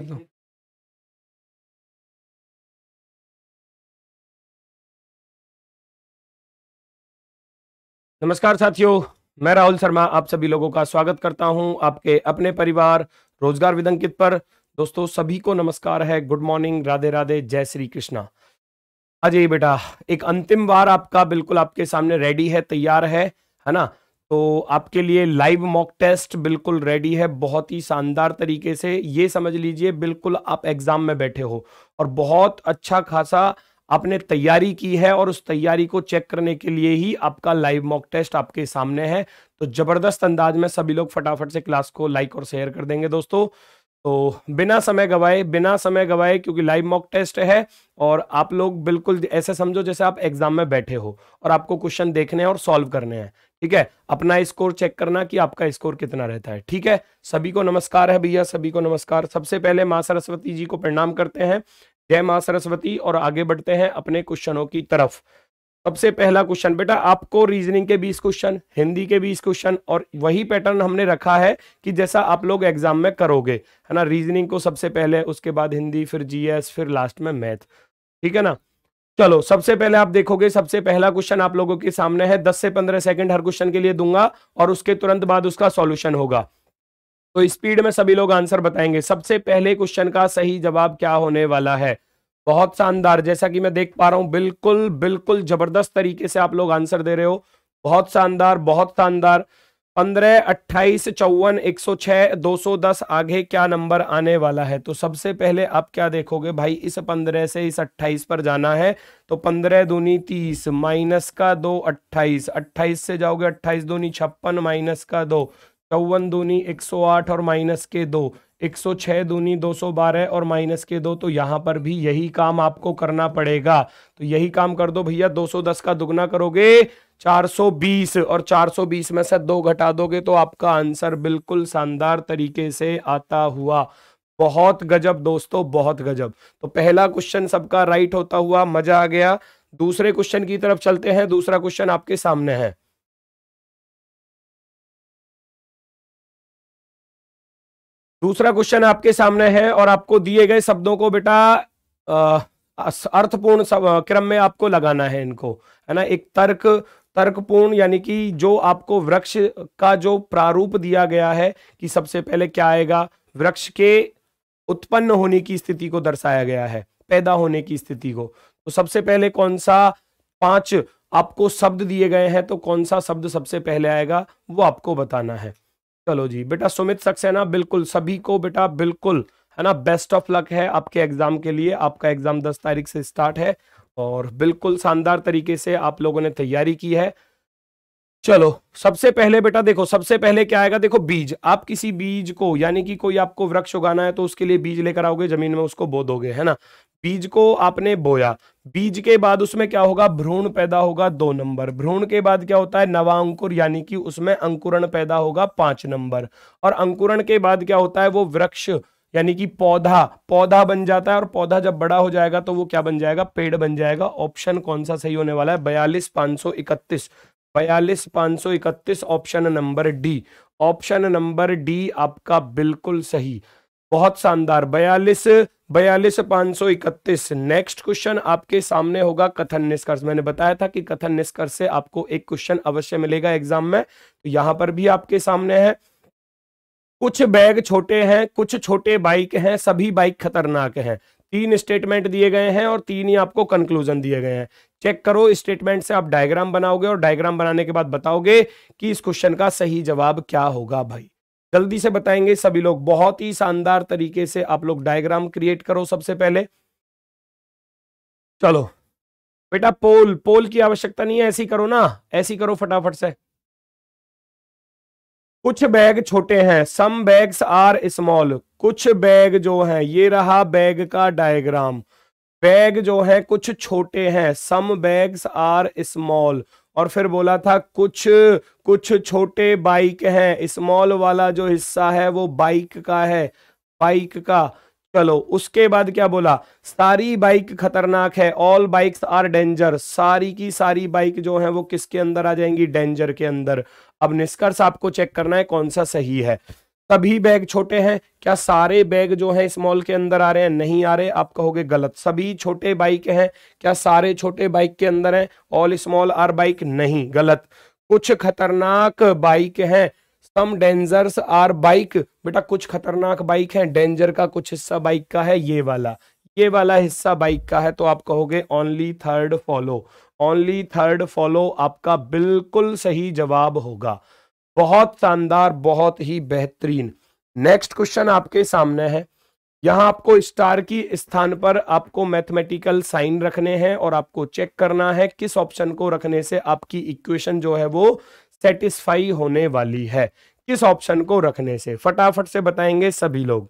No. नमस्कार साथियों मैं राहुल शर्मा आप सभी लोगों का स्वागत करता हूं आपके अपने परिवार रोजगार विदंकित पर दोस्तों सभी को नमस्कार है गुड मॉर्निंग राधे राधे जय श्री कृष्णा अजय बेटा एक अंतिम बार आपका बिल्कुल आपके सामने रेडी है तैयार है है ना तो आपके लिए लाइव मॉक टेस्ट बिल्कुल रेडी है बहुत ही शानदार तरीके से ये समझ लीजिए बिल्कुल आप एग्ज़ाम में बैठे हो और बहुत अच्छा खासा आपने तैयारी की है और उस तैयारी को चेक करने के लिए ही आपका लाइव मॉक टेस्ट आपके सामने है तो ज़बरदस्त अंदाज में सभी लोग फटाफट से क्लास को लाइक और शेयर कर देंगे दोस्तों तो बिना समय गवाए बिना समय गवाए क्योंकि लाइव मॉक टेस्ट है और आप लोग बिल्कुल ऐसे समझो जैसे आप एग्जाम में बैठे हो और आपको क्वेश्चन देखने हैं और सॉल्व करने हैं ठीक है अपना स्कोर चेक करना कि आपका स्कोर कितना रहता है ठीक है सभी को नमस्कार है भैया सभी को नमस्कार सबसे पहले माँ सरस्वती जी को प्रणाम करते हैं जय माँ सरस्वती और आगे बढ़ते हैं अपने क्वेश्चनों की तरफ सबसे पहला क्वेश्चन बेटा आपको रीजनिंग के 20 क्वेश्चन हिंदी के 20 क्वेश्चन और वही पैटर्न हमने रखा है कि जैसा आप लोग एग्जाम में करोगे है ना रीजनिंग को सबसे पहले उसके बाद हिंदी फिर जीएस फिर लास्ट में मैथ ठीक है ना चलो सबसे पहले आप देखोगे सबसे पहला क्वेश्चन आप लोगों के सामने है दस से पंद्रह सेकंड हर क्वेश्चन के लिए दूंगा और उसके तुरंत बाद उसका सॉल्यूशन होगा तो स्पीड में सभी लोग आंसर बताएंगे सबसे पहले क्वेश्चन का सही जवाब क्या होने वाला है बहुत शानदार जैसा कि मैं देख पा रहा हूं बिल्कुल बिल्कुल जबरदस्त तरीके से आप लोग आंसर दे रहे हो बहुत शानदार बहुत शानदार पंद्रह अट्ठाईस चौवन एक सौ छह दो सौ दस आगे क्या नंबर आने वाला है तो सबसे पहले आप क्या देखोगे भाई इस पंद्रह से इस अट्ठाईस पर जाना है तो पंद्रह दूनी तीस माइनस का दो अट्ठाईस अट्ठाईस से जाओगे अट्ठाईस दूनी छप्पन माइनस का दो चौवन दूनी एक सौ आठ और माइनस के दो एक सौ छह दूनी दो सौ बारह और माइनस के दो तो यहाँ पर भी यही काम आपको करना पड़ेगा तो यही काम कर दो भैया दो सौ दस का दुगना करोगे 420 और 420 में से दो घटा दोगे तो आपका आंसर बिल्कुल शानदार तरीके से आता हुआ बहुत गजब दोस्तों बहुत गजब तो पहला क्वेश्चन सबका राइट होता हुआ मजा आ गया दूसरे क्वेश्चन की तरफ चलते हैं दूसरा क्वेश्चन आपके सामने है दूसरा क्वेश्चन आपके सामने है और आपको दिए गए शब्दों को बेटा अर्थपूर्ण क्रम में आपको लगाना है इनको है ना एक तर्क तर्कपूर्ण यानी कि जो आपको वृक्ष का जो प्रारूप दिया गया है कि सबसे पहले क्या आएगा वृक्ष के उत्पन्न होने की स्थिति को दर्शाया गया है पैदा होने की स्थिति को तो सबसे पहले कौन सा पांच आपको शब्द दिए गए हैं तो कौन सा शब्द सबसे पहले आएगा वो आपको बताना है चलो जी बेटा सुमित सक्सेना बिल्कुल सभी को बेटा बिल्कुल है ना बेस्ट ऑफ लक है आपके एग्जाम के लिए आपका एग्जाम दस तारीख से स्टार्ट है और बिल्कुल शानदार तरीके से आप लोगों ने तैयारी की है चलो सबसे पहले बेटा देखो सबसे पहले क्या आएगा देखो बीज आप किसी बीज को यानी कि कोई आपको वृक्ष उगाना है तो उसके लिए बीज लेकर आओगे जमीन में उसको बो दोगे है ना बीज को आपने बोया बीज के बाद उसमें क्या होगा भ्रूण पैदा होगा दो नंबर भ्रूण के बाद क्या होता है नवा अंकुर यानी कि उसमें अंकुरण पैदा होगा पांच नंबर और अंकुरण के बाद क्या होता है वो वृक्ष यानी कि पौधा पौधा बन जाता है और पौधा जब बड़ा हो जाएगा तो वो क्या बन जाएगा पेड़ बन जाएगा ऑप्शन कौन सा सही होने वाला है बयालीस पांच सौ इकतीस बयालीस पांच सौ इकतीस option number D option number D आपका बिल्कुल सही बहुत शानदार बयालीस बयालीस पांच सौ इकतीस नेक्स्ट क्वेश्चन आपके सामने होगा कथन निष्कर्ष मैंने बताया था कि कथन निष्कर्ष से आपको एक क्वेश्चन अवश्य मिलेगा एग्जाम में तो यहां पर भी आपके सामने है कुछ बैग छोटे हैं कुछ छोटे बाइक हैं सभी बाइक खतरनाक हैं तीन स्टेटमेंट दिए गए हैं और तीन ही आपको कंक्लूजन दिए गए हैं चेक करो स्टेटमेंट से आप डायग्राम बनाओगे और डायग्राम बनाने के बाद बताओगे कि इस क्वेश्चन का सही जवाब क्या होगा भाई जल्दी से बताएंगे सभी लोग बहुत ही शानदार तरीके से आप लोग डायग्राम क्रिएट करो सबसे पहले चलो बेटा पोल पोल की आवश्यकता नहीं है ऐसी करो ना ऐसी करो फटाफट से कुछ बैग छोटे हैं सम बैग्स आर स्मॉल कुछ बैग जो है ये रहा बैग का डायग्राम बैग जो है कुछ छोटे हैं सम बैग्स आर स्मॉल और फिर बोला था कुछ कुछ छोटे बाइक हैं स्मॉल वाला जो हिस्सा है वो बाइक का है बाइक का चलो उसके बाद क्या बोला सारी बाइक खतरनाक है ऑल बाइक्स आर डेंजर सारी की सारी बाइक जो है वो किसके अंदर आ जाएंगी डेंजर के अंदर अब निष्कर्ष आपको चेक करना है कौन सा सही है सभी बैग छोटे हैं क्या सारे बैग जो है स्मॉल के अंदर आ रहे हैं नहीं आ रहे आप कहोगे गलत सभी छोटे बाइक हैं क्या सारे छोटे बाइक के अंदर हैं ऑल स्मॉल आर बाइक नहीं गलत कुछ खतरनाक बाइक हैं सम डेंजर्स आर बाइक बेटा कुछ खतरनाक बाइक है डेंजर का कुछ हिस्सा बाइक का है ये वाला ये वाला हिस्सा बाइक का है तो आप कहोगे only third follow only third follow आपका बिल्कुल सही जवाब होगा बहुत शानदार बहुत ही बेहतरीन नेक्स्ट क्वेश्चन आपके सामने है यहां आपको स्टार की स्थान पर आपको मैथमेटिकल साइन रखने हैं और आपको चेक करना है किस ऑप्शन को रखने से आपकी इक्वेशन जो है वो सेटिस्फाई होने वाली है किस ऑप्शन को रखने से फटाफट से बताएंगे सभी लोग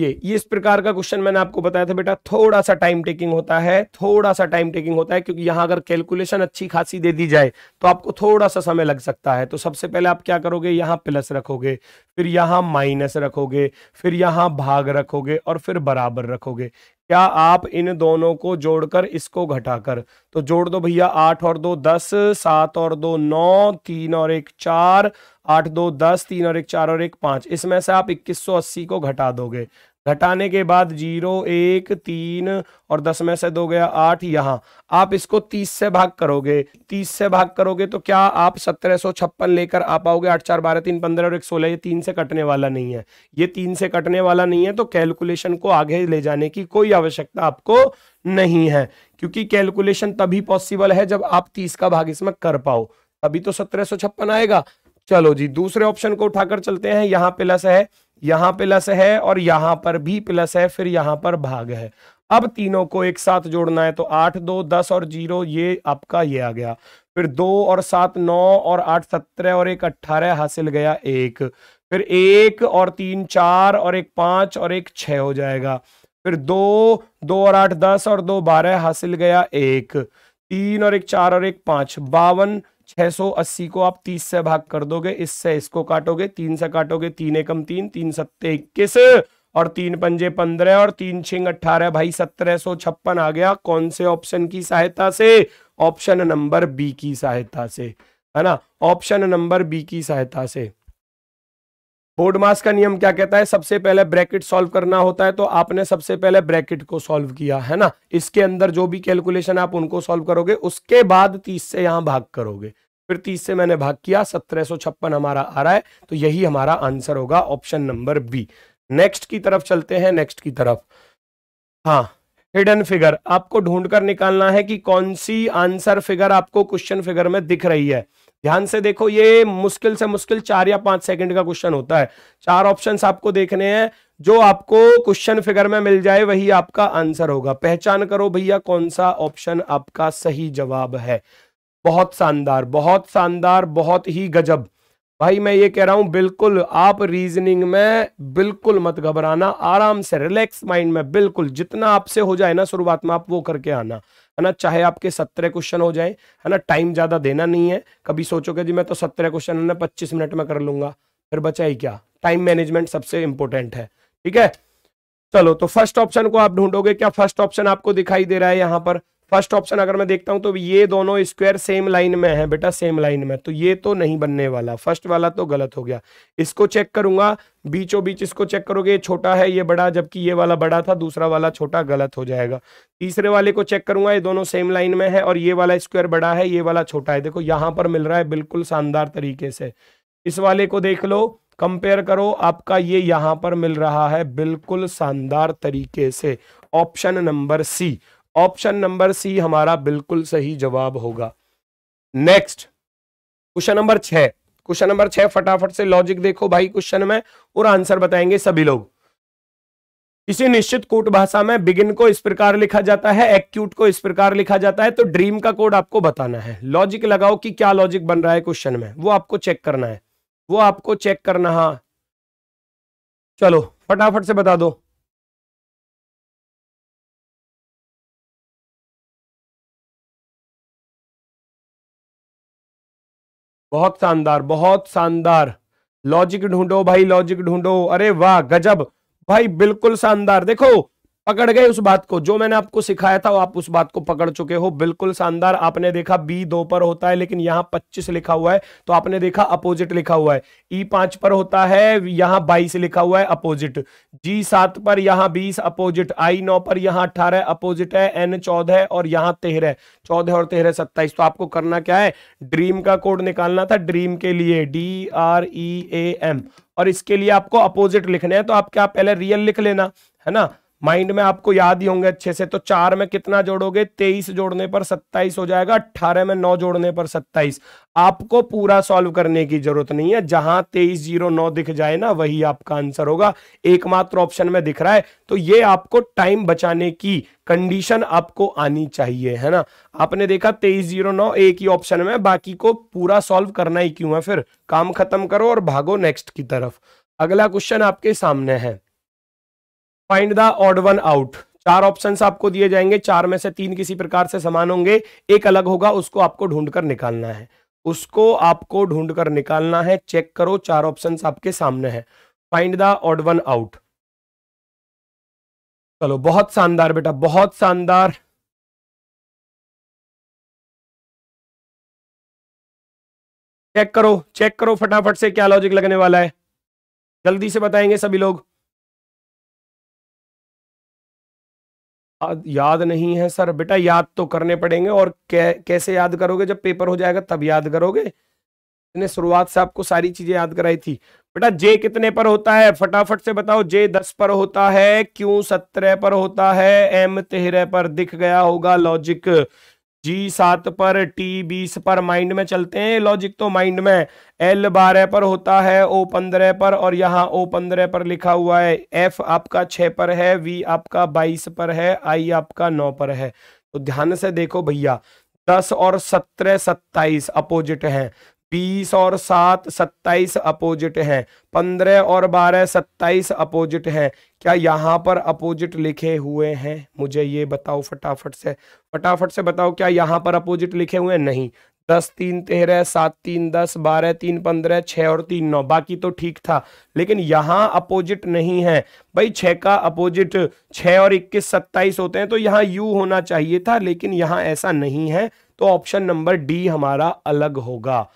ये ये इस प्रकार का क्वेश्चन मैंने आपको बताया था बेटा थोड़ा सा टाइम टेकिंग होता है थोड़ा सा टाइम टेकिंग होता है क्योंकि यहां अगर कैलकुलेशन अच्छी खासी दे दी जाए तो आपको थोड़ा सा समय लग सकता है तो सबसे पहले आप क्या करोगे यहाँ प्लस रखोगे फिर यहाँ माइनस रखोगे फिर यहाँ भाग रखोगे और फिर बराबर रखोगे क्या आप इन दोनों को जोड़कर इसको घटाकर तो जोड़ दो भैया आठ और दो दस सात और दो नौ तीन और एक चार आठ दो दस तीन और एक चार और एक पांच इसमें से आप इक्कीस सौ अस्सी को घटा दोगे घटाने के बाद जीरो एक तीन और दस में से दो गया आठ यहाँ आप इसको तीस से भाग करोगे तीस से भाग करोगे तो क्या आप सत्रह सौ छप्पन लेकर आ पाओगे आठ चार बारह तीन पंद्रह और एक सोलह ये तीन से कटने वाला नहीं है ये तीन से कटने वाला नहीं है तो कैलकुलेशन को आगे ले जाने की कोई आवश्यकता आपको नहीं है क्योंकि कैलकुलेशन तभी पॉसिबल है जब आप तीस का भाग इसमें कर पाओ तभी तो सत्रह आएगा चलो जी दूसरे ऑप्शन को उठाकर चलते हैं यहाँ प्लस है यहां प्लस है और यहां पर भी प्लस है फिर यहां पर भाग है अब तीनों को एक साथ जोड़ना है तो आठ दो दस और जीरो ये आपका ये आ गया फिर दो और सात नौ और आठ सत्रह और एक अट्ठारह हासिल गया एक फिर एक और तीन चार और एक पांच और एक छ हो जाएगा फिर दो दो और आठ दस और दो बारह हासिल गया एक तीन और एक चार और एक पांच बावन 680 को आप 30 से भाग कर दोगे इससे इसको काटोगे तीन से काटोगे तीन एकम तीन तीन सत्ते इक्कीस और तीन पंजे पंद्रह और तीन छिंग अट्ठारह भाई सत्रह सो छप्पन आ गया कौन से ऑप्शन की सहायता से ऑप्शन नंबर बी की सहायता से है ना ऑप्शन नंबर बी की सहायता से बोर्ड मास का नियम क्या कहता है सबसे पहले ब्रैकेट सॉल्व करना होता है तो आपने सबसे पहले ब्रैकेट को सॉल्व किया है ना इसके अंदर जो भी कैलकुलेशन आप उनको सॉल्व करोगे उसके बाद तीस से यहां भाग करोगे फिर तीस से मैंने भाग किया सत्रह हमारा आ रहा है तो यही हमारा आंसर होगा ऑप्शन नंबर बी नेक्स्ट की तरफ चलते हैं नेक्स्ट की तरफ हाँ हिडन फिगर आपको ढूंढकर निकालना है कि कौन सी आंसर फिगर आपको क्वेश्चन फिगर में दिख रही है ध्यान से देखो ये मुश्किल से मुश्किल चार या पांच सेकंड का क्वेश्चन होता है चार ऑप्शंस आपको देखने हैं जो आपको क्वेश्चन फिगर में मिल जाए वही आपका आंसर होगा पहचान करो भैया कौन सा ऑप्शन आपका सही जवाब है बहुत शानदार बहुत शानदार बहुत ही गजब भाई मैं ये कह रहा हूं बिल्कुल आप रीजनिंग में बिल्कुल मत घबराना आराम से रिलैक्स माइंड में बिल्कुल जितना आपसे हो जाए ना शुरुआत में आप वो करके आना है ना चाहे आपके सत्रह क्वेश्चन हो जाए है ना टाइम ज़्यादा देना नहीं है कभी सोचोगे जी मैं तो सत्रह क्वेश्चन है ना पच्चीस मिनट में कर लूंगा फिर बचा ही क्या टाइम मैनेजमेंट सबसे इंपॉर्टेंट है ठीक है चलो तो फर्स्ट ऑप्शन को आप ढूंढोगे क्या फर्स्ट ऑप्शन आपको दिखाई दे रहा है यहाँ पर फर्स्ट ऑप्शन अगर मैं देखता हूं तो ये दोनों स्क्वायर सेम लाइन में है बेटा सेम लाइन में तो ये तो नहीं बनने वाला फर्स्ट वाला तो गलत हो गया इसको चेक करूंगा बीचों बीच इसको चेक करोगे ये छोटा है ये बड़ा जबकि ये वाला बड़ा था दूसरा वाला छोटा गलत हो जाएगा तीसरे वाले को चेक करूंगा ये दोनों सेम लाइन में है और ये वाला स्क्वायर बड़ा है ये वाला छोटा है देखो यहां पर मिल रहा है बिल्कुल शानदार तरीके से इस वाले को देख लो कंपेयर करो आपका ये यहाँ पर मिल रहा है बिल्कुल शानदार तरीके से option number C option number C हमारा बिल्कुल सही जवाब होगा नेक्स्ट क्वेश्चन नंबर छ क्वेश्चन नंबर छह फटाफट से लॉजिक देखो भाई क्वेश्चन में और आंसर बताएंगे सभी लोग किसी निश्चित कोट भाषा में बिगिन को इस प्रकार लिखा जाता है एक्यूट को इस प्रकार लिखा जाता है तो ड्रीम का कोड आपको बताना है लॉजिक लगाओ कि क्या लॉजिक बन रहा है क्वेश्चन में वो आपको चेक करना है वो आपको चेक करना है हाँ। चलो फटाफट से बता दो बहुत शानदार बहुत शानदार लॉजिक ढूंढो भाई लॉजिक ढूंढो अरे वाह गजब भाई बिल्कुल शानदार देखो पकड़ गए उस बात को जो मैंने आपको सिखाया था वो आप उस बात को पकड़ चुके हो बिल्कुल शानदार आपने देखा बी दो पर होता है लेकिन यहाँ पच्चीस लिखा हुआ है तो आपने देखा अपोजिट लिखा हुआ है ई e पांच पर होता है यहाँ बाईस लिखा हुआ है अपोजिट जी सात पर यहाँ बीस अपोजिट आई नौ पर यहाँ अठारह अपोजिट है एन चौदह और यहाँ तेरह चौदह और तेरह सत्ताईस तो आपको करना क्या है ड्रीम का कोड निकालना था ड्रीम के लिए डी आर ई एम और इसके लिए आपको अपोजिट लिखने हैं तो आप क्या पहले रियल लिख लेना है ना माइंड में आपको याद ही होंगे अच्छे से तो चार में कितना जोड़ोगे तेईस जोड़ने पर सत्ताईस हो जाएगा अट्ठारह में नौ जोड़ने पर सत्ताईस आपको पूरा सॉल्व करने की जरूरत नहीं है जहां तेईस जीरो नौ दिख जाए ना वही आपका आंसर होगा एकमात्र ऑप्शन में दिख रहा है तो ये आपको टाइम बचाने की कंडीशन आपको आनी चाहिए है ना आपने देखा तेईस जीरो नौ एक ही ऑप्शन में बाकी को पूरा सॉल्व करना ही क्यों है फिर काम खत्म करो और भागो नेक्स्ट की तरफ अगला क्वेश्चन आपके सामने है find the odd one out चार ऑप्शंस आपको दिए जाएंगे चार में से तीन किसी प्रकार से समान होंगे एक अलग होगा उसको आपको ढूंढकर निकालना है उसको आपको ढूंढकर निकालना है चेक करो चार ऑप्शंस आपके सामने है find the odd one out चलो बहुत शानदार बेटा बहुत शानदार चेक करो चेक करो फटाफट से क्या लॉजिक लगने वाला है जल्दी से बताएंगे सभी लोग याद नहीं है सर बेटा याद तो करने पड़ेंगे और कै, कैसे याद करोगे जब पेपर हो जाएगा तब याद करोगे इसने शुरुआत से आपको सारी चीजें याद कराई थी बेटा जे कितने पर होता है फटाफट से बताओ जे दस पर होता है क्यों सत्रह पर होता है एम तेरह पर दिख गया होगा लॉजिक जी सात पर टी बीस पर माइंड में चलते हैं लॉजिक तो माइंड में एल बारह पर होता है ओ पंद्रह पर और यहाँ ओ पंद्रह पर लिखा हुआ है एफ आपका छह पर है वी आपका बाईस पर है आई आपका नौ पर है तो ध्यान से देखो भैया दस और सत्रह सत्ताईस अपोजिट हैं बीस और सात सत्ताईस अपोजिट है पंद्रह और बारह सत्ताईस अपोजिट है क्या यहाँ पर अपोजिट लिखे हुए हैं मुझे ये बताओ फटाफट से फटाफट से बताओ क्या यहाँ पर अपोजिट लिखे हुए हैं नहीं दस तीन तेरह सात तीन दस बारह तीन पंद्रह छह और तीन नौ बाकी तो ठीक था लेकिन यहाँ अपोजिट नहीं है भाई छह का अपोजिट छ और इक्कीस सत्ताईस होते हैं तो यहाँ यू होना चाहिए था लेकिन यहाँ ऐसा नहीं है तो ऑप्शन नंबर डी हमारा अलग होगा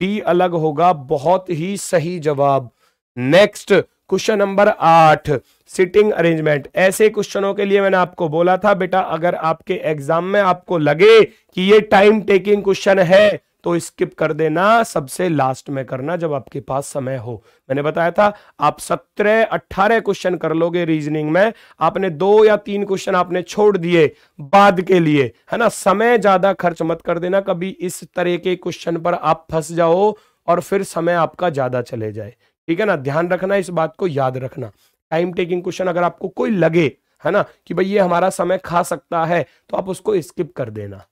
डी अलग होगा बहुत ही सही जवाब नेक्स्ट क्वेश्चन नंबर आठ सिटिंग अरेंजमेंट ऐसे क्वेश्चनों के लिए मैंने आपको बोला था बेटा अगर आपके एग्जाम में आपको लगे कि ये टाइम टेकिंग क्वेश्चन है तो स्किप कर देना सबसे लास्ट में करना जब आपके पास समय हो मैंने बताया था आप सत्रह अट्ठारह क्वेश्चन कर लोगे रीजनिंग में आपने दो या तीन क्वेश्चन आपने छोड़ दिए बाद के लिए है ना समय ज्यादा खर्च मत कर देना कभी इस तरह के क्वेश्चन पर आप फंस जाओ और फिर समय आपका ज्यादा चले जाए ठीक है ना ध्यान रखना इस बात को याद रखना टाइम टेकिंग क्वेश्चन अगर आपको कोई लगे है ना कि भाई ये हमारा समय खा सकता है तो आप उसको स्किप कर देना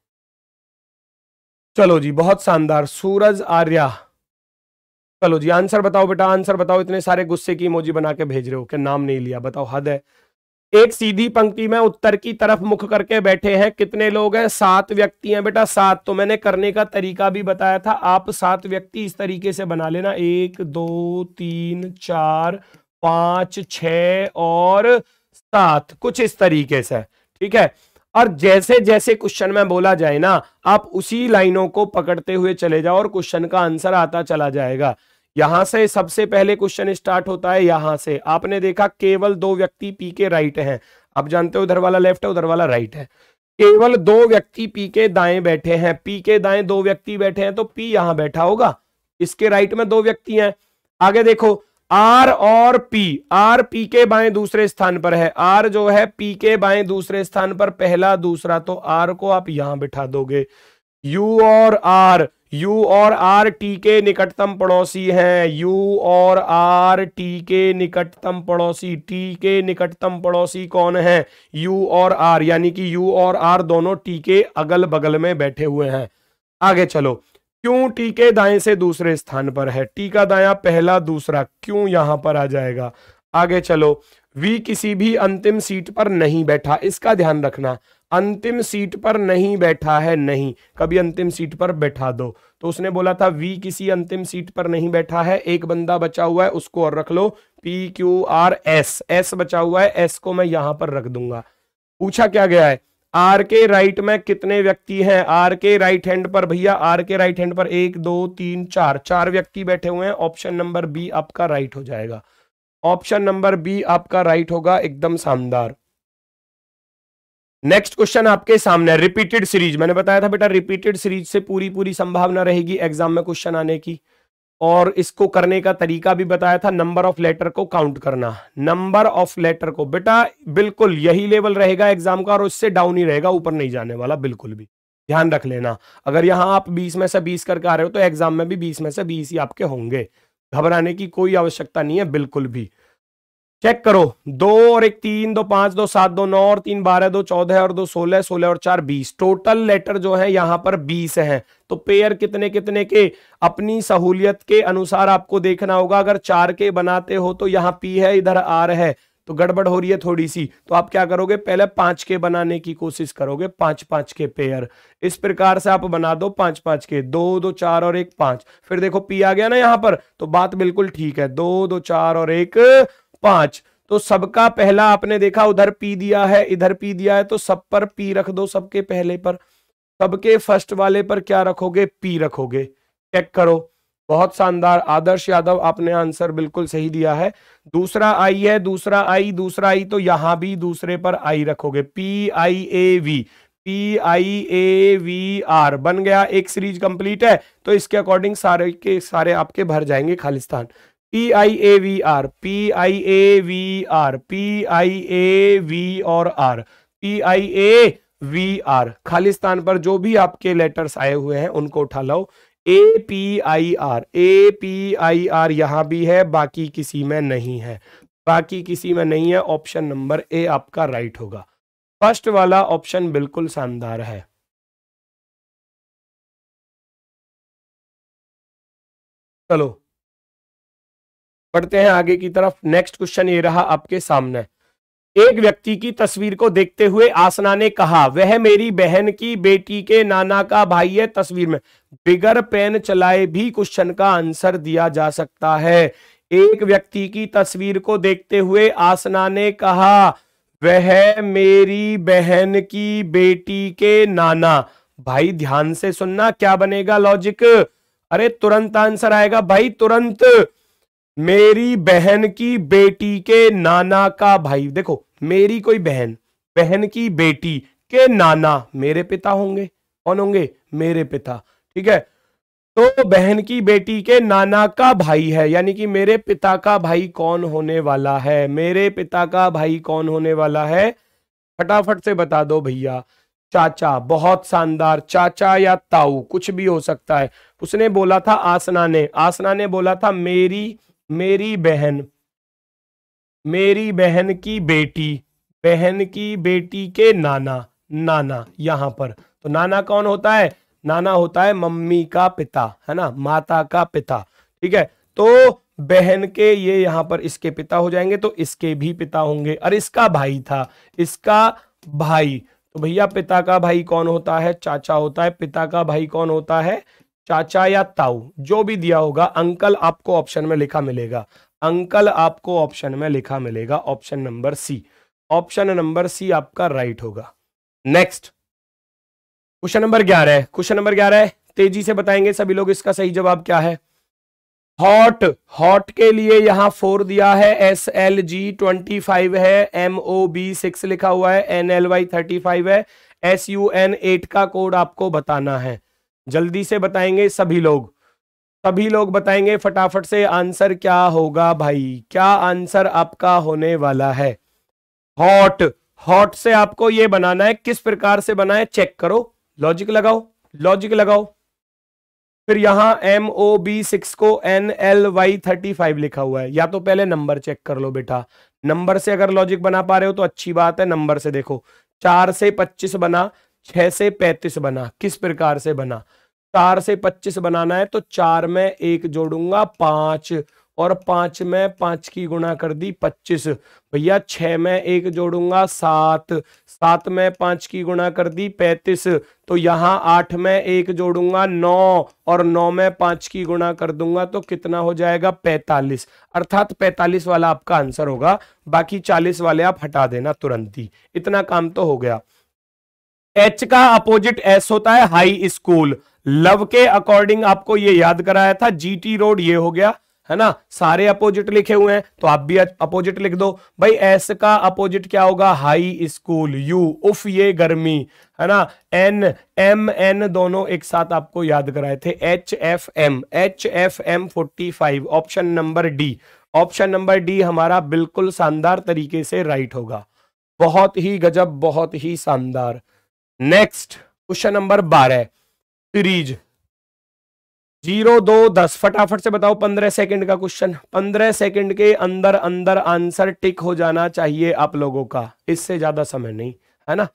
चलो जी बहुत शानदार सूरज आर्या चलो जी आंसर बताओ बेटा आंसर बताओ इतने सारे गुस्से की इमोजी बना के भेज रहे हो क्या नाम नहीं लिया बताओ हद है एक सीधी पंक्ति में उत्तर की तरफ मुख करके बैठे हैं कितने लोग हैं सात व्यक्ति हैं बेटा सात तो मैंने करने का तरीका भी बताया था आप सात व्यक्ति इस तरीके से बना लेना एक दो तीन चार पांच छ और सात कुछ इस तरीके से ठीक है और जैसे जैसे क्वेश्चन में बोला जाए ना आप उसी लाइनों को पकड़ते हुए चले जाओ और क्वेश्चन का आंसर आता चला जाएगा यहां से सबसे पहले क्वेश्चन स्टार्ट होता है यहां से आपने देखा केवल दो व्यक्ति पी के राइट हैं आप जानते हो उधर वाला लेफ्ट है उधर वाला राइट है केवल दो व्यक्ति पी के दाएं बैठे हैं पी के दाएं दो व्यक्ति बैठे हैं तो पी यहां बैठा होगा इसके राइट में दो व्यक्ति हैं आगे देखो आर और पी आर पी के बाएं दूसरे स्थान पर है आर जो है पी के बाएं दूसरे स्थान पर पहला दूसरा तो आर को आप यहां बिठा दोगे यू और आर यू और आर टी के निकटतम पड़ोसी हैं यू और आर टी के निकटतम पड़ोसी टी के निकटतम पड़ोसी कौन है यू और आर यानी कि यू और आर दोनों टी के अगल बगल में बैठे हुए हैं आगे चलो क्यों टीके दाएं से दूसरे स्थान पर है टीका दाया पहला दूसरा क्यों यहां पर आ जाएगा आगे चलो वी किसी भी अंतिम सीट पर नहीं बैठा इसका ध्यान रखना अंतिम सीट पर नहीं बैठा है नहीं कभी अंतिम सीट पर बैठा दो तो उसने बोला था वी किसी अंतिम सीट पर नहीं बैठा है एक बंदा बचा हुआ है उसको और रख लो P Q R S S बचा हुआ है एस को मैं यहां पर रख दूंगा पूछा क्या गया है आर के राइट में कितने व्यक्ति हैं आर के राइट हैंड पर भैया आर के राइट हैंड पर एक दो तीन चार चार व्यक्ति बैठे हुए हैं ऑप्शन नंबर बी आपका राइट हो जाएगा ऑप्शन नंबर बी आपका राइट होगा एकदम शानदार नेक्स्ट क्वेश्चन आपके सामने रिपीटेड सीरीज मैंने बताया था बेटा रिपीटेड सीरीज से पूरी पूरी संभावना रहेगी एग्जाम में क्वेश्चन आने की और इसको करने का तरीका भी बताया था नंबर ऑफ लेटर को काउंट करना नंबर ऑफ लेटर को बेटा बिल्कुल यही लेवल रहेगा एग्जाम का और उससे डाउन ही रहेगा ऊपर नहीं जाने वाला बिल्कुल भी ध्यान रख लेना अगर यहां आप 20 में से 20 करके आ रहे हो तो एग्जाम में भी 20 में से 20 ही आपके होंगे घबराने की कोई आवश्यकता नहीं है बिल्कुल भी चेक करो दो और एक तीन दो पांच दो सात दो नौ और तीन बारह दो चौदह और दो सोलह सोलह और चार बीस टोटल लेटर जो है यहां पर बीस है तो पेयर कितने कितने के अपनी सहूलियत के अनुसार आपको देखना होगा अगर चार के बनाते हो तो यहाँ पी है इधर आर है तो गड़बड़ हो रही है थोड़ी सी तो आप क्या करोगे पहले पांच के बनाने की कोशिश करोगे पांच पांच के पेयर इस प्रकार से आप बना दो पांच पांच के दो दो चार और एक पांच फिर देखो पी आ गया ना यहां पर तो बात बिल्कुल ठीक है दो दो चार और एक पांच तो सबका पहला आपने देखा उधर पी दिया है इधर पी दिया है तो सब पर पी रख दो सबके पहले पर सबके फर्स्ट वाले पर क्या रखोगे पी रखोगे चेक करो बहुत शानदार आदर्श यादव आपने आंसर बिल्कुल सही दिया है दूसरा आई है दूसरा आई दूसरा आई तो यहां भी दूसरे पर आई रखोगे P I A V P I A V R बन गया एक सीरीज कंप्लीट है तो इसके अकॉर्डिंग सारे के सारे आपके भर जाएंगे खालिस्तान P I A V R P I A V R P I A V और R P I A V R खाली स्थान पर जो भी आपके लेटर्स आए हुए हैं उनको उठा लो A P I R A P I R यहां भी है बाकी किसी में नहीं है बाकी किसी में नहीं है ऑप्शन नंबर ए आपका राइट होगा फर्स्ट वाला ऑप्शन बिल्कुल शानदार है चलो बढ़ते हैं आगे की तरफ नेक्स्ट क्वेश्चन ये रहा आपके सामने एक व्यक्ति की तस्वीर को देखते हुए आसना ने कहा वह मेरी बहन की बेटी के नाना का भाई है तस्वीर में बिगर पेन चलाए भी क्वेश्चन का आंसर दिया जा सकता है एक व्यक्ति की तस्वीर को देखते हुए आसना ने कहा वह मेरी बहन की बेटी के नाना भाई ध्यान से सुनना क्या बनेगा लॉजिक अरे तुरंत आंसर आएगा भाई तुरंत मेरी बहन की बेटी के नाना का भाई देखो मेरी कोई बहन बहन की बेटी के नाना मेरे पिता होंगे कौन होंगे मेरे पिता ठीक है तो बहन की बेटी के नाना का भाई है यानी कि मेरे पिता का भाई कौन होने वाला है मेरे पिता का भाई कौन होने वाला है फटाफट से बता दो भैया चाचा बहुत शानदार चाचा या ताऊ कुछ भी हो सकता है उसने बोला था आसना ने आसना ने बोला था मेरी मेरी बहन मेरी बहन की बेटी बहन की बेटी के नाना नाना यहाँ पर तो नाना कौन होता है नाना होता है मम्मी का पिता है ना माता का पिता ठीक है तो बहन के ये यहाँ पर इसके पिता हो जाएंगे तो इसके भी पिता होंगे और इसका भाई था इसका भाई तो भैया पिता का भाई कौन होता है चाचा होता है पिता का भाई कौन होता है चाचा या ताऊ जो भी दिया होगा अंकल आपको ऑप्शन में लिखा मिलेगा अंकल आपको ऑप्शन में लिखा मिलेगा option number C option number C आपका राइट होगा नेक्स्ट क्वेश्चन नंबर ग्यारह है क्वेश्चन नंबर ग्यारह है तेजी से बताएंगे सभी लोग इसका सही जवाब क्या है हॉट हॉट के लिए यहां फोर दिया है S L G twenty five है एम ओ बी सिक्स लिखा हुआ है N L Y thirty five है एस यू एन एट का कोड आपको बताना है जल्दी से बताएंगे सभी लोग सभी लोग बताएंगे फटाफट से आंसर क्या होगा भाई क्या आंसर आपका होने वाला है हॉट हॉट से आपको ये बनाना है किस प्रकार से बनाए चेक करो लॉजिक लगाओ लॉजिक लगाओ फिर यहां एम ओ बी सिक्स को N L Y thirty five लिखा हुआ है या तो पहले नंबर चेक कर लो बेटा नंबर से अगर लॉजिक बना पा रहे हो तो अच्छी बात है नंबर से देखो चार से पच्चीस बना छह से पैंतीस बना किस प्रकार से बना चार से पच्चीस बनाना है तो चार में एक जोड़ूंगा पांच और पांच में पांच की गुणा कर दी पच्चीस भैया छह में एक जोड़ूंगा सात सात में पांच की गुणा कर दी पैंतीस तो यहाँ आठ में एक जोड़ूंगा नौ और नौ में पांच की गुणा कर दूंगा तो कितना हो जाएगा पैतालीस अर्थात पैतालीस वाला आपका आंसर होगा बाकी चालीस वाले आप हटा देना तुरंत ही इतना काम तो हो गया एच का अपोजिट एस होता है हाई स्कूल लव के अकॉर्डिंग आपको ये याद कराया था जीटी रोड ये हो गया है ना सारे अपोजिट लिखे हुए हैं तो आप भी अपोजिट लिख दो भाई एस का अपोजिट क्या होगा हाई स्कूल यू उफ ये गर्मी है ना एन एम एन दोनों एक साथ आपको याद कराए थे H F M H F M forty five option number D option number D हमारा बिल्कुल शानदार तरीके से राइट होगा बहुत ही गजब बहुत ही शानदार नेक्स्ट क्वेश्चन नंबर बारह सीरीज जीरो दो दस फटाफट से बताओ पंद्रह सेकंड का क्वेश्चन पंद्रह सेकंड के अंदर अंदर आंसर टिक हो जाना चाहिए आप लोगों का इससे ज्यादा समय नहीं है ना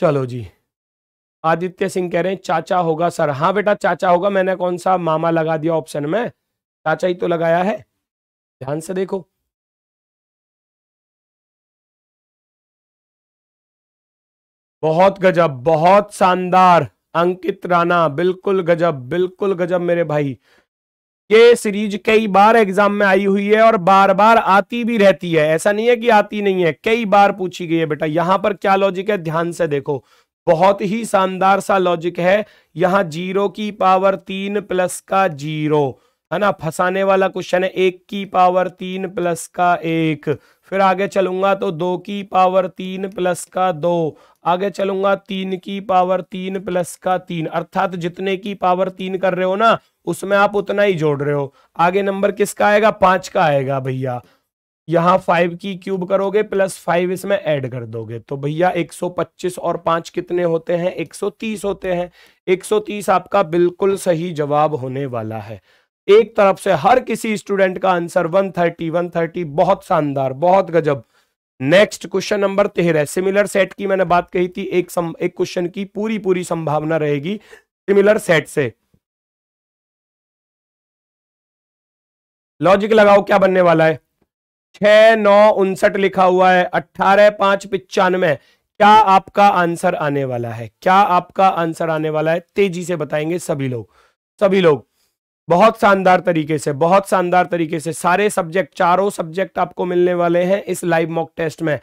चलो जी आदित्य सिंह कह रहे हैं चाचा होगा सर हाँ बेटा चाचा होगा मैंने कौन सा मामा लगा दिया ऑप्शन में चाचा ही तो लगाया है ध्यान से देखो बहुत गजब बहुत शानदार अंकित राणा बिल्कुल गजब बिल्कुल गजब मेरे भाई ये सीरीज कई बार एग्जाम में आई हुई है और बार बार आती भी रहती है ऐसा नहीं है कि आती नहीं है कई बार पूछी गई है बेटा यहां पर क्या लॉजिक है ध्यान से देखो बहुत ही शानदार सा लॉजिक है यहां जीरो की पावर तीन प्लस का जीरो है ना फंसाने वाला क्वेश्चन है एक की पावर तीन प्लस का एक फिर आगे चलूंगा तो दो की पावर तीन प्लस का दो आगे चलूंगा तीन की पावर तीन प्लस का तीन अर्थात जितने की पावर तीन कर रहे हो ना उसमें आप उतना ही जोड़ रहे हो आगे नंबर किसका आएगा पांच का आएगा भैया यहाँ फाइव की क्यूब करोगे प्लस फाइव इसमें ऐड कर दोगे तो भैया 125 और पांच कितने होते हैं 130 होते हैं 130 आपका बिल्कुल सही जवाब होने वाला है एक तरफ से हर किसी स्टूडेंट का आंसर 130 130 बहुत शानदार बहुत गजब नेक्स्ट क्वेश्चन नंबर तेरह सिमिलर सेट की मैंने बात कही थी एक सम, एक क्वेश्चन की पूरी पूरी संभावना रहेगी सिमिलर सेट से लॉजिक लगाओ क्या बनने वाला है छह नौ उनसठ लिखा हुआ है अट्ठारह पांच पिचानवे क्या आपका आंसर आने वाला है क्या आपका आंसर आने वाला है तेजी से बताएंगे सभी लोग सभी लोग बहुत शानदार तरीके से बहुत शानदार तरीके से सारे सब्जेक्ट चारों सब्जेक्ट आपको मिलने वाले हैं इस लाइव मॉक टेस्ट में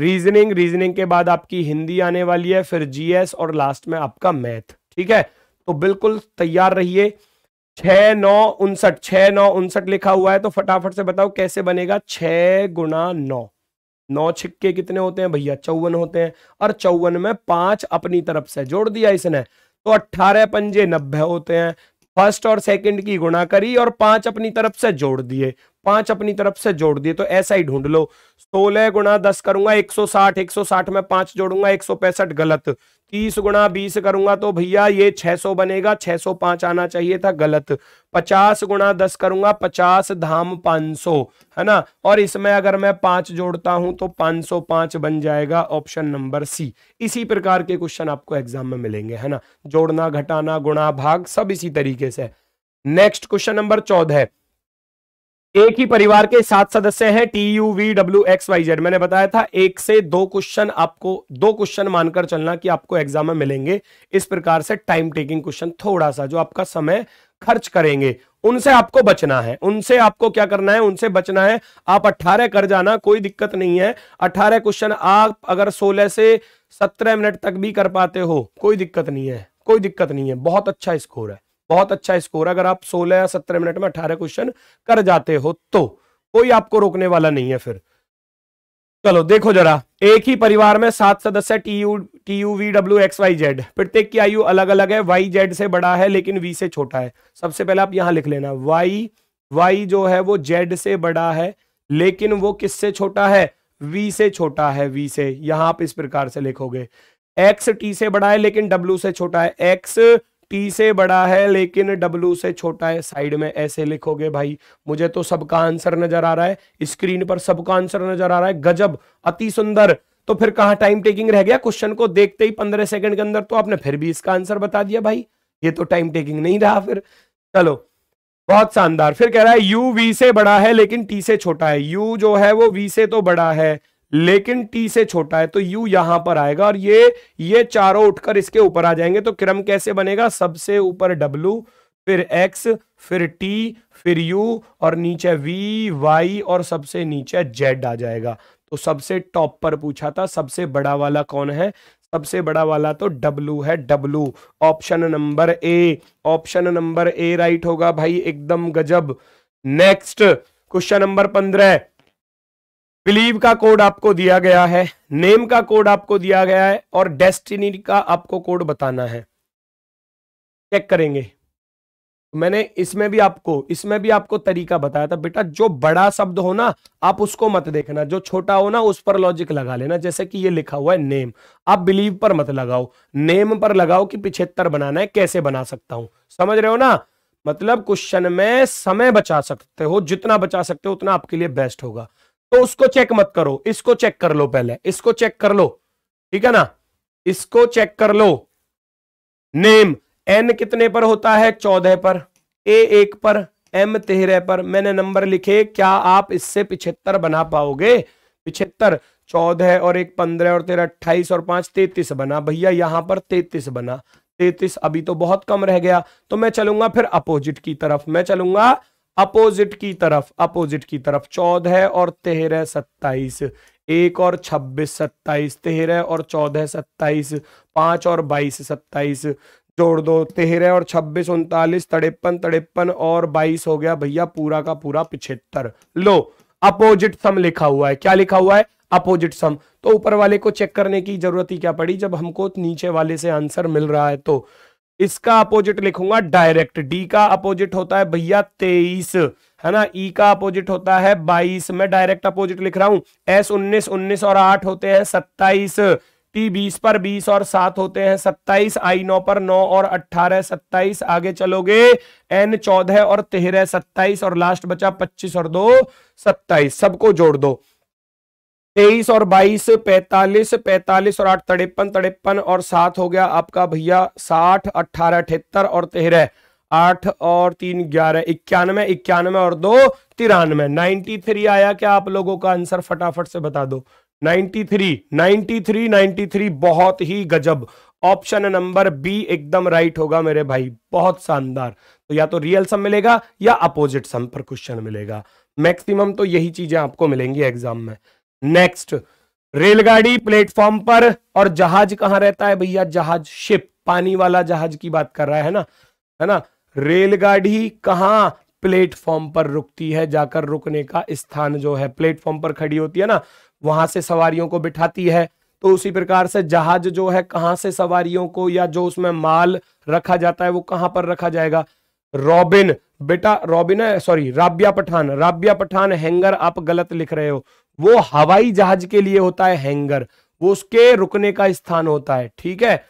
रीजनिंग रीजनिंग के बाद आपकी हिंदी आने वाली है फिर जीएस और लास्ट में आपका मैथ ठीक है तो बिल्कुल तैयार रहिए छह नौ उनसठ छह नौ उनसठ लिखा हुआ है तो फटाफट से बताओ कैसे बनेगा छ गुना नौ नौ छिक्के कितने होते हैं भैया चौवन होते हैं और चौवन में पांच अपनी तरफ से जोड़ दिया इसने तो अट्ठारह पंजे नब्बे होते हैं फर्स्ट और सेकंड की गुणा करी और पांच अपनी तरफ से जोड़ दिए पांच अपनी तरफ से जोड़ दिए तो ऐसा ही ढूंढ लो सोलह गुणा दस करूंगा एक सौ साठ एक सौ साठ में पांच जोड़ूंगा एक सौ पैंसठ गलत तीस गुना बीस करूंगा तो भैया ये छह सौ बनेगा छह सौ पांच आना चाहिए था गलत पचास गुना दस करूंगा पचास धाम पांच सौ है ना और इसमें अगर मैं पांच जोड़ता हूं तो पांच सौ पांच बन जाएगा ऑप्शन नंबर सी इसी प्रकार के क्वेश्चन आपको एग्जाम में मिलेंगे है ना जोड़ना घटाना गुणा भाग सब इसी तरीके से नेक्स्ट क्वेश्चन नंबर चौदह एक ही परिवार के सात सदस्य हैं T U V W X Y Z मैंने बताया था एक से दो क्वेश्चन आपको दो क्वेश्चन मानकर चलना कि आपको एग्जाम में मिलेंगे इस प्रकार से टाइम टेकिंग क्वेश्चन थोड़ा सा जो आपका समय खर्च करेंगे उनसे आपको बचना है उनसे आपको क्या करना है उनसे बचना है आप 18 कर जाना कोई दिक्कत नहीं है 18 क्वेश्चन आप अगर 16 से 17 मिनट तक भी कर पाते हो कोई दिक्कत नहीं है कोई दिक्कत नहीं है बहुत अच्छा स्कोर है बहुत अच्छा स्कोर अगर आप 16 या 17 मिनट में 18 क्वेश्चन कर जाते हो तो कोई आपको रोकने वाला नहीं है फिर चलो देखो जरा एक ही परिवार में सात सदस्य T U T U V W X Y Z प्रत्येक की आयु अलग अलग है वाई जेड से बड़ा है लेकिन वी से छोटा है सबसे पहले आप यहां लिख लेना वाई वाई जो है वो जेड से बड़ा है लेकिन वो किससे छोटा है वी से छोटा है वी से यहां आप इस प्रकार से लिखोगे एक्स टी से बड़ा है लेकिन डब्ल्यू से छोटा है एक्स टी से बड़ा है लेकिन डब्लू से छोटा है साइड में ऐसे लिखोगे भाई मुझे तो सबका आंसर नजर आ रहा है स्क्रीन पर सबका आंसर नजर आ रहा है गजब अति सुंदर तो फिर कहा टाइम टेकिंग रह गया क्वेश्चन को देखते ही पंद्रह सेकंड के अंदर तो आपने फिर भी इसका आंसर बता दिया भाई ये तो टाइम टेकिंग नहीं रहा फिर चलो बहुत शानदार फिर कह रहा है यू वी से बड़ा है लेकिन टी से छोटा है यू जो है वो वी से तो बड़ा है लेकिन टी से छोटा है तो यू यहां पर आएगा और ये ये चारों उठकर इसके ऊपर आ जाएंगे तो क्रम कैसे बनेगा सबसे ऊपर डब्लू फिर एक्स फिर टी फिर यू और नीचे वी वाई और सबसे नीचे जेड आ जाएगा तो सबसे टॉप पर पूछा था सबसे बड़ा वाला कौन है सबसे बड़ा वाला तो W है W option number A option number A right होगा भाई एकदम गजब नेक्स्ट क्वेश्चन नंबर पंद्रह बिलीव का कोड आपको दिया गया है नेम का कोड आपको दिया गया है और डेस्टिनी का आपको कोड बताना है चेक करेंगे मैंने इसमें भी आपको इसमें भी आपको तरीका बताया था बेटा जो बड़ा शब्द हो ना आप उसको मत देखना जो छोटा हो ना उस पर लॉजिक लगा लेना जैसे कि ये लिखा हुआ है नेम आप बिलीव पर मत लगाओ नेम पर लगाओ कि पिछहत्तर बनाना है कैसे बना सकता हूं समझ रहे हो ना मतलब क्वेश्चन में समय बचा सकते हो जितना बचा सकते हो उतना आपके लिए बेस्ट होगा तो उसको चेक मत करो इसको चेक कर लो पहले इसको चेक कर लो ठीक है ना इसको चेक कर लो नेम एन कितने पर होता है चौदह पर ए एक पर एम तेरह पर मैंने नंबर लिखे क्या आप इससे पिछहत्तर बना पाओगे पिछहत्तर चौदह और एक पंद्रह और तेरह अट्ठाईस और पांच तैतीस बना भैया यहां पर तैतीस बना तैतीस अभी तो बहुत कम रह गया तो मैं चलूंगा फिर अपोजिट की तरफ मैं चलूंगा अपोजिट की तरफ अपोजिट की तरफ चौदह और तेरह सत्ताईस एक और छब्बीस सत्ताईस तेरह और चौदह सत्ताईस पांच और बाईस सत्ताईस जोड़ दो तेरह और छब्बीस उनतालीस तड़ेपन तड़ेपन और बाईस हो गया भैया पूरा का पूरा पिछहत्तर लो अपोजिट सम लिखा हुआ है क्या लिखा हुआ है अपोजिट सम तो ऊपर वाले को चेक करने की जरूरत ही क्या पड़ी जब हमको नीचे वाले से आंसर मिल रहा है तो इसका अपोजिट लिखूंगा डायरेक्ट डी का अपोजिट होता है भैया तेईस है ना ई e का अपोजिट होता है बाईस मैं डायरेक्ट अपोजिट लिख रहा हूं एस उन्नीस उन्नीस और आठ होते हैं सत्ताईस टी बीस पर बीस और सात होते हैं सत्ताईस आई नौ पर नौ और अट्ठारह सत्ताईस आगे चलोगे एन चौदह और तेरह सत्ताईस और लास्ट बचा पच्चीस और दो सत्ताईस सबको जोड़ दो तेईस और बाईस पैतालीस पैतालीस और आठ तड़ेपन तड़ेपन और सात हो गया आपका भैया साठ अट्ठारह अठहत्तर और तेरह आठ और तीन ग्यारह इक्यानवे इक्यानवे और दो तिरानवे नाइन्टी थ्री आया क्या आप लोगों का आंसर फटाफट से बता दो ninety three ninety three ninety three बहुत ही गजब ऑप्शन नंबर बी एकदम राइट होगा मेरे भाई बहुत शानदार तो या तो रियल सम मिलेगा या अपोजिट सम पर क्वेश्चन मिलेगा मैक्सिमम तो यही चीजें आपको मिलेंगी एग्जाम में नेक्स्ट रेलगाड़ी प्लेटफॉर्म पर और जहाज कहां रहता है भैया जहाज शिप पानी वाला जहाज की बात कर रहा है ना है ना रेलगाड़ी कहां प्लेटफॉर्म पर रुकती है जाकर रुकने का स्थान जो है प्लेटफॉर्म पर खड़ी होती है ना वहां से सवारियों को बिठाती है तो उसी प्रकार से जहाज जो है कहां से सवारियों को या जो उसमें माल रखा जाता है वो कहां पर रखा जाएगा रॉबिन बेटा रॉबिन है सॉरी राबिया पठान राबिया पठान हैंगर आप गलत लिख रहे हो वो हवाई जहाज के लिए होता है हैंगर वो उसके रुकने का स्थान होता है ठीक है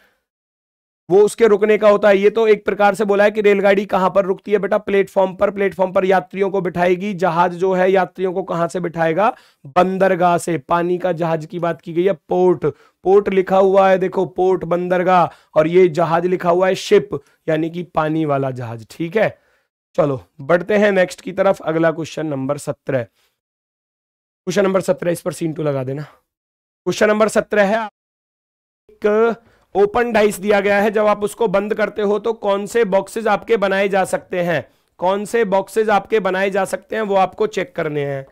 वो उसके रुकने का होता है ये तो एक प्रकार से बोला है कि रेलगाड़ी कहां पर रुकती है बेटा प्लेटफॉर्म पर प्लेटफॉर्म पर यात्रियों को बिठाएगी जहाज जो है यात्रियों को कहां से बिठाएगा बंदरगाह से पानी का जहाज की बात की गई है पोर्ट पोर्ट लिखा हुआ है देखो पोर्ट बंदरगाह और ये जहाज लिखा हुआ है शिप यानी कि पानी वाला जहाज ठीक है चलो बढ़ते हैं नेक्स्ट की तरफ अगला क्वेश्चन नंबर सत्रह क्वेश्चन नंबर सत्रह इस पर सीन टू लगा देना क्वेश्चन नंबर सत्रह है एक ओपन डाइस दिया गया है जब आप उसको बंद करते हो तो कौन से बॉक्सेज आपके बनाए जा सकते हैं कौन से बॉक्सेज आपके बनाए जा सकते हैं वो आपको चेक करने हैं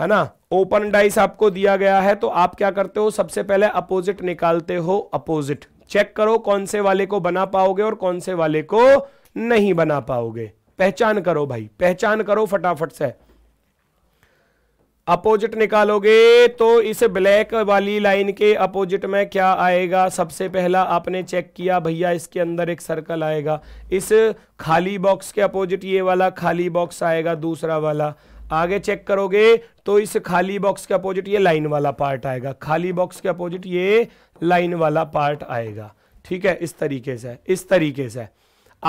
है ना ओपन डाइस आपको दिया गया है तो आप क्या करते हो सबसे पहले अपोजिट निकालते हो अपोजिट चेक करो कौन से वाले को बना पाओगे और कौन से वाले को नहीं बना पाओगे पहचान करो भाई पहचान करो फटाफट से अपोजिट निकालोगे तो इस ब्लैक वाली लाइन के अपोजिट में क्या आएगा सबसे पहला आपने चेक किया भैया इसके अंदर एक सर्कल आएगा इस खाली बॉक्स के अपोजिट ये वाला खाली बॉक्स आएगा दूसरा वाला आगे चेक करोगे तो इस खाली बॉक्स के अपोजिट ये लाइन वाला पार्ट आएगा खाली बॉक्स के अपोजिट ये लाइन वाला पार्ट आएगा ठीक है इस तरीके से इस तरीके से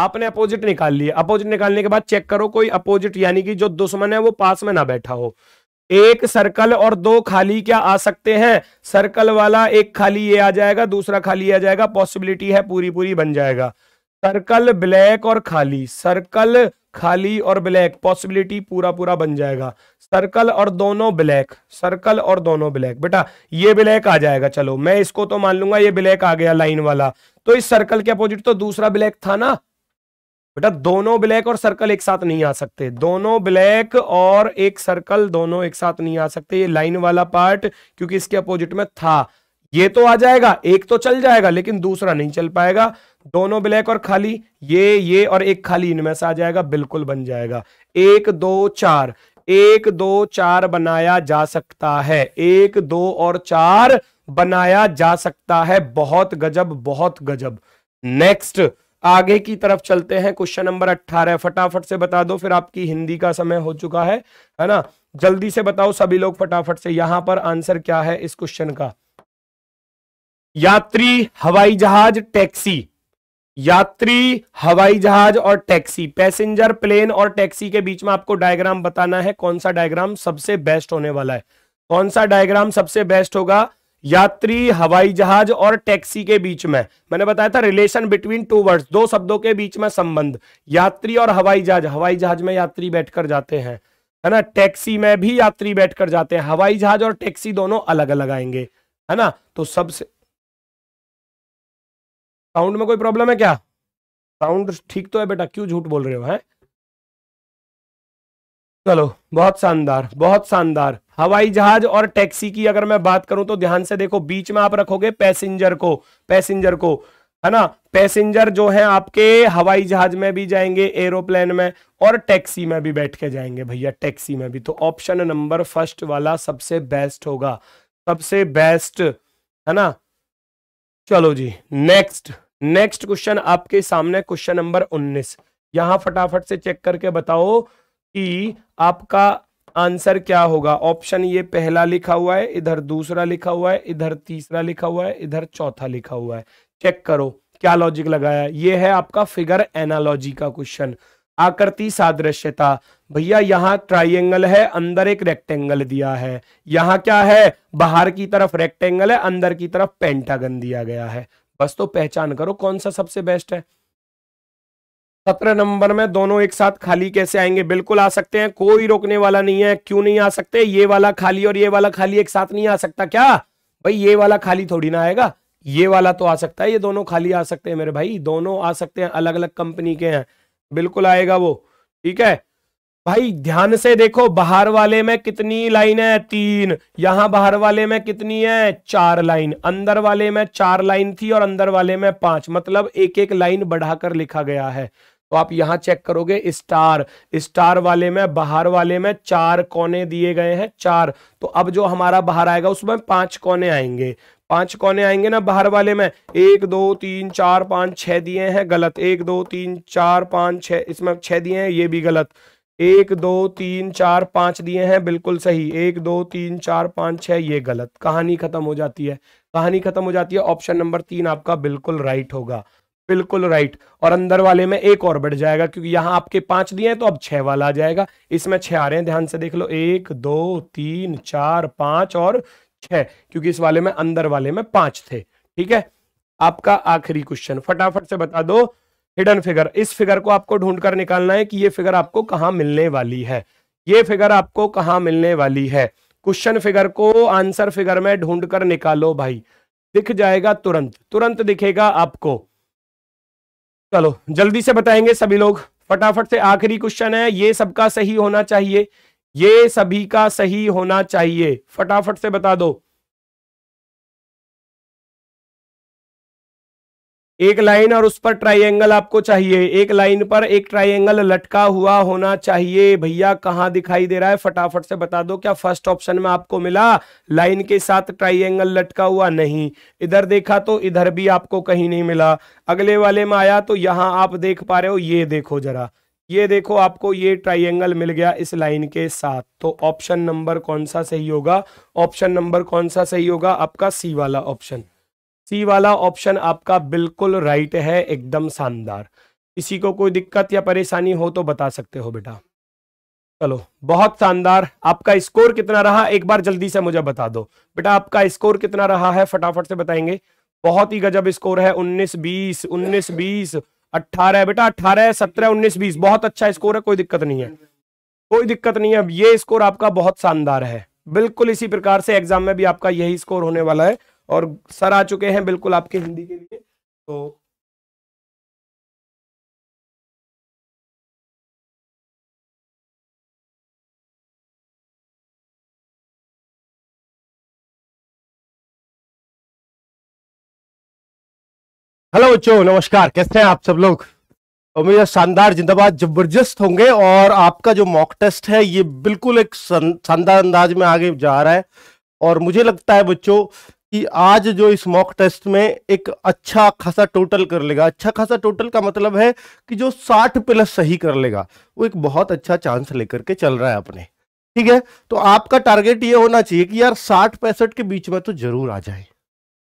आपने अपोजिट निकाल लिया अपोजिट निकालने के बाद चेक करो कोई अपोजिट यानी कि जो दुश्मन है वो पास में ना बैठा हो एक सर्कल और दो खाली क्या आ सकते हैं सर्कल वाला एक खाली ये आ जाएगा दूसरा खाली आ जाएगा पॉसिबिलिटी है पूरी पूरी बन जाएगा सर्कल ब्लैक और खाली सर्कल खाली और ब्लैक पॉसिबिलिटी पूरा पूरा बन जाएगा सर्कल और दोनों ब्लैक सर्कल और दोनों ब्लैक बेटा ये ब्लैक आ जाएगा चलो मैं इसको तो मान लूंगा ये ब्लैक आ गया लाइन वाला तो इस सर्कल के अपोजिट तो दूसरा ब्लैक था ना बेटा दोनों ब्लैक और सर्कल एक साथ नहीं आ सकते दोनों ब्लैक और एक सर्कल दोनों एक साथ नहीं आ सकते ये लाइन वाला पार्ट क्योंकि इसके अपोजिट में था ये तो आ जाएगा एक तो चल जाएगा लेकिन दूसरा नहीं चल पाएगा दोनों ब्लैक और खाली ये ये और एक खाली इनमें से आ जाएगा बिल्कुल बन जाएगा एक दो चार एक दो चार बनाया जा सकता है एक दो और चार बनाया जा सकता है बहुत गजब बहुत गजब नेक्स्ट आगे की तरफ चलते हैं क्वेश्चन नंबर अट्ठारह फटाफट से बता दो फिर आपकी हिंदी का समय हो चुका है है ना जल्दी से बताओ सभी लोग फटाफट से यहां पर आंसर क्या है इस क्वेश्चन का यात्री हवाई जहाज टैक्सी यात्री हवाई जहाज और टैक्सी पैसेंजर प्लेन और टैक्सी के बीच में आपको डायग्राम बताना है कौन सा डायग्राम सबसे बेस्ट होने वाला है कौन सा डायग्राम सबसे बेस्ट होगा यात्री हवाई जहाज और टैक्सी के बीच में मैंने बताया था रिलेशन बिटवीन टू वर्ड्स दो शब्दों के बीच में संबंध यात्री और हवाई जहाज हवाई जहाज में यात्री बैठकर जाते हैं है ना टैक्सी में भी यात्री बैठकर जाते हैं हवाई जहाज और टैक्सी दोनों अलग अलग आएंगे है ना तो सबसे साउंड में कोई प्रॉब्लम है क्या साउंड ठीक तो है बेटा क्यों झूठ बोल रहे हो है चलो बहुत शानदार बहुत शानदार हवाई जहाज और टैक्सी की अगर मैं बात करूं तो ध्यान से देखो बीच में आप रखोगे पैसेंजर को पैसेंजर को है ना पैसेंजर जो है आपके हवाई जहाज में भी जाएंगे एरोप्लेन में और टैक्सी में भी बैठ के जाएंगे भैया टैक्सी में भी तो ऑप्शन नंबर फर्स्ट वाला सबसे बेस्ट होगा सबसे बेस्ट है ना चलो जी नेक्स्ट नेक्स्ट क्वेश्चन आपके सामने क्वेश्चन नंबर 19 यहां फटाफट से चेक करके बताओ कि आपका आंसर क्या होगा ऑप्शन ये पहला लिखा हुआ है इधर दूसरा लिखा हुआ है इधर तीसरा लिखा हुआ है इधर चौथा लिखा हुआ है चेक करो क्या लॉजिक लगाया ये है आपका फिगर एनालॉजी का क्वेश्चन आकृति सादृश्यता भैया यहाँ ट्राइंगल है अंदर एक रेक्टेंगल दिया है यहाँ क्या है बाहर की तरफ रेक्टेंगल है अंदर की तरफ पेंटागन दिया गया है बस तो पहचान करो कौन सा सबसे बेस्ट है सत्रह नंबर में दोनों एक साथ खाली कैसे आएंगे बिल्कुल आ सकते हैं कोई रोकने वाला नहीं है क्यों नहीं आ सकते ये वाला खाली और ये वाला खाली एक साथ नहीं आ सकता क्या भाई ये वाला खाली थोड़ी ना आएगा ये वाला तो आ सकता है ये दोनों खाली आ सकते हैं मेरे भाई दोनों आ सकते हैं अलग अलग कंपनी के हैं बिल्कुल आएगा वो ठीक है भाई ध्यान से देखो बाहर वाले में कितनी लाइन है तीन यहां बाहर वाले में कितनी है चार लाइन अंदर वाले में चार लाइन थी और अंदर वाले में पांच मतलब एक एक लाइन बढ़ाकर लिखा गया है तो आप यहां चेक करोगे स्टार स्टार वाले में बाहर वाले में चार कोने दिए गए हैं चार तो अब जो हमारा बाहर आएगा उसमें पांच कोने आएंगे पांच कोने आएंगे ना बाहर वाले में एक दो तीन चार पांच छह दिए हैं गलत एक दो तीन चार पांच छह इसमें छह दिए हैं ये भी गलत एक दो तीन चार पांच दिए हैं बिल्कुल सही एक दो तीन चार पांच छह ये गलत कहानी खत्म हो जाती है कहानी खत्म हो जाती है ऑप्शन नंबर तीन आपका बिल्कुल राइट होगा बिल्कुल राइट और अंदर वाले में एक और बढ़ जाएगा क्योंकि यहां आपके पांच दिए हैं तो अब छह वाला आ जाएगा इसमें छह आ रहे हैं ध्यान से देख लो एक दो तीन चार पांच और छह क्योंकि इस वाले में अंदर वाले में पांच थे ठीक है आपका आखिरी क्वेश्चन फटाफट से बता दो हिडन फिगर इस फिगर को आपको ढूंढकर निकालना है कि ये फिगर आपको कहां मिलने वाली है ये फिगर आपको कहां मिलने वाली है क्वेश्चन फिगर को आंसर फिगर में ढूंढकर निकालो भाई दिख जाएगा तुरंत तुरंत दिखेगा आपको चलो जल्दी से बताएंगे सभी लोग फटाफट से आखिरी क्वेश्चन है ये सबका सही होना चाहिए ये सभी का सही होना चाहिए फटाफट से बता दो एक लाइन और उस पर ट्राइंगल आपको चाहिए एक लाइन पर एक ट्राइंगल लटका हुआ होना चाहिए भैया कहाँ दिखाई दे रहा है फटाफट से बता दो क्या फर्स्ट ऑप्शन में आपको मिला लाइन के साथ ट्राइंगल लटका हुआ नहीं इधर देखा तो इधर भी आपको कहीं नहीं मिला अगले वाले में आया तो यहाँ आप देख पा रहे हो ये देखो जरा ये देखो आपको ये ट्राइंगल मिल गया इस लाइन के साथ तो ऑप्शन नंबर कौन सा सही होगा ऑप्शन नंबर कौन सा सही होगा आपका सी वाला ऑप्शन सी वाला ऑप्शन आपका बिल्कुल राइट है एकदम शानदार किसी को कोई दिक्कत या परेशानी हो तो बता सकते हो बेटा चलो बहुत शानदार आपका स्कोर कितना रहा एक बार जल्दी से मुझे बता दो बेटा आपका स्कोर कितना रहा है फटाफट से बताएंगे बहुत ही गजब स्कोर है उन्नीस बीस उन्नीस बीस अट्ठारह बेटा अट्ठारह सत्रह उन्नीस बीस बहुत अच्छा स्कोर है कोई दिक्कत नहीं है कोई दिक्कत नहीं है ये स्कोर आपका बहुत शानदार है बिल्कुल इसी प्रकार से एग्जाम में भी आपका यही स्कोर होने वाला है और सर आ चुके हैं बिल्कुल आपके हिंदी के लिए तो हेलो बच्चो नमस्कार कैसे हैं आप सब लोग उम्मीद है शानदार जिंदाबाद जबरदस्त होंगे और आपका जो मॉक टेस्ट है ये बिल्कुल एक शानदार अंदाज में आगे जा रहा है और मुझे लगता है बच्चों कि आज जो इस मॉक टेस्ट में एक अच्छा खासा टोटल कर लेगा अच्छा खासा टोटल का मतलब है कि जो 60 प्लस सही कर लेगा वो एक बहुत अच्छा चांस लेकर के चल रहा है अपने ठीक है तो आपका टारगेट ये होना चाहिए कि यार साठ पैंसठ के बीच में तो जरूर आ जाए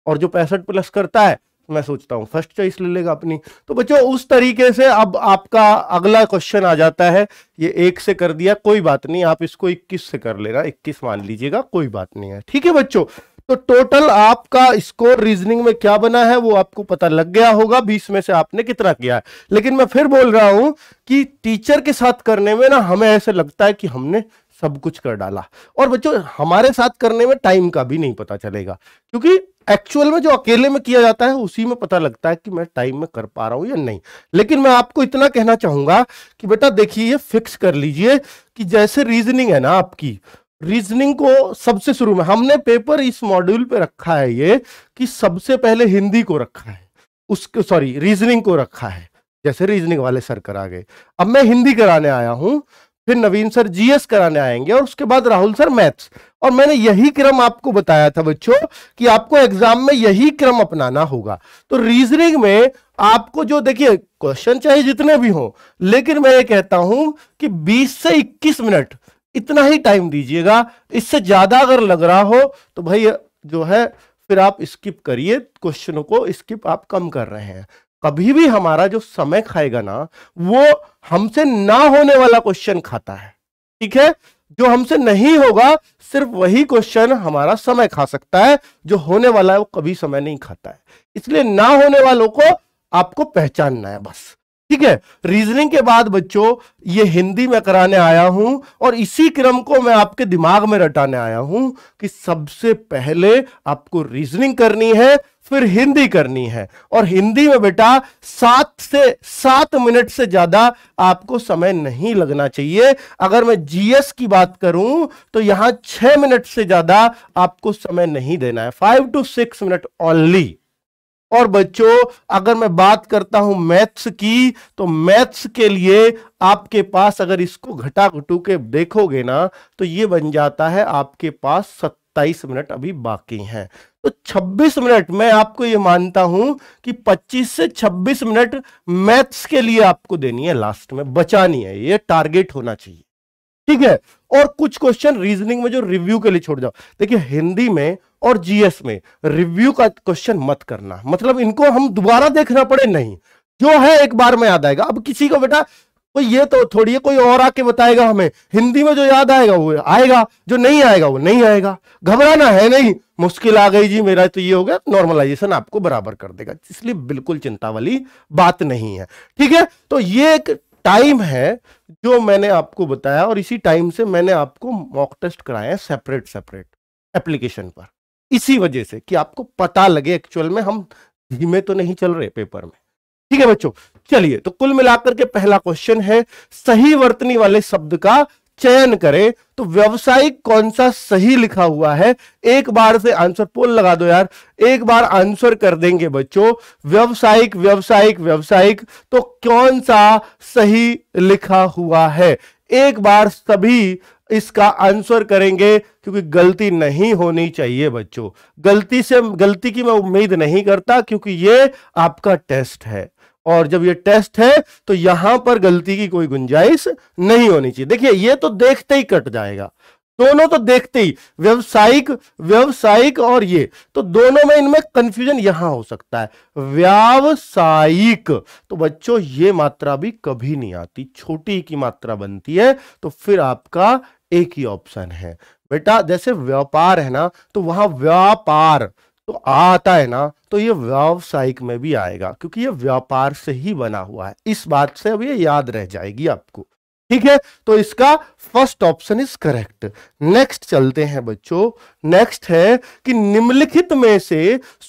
और जो पैंसठ प्लस करता है मैं सोचता हूँ फर्स्ट चॉइस ले लेगा अपनी तो बच्चों उस तरीके से अब आपका अगला क्वेश्चन आ जाता है ये एक से कर दिया कोई बात नहीं आप इसको 21 से कर लेना 21 मान लीजिएगा कोई बात नहीं है ठीक है बच्चों तो टोटल आपका स्कोर रीजनिंग में क्या बना है वो आपको पता लग गया होगा बीस में से आपने कितना किया है लेकिन मैं फिर बोल रहा हूं कि टीचर के साथ करने में ना हमें ऐसे लगता है कि हमने सब कुछ कर डाला और बच्चों हमारे साथ करने में टाइम का भी नहीं पता चलेगा क्योंकि एक्चुअल में जो अकेले में किया जाता है उसी में पता लगता है कि मैं टाइम में कर पा रहा हूं या नहीं लेकिन मैं आपको इतना कहना चाहूंगा कि बेटा देखिए ये फिक्स कर लीजिए कि जैसे रीजनिंग है ना आपकी रीजनिंग को सबसे शुरू में हमने पेपर इस मॉड्यूल पे रखा है ये कि सबसे पहले हिंदी को रखा है उसके सॉरी रीजनिंग को रखा है जैसे रीजनिंग वाले सर करा गए अब मैं हिंदी कराने आया हूं फिर नवीन सर जीएस कराने आएंगे और उसके बाद राहुल सर मैथ्स और मैंने यही क्रम आपको बताया था बच्चों कि आपको एग्जाम में यही क्रम अपनाना होगा तो रीजनिंग में आपको जो देखिए क्वेश्चन चाहे जितने भी हो लेकिन मैं ये कहता हूं कि 20 से 21 मिनट इतना ही टाइम दीजिएगा इससे ज्यादा अगर लग रहा हो तो भाई जो है फिर आप स्किप करिए क्वेश्चनों को स्किप आप कम कर रहे हैं कभी भी हमारा जो समय खाएगा ना वो हमसे ना होने वाला क्वेश्चन खाता है ठीक है जो हमसे नहीं होगा सिर्फ वही क्वेश्चन हमारा समय खा सकता है जो होने वाला है वो कभी समय नहीं खाता है इसलिए ना होने वालों को आपको पहचानना है बस ठीक है रीजनिंग के बाद बच्चों ये हिंदी में कराने आया हूं और इसी क्रम को मैं आपके दिमाग में रटाने आया हूं कि सबसे पहले आपको रीजनिंग करनी है फिर हिंदी करनी है और हिंदी में बेटा सात से सात मिनट से ज्यादा आपको समय नहीं लगना चाहिए अगर मैं जीएस की बात करूं तो यहां छह मिनट से ज्यादा आपको समय नहीं देना है five to six minute only और बच्चों अगर मैं बात करता हूं मैथ्स की तो मैथ्स के लिए आपके पास अगर इसको घटा घटू के देखोगे ना तो ये बन जाता है आपके पास सत्ताईस मिनट अभी बाकी हैं तो 26 मिनट मैं आपको ये मानता हूं कि 25 से 26 मिनट मैथ्स के लिए आपको देनी है लास्ट में बचानी है ये टारगेट होना चाहिए ठीक है और कुछ क्वेश्चन रीजनिंग में जो रिव्यू के लिए छोड़ जाओ देखिए हिंदी में और जीएस में रिव्यू का क्वेश्चन मत करना मतलब इनको हम दोबारा देखना पड़े नहीं जो है एक बार में याद आएगा अब किसी को बेटा कोई ये तो थोड़ी है कोई और आके बताएगा हमें हिंदी में जो याद आएगा वो आएगा जो नहीं आएगा वो नहीं आएगा घबराना है नहीं मुश्किल आ गई जी मेरा तो ये हो गया नॉर्मलाइजेशन आपको बराबर कर देगा इसलिए बिल्कुल चिंता वाली बात नहीं है ठीक है तो ये एक टाइम है जो मैंने आपको बताया और इसी टाइम से मैंने आपको मॉक टेस्ट कराया सेपरेट सेपरेट एप्लीकेशन पर इसी वजह से कि आपको पता लगे एक्चुअल में हम धीमे तो नहीं चल रहे पेपर में ठीक है बच्चों चलिए तो कुल मिलाकर के पहला क्वेश्चन है सही वर्तनी वाले शब्द का चयन करें तो व्यवसायिक कौन सा सही लिखा हुआ है एक बार से आंसर पोल लगा दो यार एक बार आंसर कर देंगे बच्चों व्यवसायिक व्यवसायिक व्यवसायिक तो कौन सा सही लिखा हुआ है एक बार सभी इसका आंसर करेंगे क्योंकि गलती नहीं होनी चाहिए बच्चों गलती से गलती की मैं उम्मीद नहीं करता क्योंकि ये आपका टेस्ट है और जब ये टेस्ट है तो यहां पर गलती की कोई गुंजाइश नहीं होनी चाहिए देखिए ये तो देखते ही कट जाएगा दोनों तो देखते ही व्यवसायिक व्यवसायिक और ये तो दोनों में इनमें कंफ्यूजन यहां हो सकता है व्यावसायिक तो बच्चों ये मात्रा भी कभी नहीं आती छोटी की मात्रा बनती है तो फिर आपका एक ही ऑप्शन है बेटा जैसे व्यापार है ना तो वहां व्यापार तो आता है ना तो ये व्यावसायिक में भी आएगा क्योंकि ये व्यापार से ही बना हुआ है इस बात से अब ये याद रह जाएगी आपको ठीक है तो इसका first option is correct next चलते हैं बच्चों नेक्स्ट है कि निम्नलिखित में से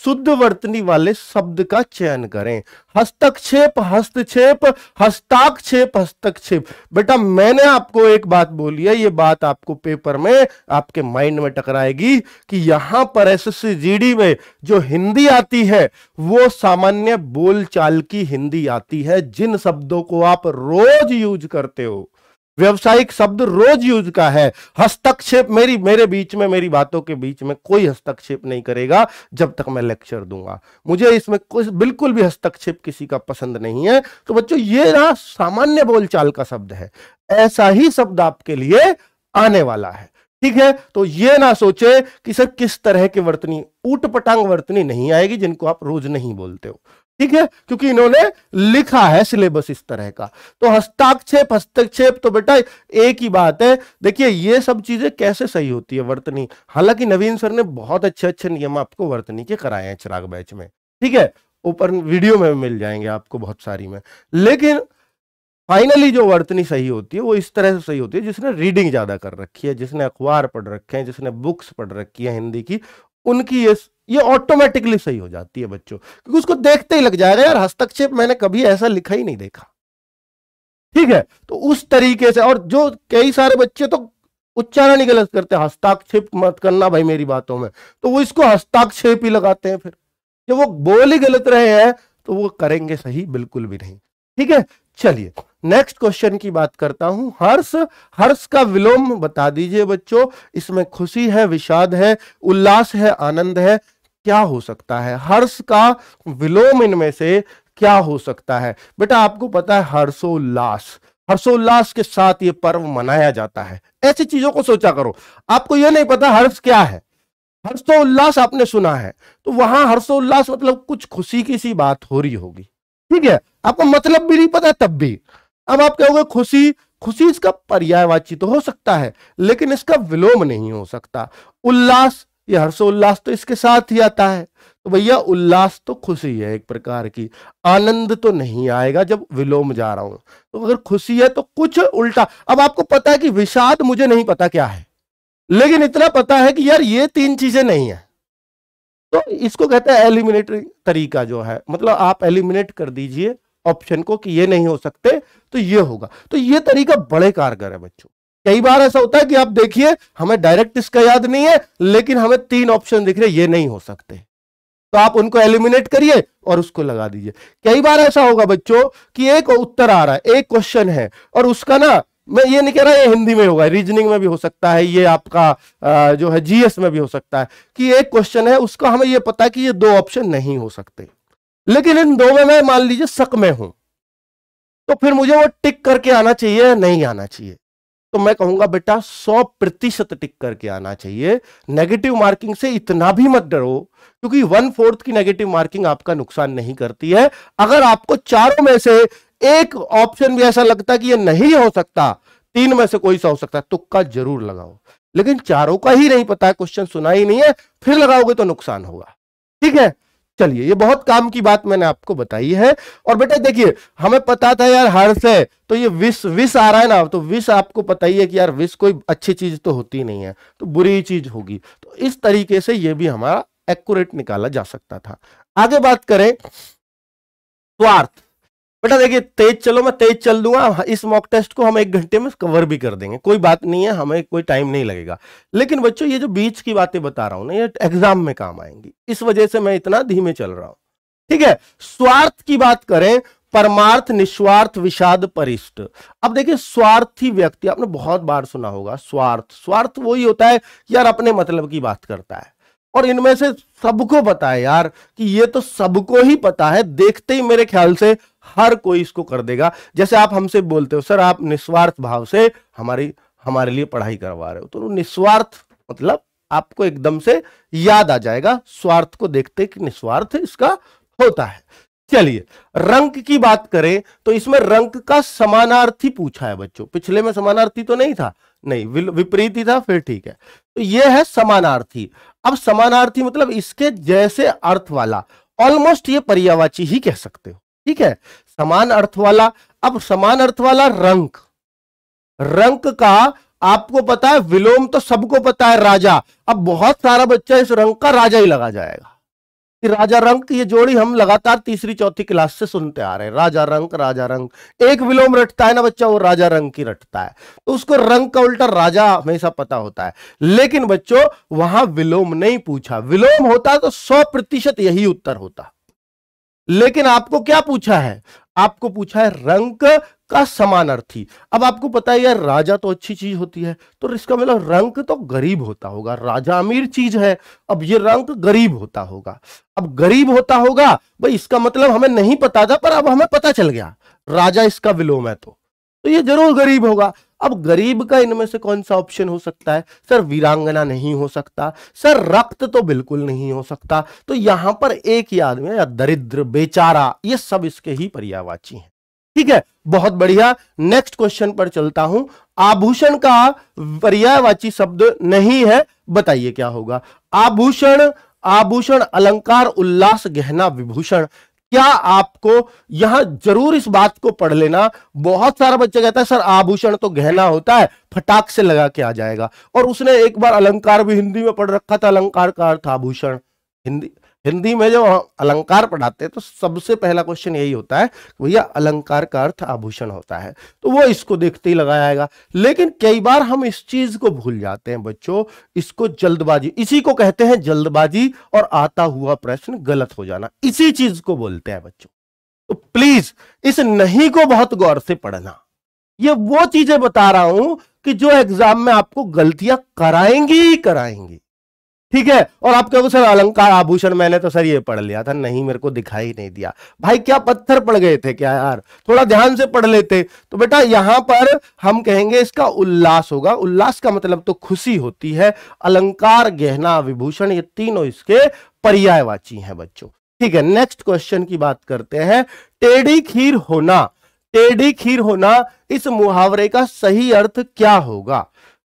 शुद्ध वर्तनी वाले शब्द का चयन करें हस्तक्षेप हस्तक्षेप हस्ताक्षेप हस्तक्षेप बेटा मैंने आपको एक बात बोली है ये बात आपको पेपर में आपके माइंड में टकराएगी कि यहां पर एसएससी जीडी में जो हिंदी आती है वो सामान्य बोलचाल की हिंदी आती है जिन शब्दों को आप रोज यूज करते हो व्यवसायिक शब्द रोज यूज का है हस्तक्षेप मेरी मेरे बीच में मेरी बातों के बीच में कोई हस्तक्षेप नहीं करेगा जब तक मैं लेक्चर दूंगा मुझे इसमें कुछ बिल्कुल भी हस्तक्षेप किसी का पसंद नहीं है तो बच्चों ये ना सामान्य बोलचाल का शब्द है ऐसा ही शब्द आपके लिए आने वाला है ठीक है तो ये ना सोचे कि सर किस तरह की वर्तनी ऊट वर्तनी नहीं आएगी जिनको आप रोज नहीं बोलते हो ठीक है क्योंकि इन्होंने लिखा है सिलेबस इस तरह का तो हस्ताक्षेप हस्तक्षेप तो बेटा एक ही बात है देखिए ये सब चीजें कैसे सही होती है वर्तनी हालांकि नवीन सर ने बहुत अच्छे अच्छे नियम आपको वर्तनी के कराए हैं चिराग बैच में ठीक है ऊपर वीडियो में मिल जाएंगे आपको बहुत सारी में लेकिन फाइनली जो वर्तनी सही होती है वो इस तरह से सही होती है जिसने रीडिंग ज़्यादा कर रखी है जिसने अखबार पढ़ रखे हैं जिसने बुक्स पढ़ रखी है हिंदी की उनकी ये ये ऑटोमेटिकली सही हो जाती है बच्चों क्योंकि उसको देखते ही लग जाएगा यार हस्तक्षेप मैंने कभी ऐसा लिखा ही नहीं देखा ठीक है तो उस तरीके से और जो कई सारे बच्चे तो उच्चारण ही गलत करते हैं हस्ताक्षेप मत करना भाई मेरी बातों में तो वो इसको हस्ताक्षेप ही लगाते हैं फिर जब वो बोल ही गलत रहे हैं तो वो करेंगे सही बिल्कुल भी नहीं ठीक है चलिए नेक्स्ट क्वेश्चन की बात करता हूं हर्ष हर्ष का विलोम बता दीजिए बच्चों इसमें खुशी है विषाद है उल्लास है आनंद है क्या हो सकता है हर्ष का विलोम इनमें से क्या हो सकता है बेटा आपको पता है हर्षोल्लास हर्षोल्लास के साथ ये पर्व मनाया जाता है ऐसी चीजों को सोचा करो आपको यह नहीं पता हर्ष क्या है हर्षोल्लास आपने सुना है तो वहां हर्षोल्लास मतलब कुछ खुशी की सी बात हो रही होगी ठीक है आपको मतलब भी नहीं पता तब भी अब आप कहोगे खुशी खुशी इसका पर्यायवाची तो हो सकता है लेकिन इसका विलोम नहीं हो सकता उल्लास ये हर्षोल्लास तो इसके साथ ही आता है तो भैया उल्लास तो खुशी है एक प्रकार की आनंद तो नहीं आएगा जब विलोम जा रहा हूं तो अगर खुशी है तो कुछ उल्टा अब आपको पता है कि विषाद मुझे नहीं पता क्या है लेकिन इतना पता है कि यार ये तीन चीजें नहीं है तो इसको कहते हैं एलिमिनेटरी तरीका जो है मतलब आप एलिमिनेट कर दीजिए ऑप्शन को कि ये नहीं हो सकते तो ये होगा तो ये तरीका बड़े कारगर है बच्चों कई बार ऐसा होता है कि आप देखिए हमें डायरेक्ट इसका याद नहीं है लेकिन हमें तीन ऑप्शन दिख रहे ये नहीं हो सकते तो आप उनको एलिमिनेट करिए और उसको लगा दीजिए कई बार ऐसा होगा बच्चों कि एक उत्तर आ रहा है एक क्वेश्चन है और उसका ना मैं ये नहीं कह रहा ये हिंदी में होगा रीजनिंग में भी हो सकता है ये आपका जो है जीएस में भी हो सकता है कि एक क्वेश्चन है उसका हमें ये पता है कि ये दो ऑप्शन नहीं हो सकते लेकिन इन दो में मैं मान लीजिए शक में हूं तो फिर मुझे वो टिक करके आना चाहिए या नहीं आना चाहिए तो मैं कहूंगा बेटा सौ प्रतिशत टिक करके आना चाहिए नेगेटिव मार्किंग से इतना भी मत डरो क्योंकि वन फोर्थ की नेगेटिव मार्किंग आपका नुकसान नहीं करती है अगर आपको चारों में से एक ऑप्शन भी ऐसा लगता है कि यह नहीं हो सकता तीन में से कोई सा हो सकता है तुक्का जरूर लगाओ लेकिन चारों का ही नहीं पता है क्वेश्चन सुना ही नहीं है फिर लगाओगे तो नुकसान होगा ठीक है चलिए ये बहुत काम की बात मैंने आपको बताई है और बेटा देखिए हमें पता था यार हर्ष है तो ये विष विष आ रहा है ना तो विष आपको पता ही है कि यार विष कोई अच्छी चीज तो होती नहीं है तो बुरी चीज होगी तो इस तरीके से ये भी हमारा एक्यूरेट निकाला जा सकता था आगे बात करें स्वार्थ बेटा देखिए तेज चलो मैं तेज चल दूंगा इस मॉक टेस्ट को हम एक घंटे में कवर भी कर देंगे कोई बात नहीं है हमें कोई टाइम नहीं लगेगा लेकिन बच्चों ये जो बीच की बातें बता रहा हूं ना ये एग्जाम में काम आएंगी इस वजह से मैं इतना धीमे चल रहा हूं ठीक है स्वार्थ की बात करें परमार्थ निस्वार्थ विषाद परिष्ट अब देखिए स्वार्थी व्यक्ति आपने बहुत बार सुना होगा स्वार्थ स्वार्थ वही होता है यार अपने मतलब की बात करता है और इनमें से सबको पता है यार कि ये तो सबको ही पता है देखते ही मेरे ख्याल से हर कोई इसको कर देगा जैसे आप हमसे बोलते हो सर आप निस्वार्थ भाव से हमारी हमारे लिए पढ़ाई करवा रहे हो तो निस्वार्थ मतलब आपको एकदम से याद आ जाएगा स्वार्थ को देखते कि निस्वार्थ इसका होता है चलिए रंक की बात करें तो इसमें रंक का समानार्थी पूछा है बच्चों पिछले में समानार्थी तो नहीं था नहीं विपरीत ही था फिर ठीक है तो ये है समानार्थी अब समानार्थी मतलब इसके जैसे अर्थ वाला ऑलमोस्ट ये पर्यावाची ही कह सकते हो ठीक है समान अर्थ वाला अब समान अर्थ वाला रंक रंक का आपको पता है विलोम तो सबको पता है राजा अब बहुत सारा बच्चा इस रंग का राजा ही लगा जाएगा कि राजा रंक ये जोड़ी हम लगातार तीसरी चौथी क्लास से सुनते आ रहे हैं राजा रंक राजा रंक एक विलोम रटता है ना बच्चा वो राजा रंग की रटता है तो उसको रंग का उल्टा राजा हमेशा पता होता है लेकिन बच्चों वहां विलोम नहीं पूछा विलोम होता तो सौ प्रतिशत यही उत्तर होता लेकिन आपको क्या पूछा है आपको पूछा है रंग का समानार्थी अब आपको पता है यार राजा तो अच्छी चीज होती है तो इसका मतलब रंग तो गरीब होता होगा राजा अमीर चीज है अब ये रंग गरीब होता होगा अब गरीब होता होगा भाई इसका मतलब हमें नहीं पता था पर अब हमें पता चल गया राजा इसका विलोम है तो तो ये जरूर गरीब होगा अब गरीब का इनमें से कौन सा ऑप्शन हो सकता है सर वीरांगना नहीं हो सकता सर रक्त तो बिल्कुल नहीं हो सकता तो यहां पर एक ही आदमी या दरिद्र बेचारा ये सब इसके ही पर्यावाची हैं ठीक है बहुत बढ़िया नेक्स्ट क्वेश्चन पर चलता हूं आभूषण का पर्यायवाची शब्द नहीं है बताइए क्या होगा आभूषण आभूषण अलंकार उल्लास गहना विभूषण क्या आपको यहां जरूर इस बात को पढ़ लेना बहुत सारा बच्चा कहता है सर आभूषण तो गहना होता है फटाक से लगा के आ जाएगा और उसने एक बार अलंकार भी हिंदी में पढ़ रखा था अलंकार का अर्थ आभूषण हिंदी हिंदी में जब अलंकार पढ़ाते हैं तो सबसे पहला क्वेश्चन यही होता है भैया अलंकार का अर्थ आभूषण होता है तो वो इसको देखते ही लगाया जाएगा लेकिन कई बार हम इस चीज को भूल जाते हैं बच्चों इसको जल्दबाजी इसी को कहते हैं जल्दबाजी और आता हुआ प्रश्न गलत हो जाना इसी चीज को बोलते हैं बच्चों तो प्लीज इस नहीं को बहुत गौर से पढ़ना ये वो चीजें बता रहा हूं कि जो एग्जाम में आपको गलतियां कराएंगी ही कराएंगी ठीक है और आप कहो सर अलंकार आभूषण मैंने तो सर ये पढ़ लिया था नहीं मेरे को दिखाई नहीं दिया भाई क्या पत्थर पड़ गए थे क्या यार थोड़ा ध्यान से पढ़ लेते तो बेटा यहां पर हम कहेंगे इसका उल्लास होगा उल्लास का मतलब तो खुशी होती है अलंकार गहना विभूषण ये तीनों इसके पर्यायवाची हैं बच्चों ठीक है नेक्स्ट क्वेश्चन की बात करते हैं टेढ़ी खीर होना टेढ़ी खीर होना इस मुहावरे का सही अर्थ क्या होगा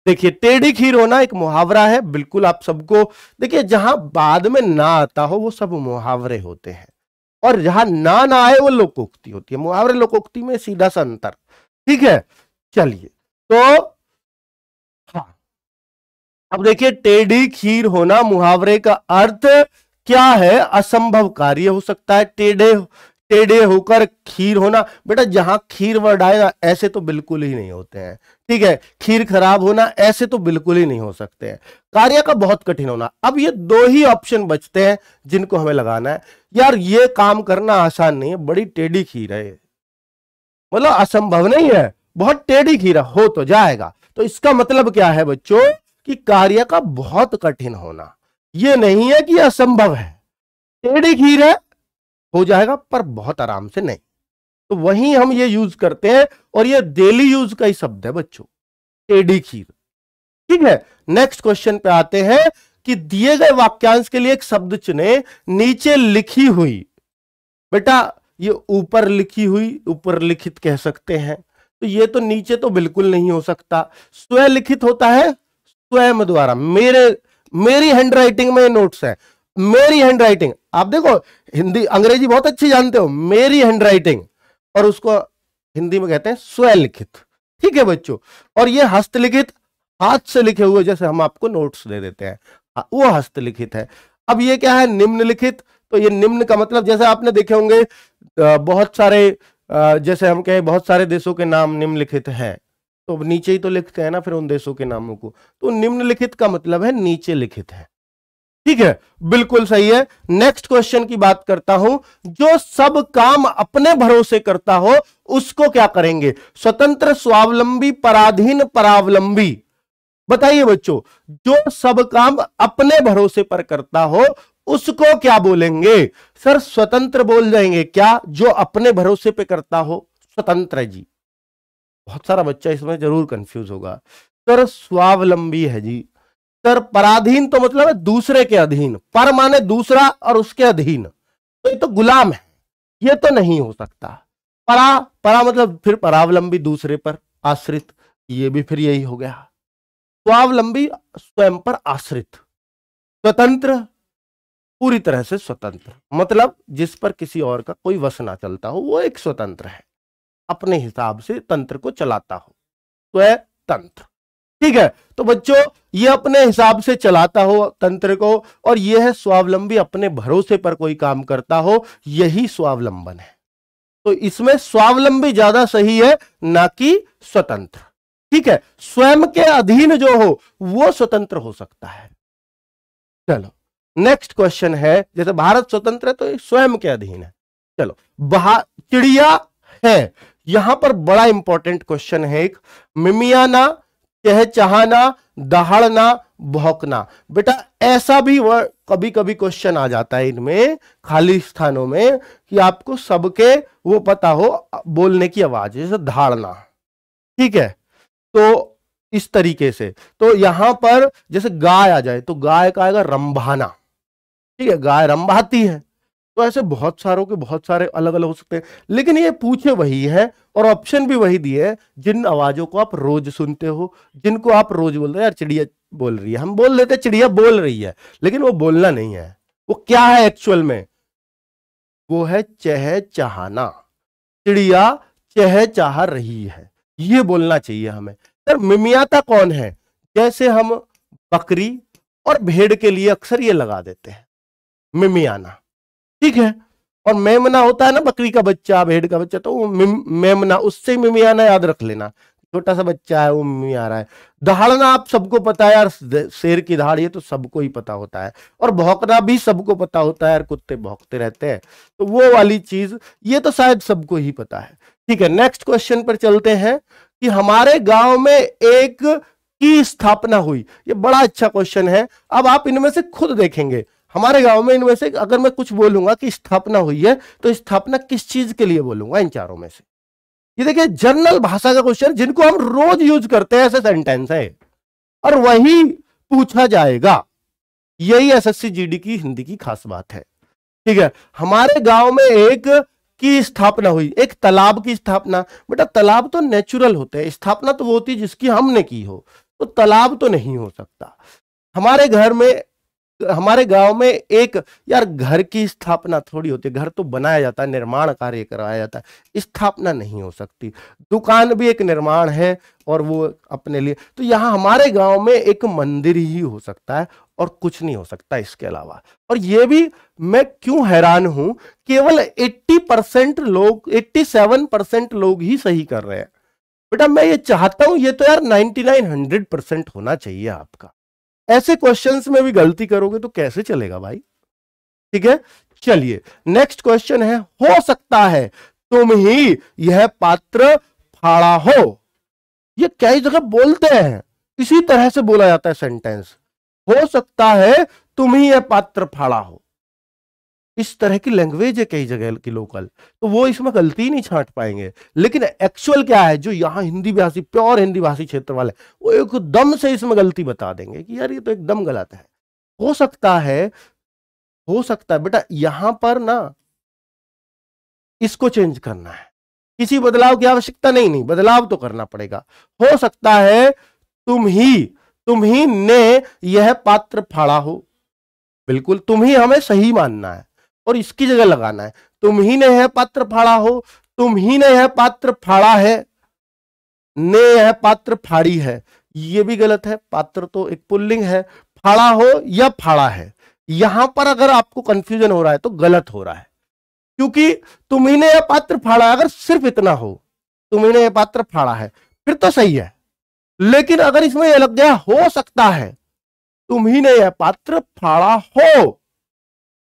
देखिए टेढ़ी खीर होना एक मुहावरा है बिल्कुल आप सबको देखिए जहां बाद में ना आता हो वो सब मुहावरे होते हैं और जहां ना ना आए वो लोकोक्ति होती है मुहावरे लोकोक्ति में सीधा सा अंतर ठीक है चलिए तो हाँ अब देखिए टेढ़ी खीर होना मुहावरे का अर्थ क्या है असंभव कार्य हो सकता है टेढ़े टेढ़े होकर खीर होना बेटा जहां खीर वर्ड आए ऐसे तो बिल्कुल ही नहीं होते हैं ठीक है खीर खराब होना ऐसे तो बिल्कुल ही नहीं हो सकते हैं कार्य का बहुत कठिन होना अब ये दो ही ऑप्शन बचते हैं जिनको हमें लगाना है यार ये काम करना आसान नहीं है बड़ी टेढ़ी खीर है मतलब असंभव नहीं है बहुत टेढ़ी खीरा हो तो जाएगा तो इसका मतलब क्या है बच्चों कि कार्य का बहुत कठिन होना यह नहीं है कि असंभव है टेढ़ी खीर है हो जाएगा पर बहुत आराम से नहीं तो वही हम ये यूज करते हैं और ये डेली यूज का ही शब्द है बच्चों टेढ़ी खीर ठीक है नेक्स्ट क्वेश्चन पे आते हैं कि दिए गए वाक्यांश के लिए एक शब्द चुने नीचे लिखी हुई बेटा ये ऊपर लिखी हुई ऊपर लिखित कह सकते हैं तो ये तो नीचे तो बिल्कुल नहीं हो सकता लिखित होता है स्वयं द्वारा मेरे मेरी हैंडराइटिंग में नोट्स है मेरी हैंड राइटिंग आप देखो हिंदी अंग्रेजी बहुत अच्छी जानते हो मेरी हैंड राइटिंग और उसको हिंदी में कहते हैं स्वलिखित ठीक है बच्चों और ये हस्तलिखित हाथ से लिखे हुए जैसे हम आपको नोट्स दे देते हैं हाँ, वो हस्तलिखित है अब ये क्या है निम्नलिखित तो ये निम्न का मतलब जैसे आपने देखे होंगे बहुत सारे जैसे हम कहें बहुत सारे देशों के नाम निम्नलिखित हैं तो नीचे ही तो लिखते हैं ना फिर उन देशों के नामों को तो निम्नलिखित का मतलब है नीचे लिखित है ठीक है बिल्कुल सही है नेक्स्ट क्वेश्चन की बात करता हूं जो सब काम अपने भरोसे करता हो उसको क्या करेंगे स्वतंत्र स्वावलंबी पराधीन परावलंबी बताइए बच्चों जो सब काम अपने भरोसे पर करता हो उसको क्या बोलेंगे सर स्वतंत्र बोल जाएंगे क्या जो अपने भरोसे पे करता हो स्वतंत्र जी बहुत सारा बच्चा इसमें जरूर कंफ्यूज होगा सर स्वावलंबी है जी कर पराधीन तो मतलब है दूसरे के अधीन पर माने दूसरा और उसके अधीन तो ये तो गुलाम है ये तो नहीं हो सकता परा परा मतलब फिर परावलंबी दूसरे पर आश्रित ये भी फिर यही हो गया स्वावलंबी स्वयं पर आश्रित स्वतंत्र पूरी तरह से स्वतंत्र मतलब जिस पर किसी और का कोई वस ना चलता हो वो एक स्वतंत्र है अपने हिसाब से तंत्र को चलाता हो स्वतंत्र ठीक है तो बच्चों ये अपने हिसाब से चलाता हो तंत्र को और यह है स्वावलंबी अपने भरोसे पर कोई काम करता हो यही स्वावलंबन है तो इसमें स्वावलंबी ज्यादा सही है ना कि स्वतंत्र ठीक है स्वयं के अधीन जो हो वो स्वतंत्र हो सकता है चलो नेक्स्ट क्वेश्चन है जैसे भारत स्वतंत्र है तो स्वयं के अधीन है चलो बहा चिड़िया है यहां पर बड़ा इंपॉर्टेंट क्वेश्चन है एक मिमियाना यह चाहना दहाड़ना भौकना बेटा ऐसा भी वर्ड कभी कभी क्वेश्चन आ जाता है इनमें खाली स्थानों में कि आपको सबके वो पता हो बोलने की आवाज जैसे धाड़ना ठीक है तो इस तरीके से तो यहां पर जैसे गाय आ जाए तो गाय का आएगा रंभाना ठीक है गाय रंभाती है तो ऐसे बहुत सारों के बहुत सारे अलग अलग हो सकते हैं लेकिन ये पूछे वही है और ऑप्शन भी वही दिए जिन आवाज़ों को आप रोज सुनते हो जिनको आप रोज बोल रहे हैं यार चिड़िया बोल रही है हम बोल लेते चिड़िया बोल रही है लेकिन वो बोलना नहीं है वो क्या है एक्चुअल में वो है चह चाहना चिड़िया चह चाह रही है ये बोलना चाहिए हमें सर मिमियाता कौन है जैसे हम बकरी और भेड़ के लिए अक्सर ये लगा देते हैं मिमियाना ठीक है और मेमना होता है ना बकरी का बच्चा भेड़ का बच्चा तो मेमना उससे मिमियाना याद रख लेना छोटा सा बच्चा है वो मिमी आ रहा है दहाड़ना आप सबको पता है यार शेर की दहाड़ ये तो सबको ही पता होता है और भौंकना भी सबको पता होता है यार कुत्ते भौंकते रहते हैं तो वो वाली चीज ये तो शायद सबको ही पता है ठीक है नेक्स्ट क्वेश्चन पर चलते हैं कि हमारे गांव में एक की स्थापना हुई ये बड़ा अच्छा क्वेश्चन है अब आप इनमें से खुद देखेंगे हमारे गांव में इनमें से अगर मैं कुछ बोलूंगा कि स्थापना हुई है तो स्थापना किस चीज के लिए बोलूंगा इन चारों में से ये देखिए जर्नल भाषा का क्वेश्चन जिनको हम रोज यूज करते हैं ऐसे सेंटेंस है और वही पूछा जाएगा यही एसएससी जीडी की हिंदी की खास बात है ठीक है हमारे गांव में एक की स्थापना हुई एक तालाब की स्थापना बेटा तालाब तो नेचुरल होते हैं स्थापना तो वो होती जिसकी हमने की हो तो तालाब तो नहीं हो सकता हमारे घर में हमारे गांव में एक यार घर की स्थापना थोड़ी होती है घर तो बनाया जाता है निर्माण कार्य कराया जाता है स्थापना नहीं हो सकती दुकान भी एक निर्माण है और वो अपने लिए तो यहाँ हमारे गांव में एक मंदिर ही हो सकता है और कुछ नहीं हो सकता इसके अलावा और ये भी मैं क्यों हैरान हूं केवल 80 परसेंट लोग 87 परसेंट लोग ही सही कर रहे हैं बेटा मैं ये चाहता हूं ये तो यार 99 100 परसेंट होना चाहिए आपका ऐसे क्वेश्चंस में भी गलती करोगे तो कैसे चलेगा भाई ठीक है चलिए नेक्स्ट क्वेश्चन है हो सकता है तुम ही यह पात्र फाड़ा हो यह कई जगह बोलते हैं इसी तरह से बोला जाता है सेंटेंस हो सकता है तुम ही यह पात्र फाड़ा हो इस तरह की लैंग्वेज है कई जगह की लोकल तो वो इसमें गलती नहीं छांट पाएंगे लेकिन एक्चुअल क्या है जो यहाँ हिंदी भाषी प्योर हिंदी भाषी क्षेत्र वाले वो एकदम से इसमें गलती बता देंगे कि यार ये तो एकदम गलत है हो सकता है हो सकता है बेटा यहां पर ना इसको चेंज करना है किसी बदलाव की आवश्यकता नहीं नहीं बदलाव तो करना पड़ेगा हो सकता है तुम ही तुम ही ने यह पात्र फाड़ा हो बिल्कुल तुम ही हमें सही मानना है और इसकी जगह लगाना है तुम ही ने है पात्र फाड़ा हो तुम ही ने है पात्र फाड़ा है ने यह पात्र फाड़ी है ये भी गलत है पात्र तो एक पुल्लिंग है फाड़ा हो या फाड़ा है यहां पर अगर आपको कंफ्यूजन हो रहा है तो गलत हो रहा है क्योंकि तुम्ही ने यह पात्र फाड़ा अगर सिर्फ इतना हो ही ने यह पात्र फाड़ा है फिर तो सही है लेकिन अगर इसमें यह लग गया हो सकता है तुम ही ने यह पात्र फाड़ा हो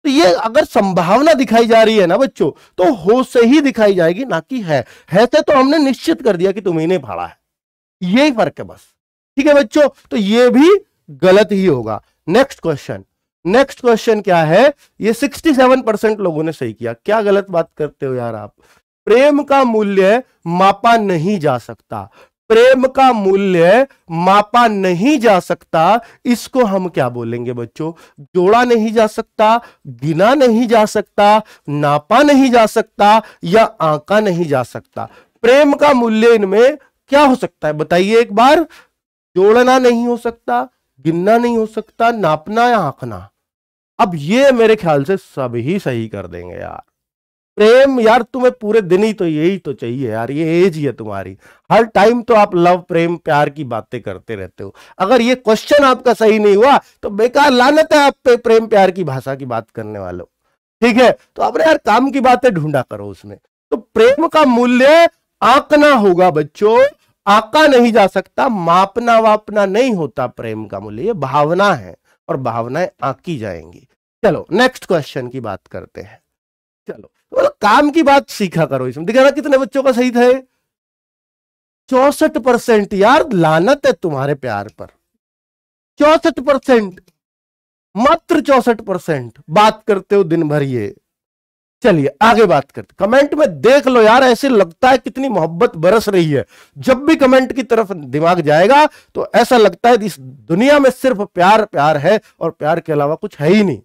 तो ये अगर संभावना दिखाई जा रही है ना बच्चों तो हो से ही दिखाई जाएगी ना कि है है तो हमने निश्चित कर दिया कि तुम्हें भाड़ा है यही फर्क है बस ठीक है बच्चों तो ये भी गलत ही होगा नेक्स्ट क्वेश्चन नेक्स्ट क्वेश्चन क्या है ये 67 परसेंट लोगों ने सही किया क्या गलत बात करते हो यार आप प्रेम का मूल्य मापा नहीं जा सकता प्रेम का मूल्य मापा नहीं जा सकता इसको हम क्या बोलेंगे बच्चों जोड़ा नहीं जा सकता गिना नहीं जा सकता नापा नहीं जा सकता या आंका नहीं जा सकता प्रेम का मूल्य इनमें क्या हो सकता है बताइए एक बार जोड़ना नहीं हो सकता गिनना नहीं हो सकता नापना या आंकना अब ये मेरे ख्याल से सभी सही कर देंगे यार प्रेम यार तुम्हें पूरे दिन ही तो यही तो चाहिए यार ये एज ही है तुम्हारी हर टाइम तो आप लव प्रेम प्यार की बातें करते रहते हो अगर ये क्वेश्चन आपका सही नहीं हुआ तो बेकार लानत है आप पे प्रेम प्यार की भाषा की बात करने वालों ठीक है तो आप यार काम की बातें ढूंढा करो उसमें तो प्रेम का मूल्य आंकना होगा बच्चों आका नहीं जा सकता मापना वापना नहीं होता प्रेम का मूल्य ये भावना है और भावनाएं आंकी जाएंगी चलो नेक्स्ट क्वेश्चन की बात करते हैं चलो तो काम की बात सीखा करो इसमें दिखा कितने बच्चों का सही था चौसठ परसेंट यार लानत है तुम्हारे प्यार पर चौसठ परसेंट मात्र चौसठ परसेंट बात करते हो दिन भर ये चलिए आगे बात करते कमेंट में देख लो यार ऐसे लगता है कितनी मोहब्बत बरस रही है जब भी कमेंट की तरफ दिमाग जाएगा तो ऐसा लगता है इस दुनिया में सिर्फ प्यार प्यार है और प्यार के अलावा कुछ है ही नहीं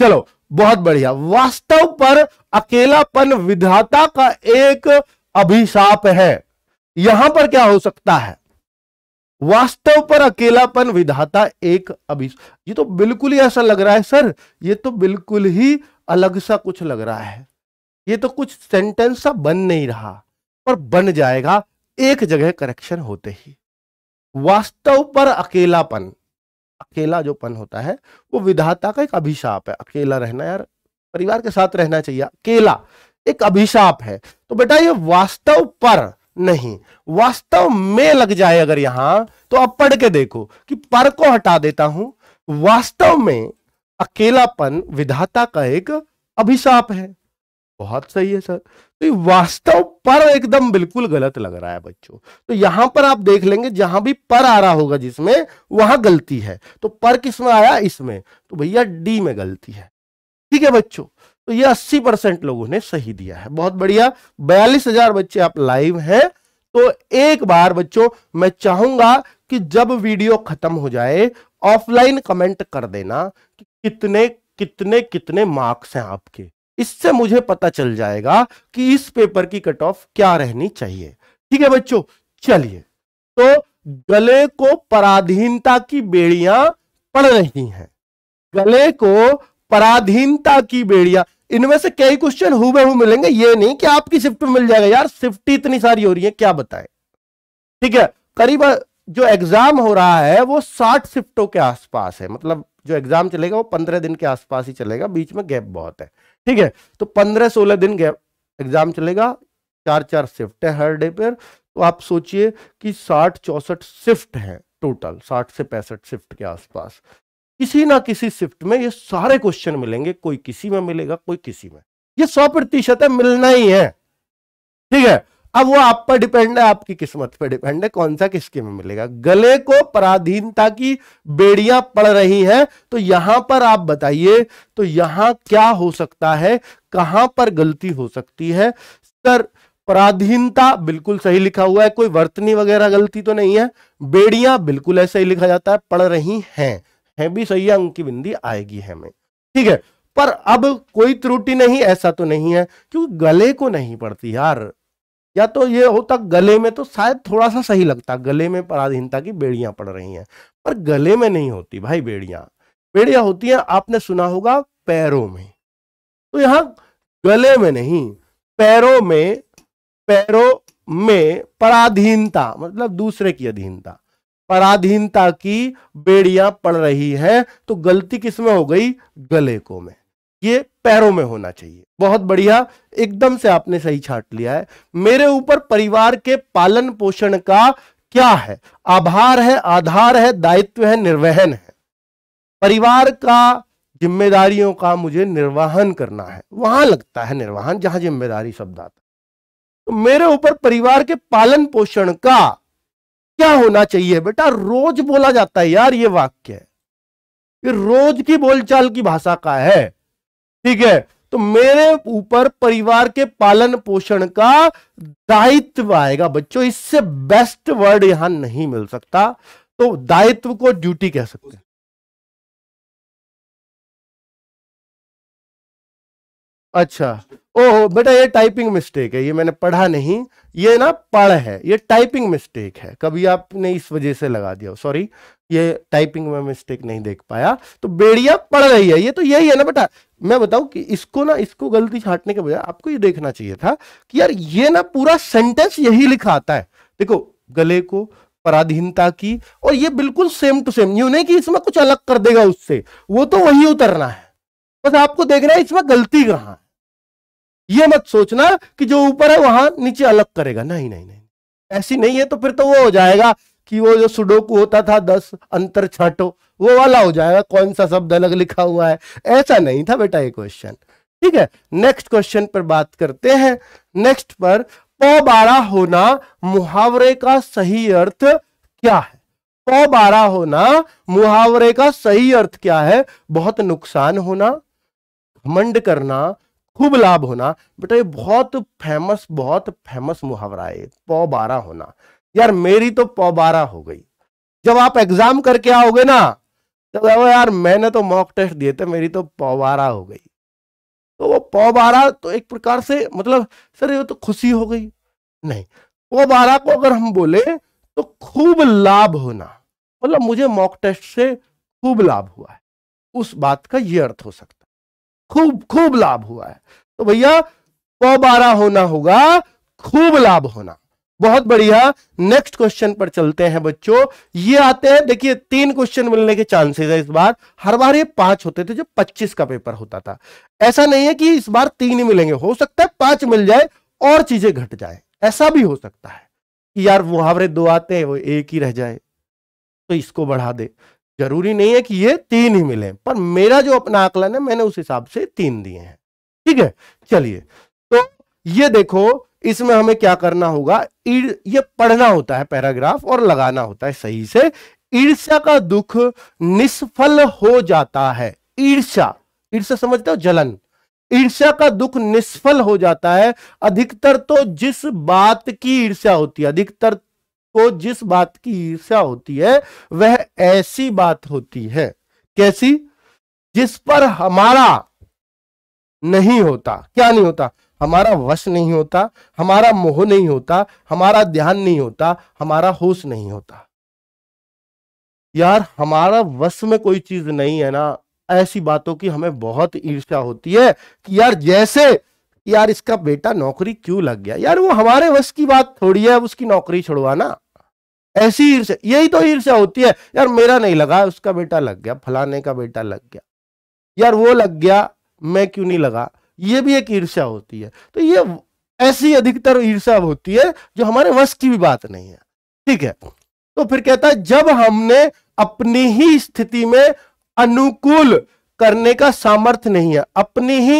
चलो बहुत बढ़िया वास्तव पर अकेलापन विधाता का एक अभिशाप है यहां पर क्या हो सकता है वास्तव पर अकेलापन विधाता एक अभिशाप ये तो बिल्कुल ही ऐसा लग रहा है सर ये तो बिल्कुल ही अलग सा कुछ लग रहा है ये तो कुछ सेंटेंस सा बन नहीं रहा पर बन जाएगा एक जगह करेक्शन होते ही वास्तव पर अकेलापन अकेला जो पन होता है वो विधाता का एक अभिशाप है अकेला रहना यार परिवार के साथ रहना चाहिए अकेला एक अभिशाप है तो बेटा ये वास्तव पर नहीं वास्तव में लग जाए अगर यहां तो आप पढ़ के देखो कि पर को हटा देता हूं वास्तव में अकेलापन विधाता का एक अभिशाप है बहुत सही है सर तो ये वास्तव पर एकदम बिल्कुल गलत लग रहा है बच्चों तो यहां पर आप देख लेंगे जहां भी पर आ रहा होगा जिसमें वहां गलती है तो पर किसमें आया इसमें तो भैया डी में गलती है ठीक है बच्चों तो ये 80 परसेंट लोगों ने सही दिया है बहुत बढ़िया बयालीस हजार बच्चे आप लाइव हैं तो एक बार बच्चों मैं चाहूंगा कि जब वीडियो खत्म हो जाए ऑफलाइन कमेंट कर देना कि कितने कितने कितने मार्क्स हैं आपके इससे मुझे पता चल जाएगा कि इस पेपर की कट ऑफ क्या रहनी चाहिए ठीक है बच्चों चलिए तो गले को पराधीनता की बेड़ियां पड़ रही हैं गले को पराधीनता की बेड़ियां इनमें से कई क्वेश्चन हुए हुए मिलेंगे ये नहीं कि आपकी शिफ्ट में मिल जाएगा यार शिफ्ट इतनी सारी हो रही है क्या बताएं ठीक है करीब जो एग्जाम हो रहा है वो साठ शिफ्टों के आसपास है मतलब जो एग्जाम चलेगा वो पंद्रह दिन के आसपास ही चलेगा बीच में गैप बहुत है ठीक है तो पंद्रह सोलह दिन गैप एग्जाम चलेगा चार चार शिफ्ट है हर डे पर तो आप सोचिए कि साठ चौसठ शिफ्ट है टोटल साठ से पैंसठ शिफ्ट के आसपास किसी ना किसी शिफ्ट में ये सारे क्वेश्चन मिलेंगे कोई किसी में मिलेगा कोई किसी में ये सौ प्रतिशत है मिलना ही है ठीक है अब वो आप पर डिपेंड है आपकी किस्मत पर डिपेंड है कौन सा किसके में मिलेगा गले को पराधीनता की बेड़ियां पड़ रही हैं तो यहां पर आप बताइए तो यहां क्या हो सकता है कहां पर गलती हो सकती है सर पराधीनता बिल्कुल सही लिखा हुआ है कोई वर्तनी वगैरह गलती तो नहीं है बेड़ियां बिल्कुल ऐसे ही लिखा जाता है पड़ रही हैं है भी सही है अंक की बिंदी आएगी हमें ठीक है पर अब कोई त्रुटि नहीं ऐसा तो नहीं है क्योंकि गले को नहीं पड़ती यार या तो ये होता गले में तो शायद थोड़ा सा सही लगता गले में पराधीनता की बेड़ियां पड़ रही हैं पर गले में नहीं होती भाई बेड़ियां बेड़ियां होती हैं आपने सुना होगा पैरों में तो यहां गले में नहीं पैरों में पैरों में पराधीनता मतलब दूसरे की अधीनता पराधीनता की बेड़ियां पड़ रही है तो गलती किसमें हो गई गले को में ये पैरों में होना चाहिए बहुत बढ़िया एकदम से आपने सही छाट लिया है मेरे ऊपर परिवार के पालन पोषण का क्या है आभार है आधार है दायित्व है निर्वहन है परिवार का जिम्मेदारियों का मुझे निर्वाहन करना है वहां लगता है निर्वाहन जहां जिम्मेदारी शब्द आता तो मेरे ऊपर परिवार के पालन पोषण का क्या होना चाहिए बेटा रोज बोला जाता है यार ये वाक्य है ये रोज की बोलचाल की भाषा का है ठीक है तो मेरे ऊपर परिवार के पालन पोषण का दायित्व आएगा बच्चों इससे बेस्ट वर्ड यहां नहीं मिल सकता तो दायित्व को ड्यूटी कह सकते हैं अच्छा ओह बेटा ये टाइपिंग मिस्टेक है ये मैंने पढ़ा नहीं ये ना पढ़ है ये टाइपिंग मिस्टेक है कभी आपने इस वजह से लगा दिया सॉरी ये टाइपिंग में मिस्टेक नहीं देख पाया तो बेड़िया पढ़ रही है ये तो यही है ना बेटा मैं बताऊं कि इसको ना इसको गलती छाटने के बजाय आपको ये देखना चाहिए था कि यार ये ना पूरा सेंटेंस यही लिखा आता है देखो गले को पराधीनता की और ये बिल्कुल सेम टू सेम यू नहीं कि इसमें कुछ अलग कर देगा उससे वो तो वही उतरना है बस आपको देखना है इसमें गलती कहाँ है ये मत सोचना कि जो ऊपर है वहां नीचे अलग करेगा नहीं नहीं नहीं ऐसी नहीं है तो फिर तो वो हो जाएगा कि वो जो सुडोकू होता था दस अंतर छाटो वो वाला हो जाएगा कौन सा शब्द अलग लिखा हुआ है ऐसा नहीं था बेटा ये क्वेश्चन ठीक है नेक्स्ट क्वेश्चन पर बात करते हैं नेक्स्ट पर पौबारा होना मुहावरे का सही अर्थ क्या है पौबारा होना मुहावरे का सही अर्थ क्या है बहुत नुकसान होना घमंड करना खूब लाभ होना बेटा ये बहुत फेमस बहुत फेमस मुहावरा है पौ बारह होना यार मेरी तो पौ बारह हो गई जब आप एग्जाम करके आओगे ना तब तो यार मैंने तो मॉक टेस्ट दिए थे मेरी तो पौ बारह हो गई तो वो पौ बारह तो एक प्रकार से मतलब सर ये तो खुशी हो गई नहीं पौ बारह को अगर हम बोले तो खूब लाभ होना मतलब मुझे मॉक टेस्ट से खूब लाभ हुआ है उस बात का ये अर्थ हो सकता खूब खूब लाभ हुआ है तो भैया बारह होना होगा खूब लाभ होना बहुत बढ़िया नेक्स्ट क्वेश्चन पर चलते हैं बच्चों ये आते हैं देखिए तीन क्वेश्चन मिलने के चांसेस है इस बार हर बार ये पांच होते थे जो पच्चीस का पेपर होता था ऐसा नहीं है कि इस बार तीन ही मिलेंगे हो सकता है पांच मिल जाए और चीजें घट जाए ऐसा भी हो सकता है कि यार मुहावरे दो आते हैं वो एक ही रह जाए तो इसको बढ़ा दे जरूरी नहीं है कि ये तीन ही मिले पर मेरा जो अपना आकलन है मैंने उस हिसाब से तीन दिए हैं ठीक है चलिए तो ये देखो इसमें हमें क्या करना होगा ये पढ़ना होता है पैराग्राफ और लगाना होता है सही से ईर्ष्या का दुख निष्फल हो जाता है ईर्ष्या ईर्ष्या समझते हो जलन ईर्ष्या का दुख निष्फल हो जाता है अधिकतर तो जिस बात की ईर्ष्या होती है अधिकतर को जिस बात की ईर्ष्या होती है वह ऐसी बात होती है कैसी जिस पर हमारा नहीं होता क्या नहीं होता हमारा वश नहीं होता हमारा मोह नहीं होता हमारा ध्यान नहीं होता हमारा होश नहीं होता यार हमारा वश में कोई चीज नहीं है ना ऐसी बातों की हमें बहुत ईर्ष्या होती है कि यार जैसे यार इसका बेटा नौकरी क्यों लग गया यार वो हमारे बस की बात थोड़ी है उसकी नौकरी छुड़वाना ऐसी ईर्ष्या यही तो ईर्ष्या होती है यार मेरा नहीं लगा उसका बेटा लग गया फलाने का बेटा लग गया यार वो लग गया मैं क्यों नहीं लगा ये भी एक ईर्ष्या होती है तो ये ऐसी अधिकतर ईर्ष्या होती है जो हमारे वश की भी बात नहीं है ठीक है तो फिर कहता है जब हमने अपनी ही स्थिति में अनुकूल करने का सामर्थ्य नहीं है अपनी ही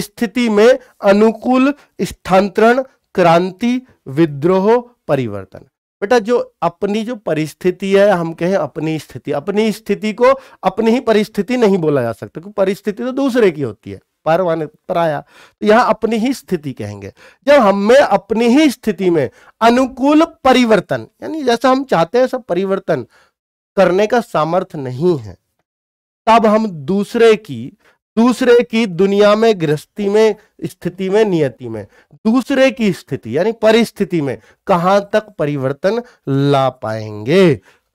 स्थिति में अनुकूल स्थानांतरण क्रांति विद्रोह परिवर्तन बेटा जो अपनी जो परिस्थिति है हम कहें अपनी स्थिति अपनी स्थिति को अपनी ही परिस्थिति नहीं बोला जा सकता क्योंकि परिस्थिति तो दूसरे की होती है पर पराया तो यहां अपनी ही स्थिति कहेंगे जब हमें अपनी ही स्थिति में अनुकूल परिवर्तन यानी जैसा हम चाहते हैं सब परिवर्तन करने का सामर्थ्य नहीं है तब हम दूसरे की दूसरे की दुनिया में गृहस्थी में स्थिति में नियति में दूसरे की स्थिति यानी परिस्थिति में कहां तक परिवर्तन ला पाएंगे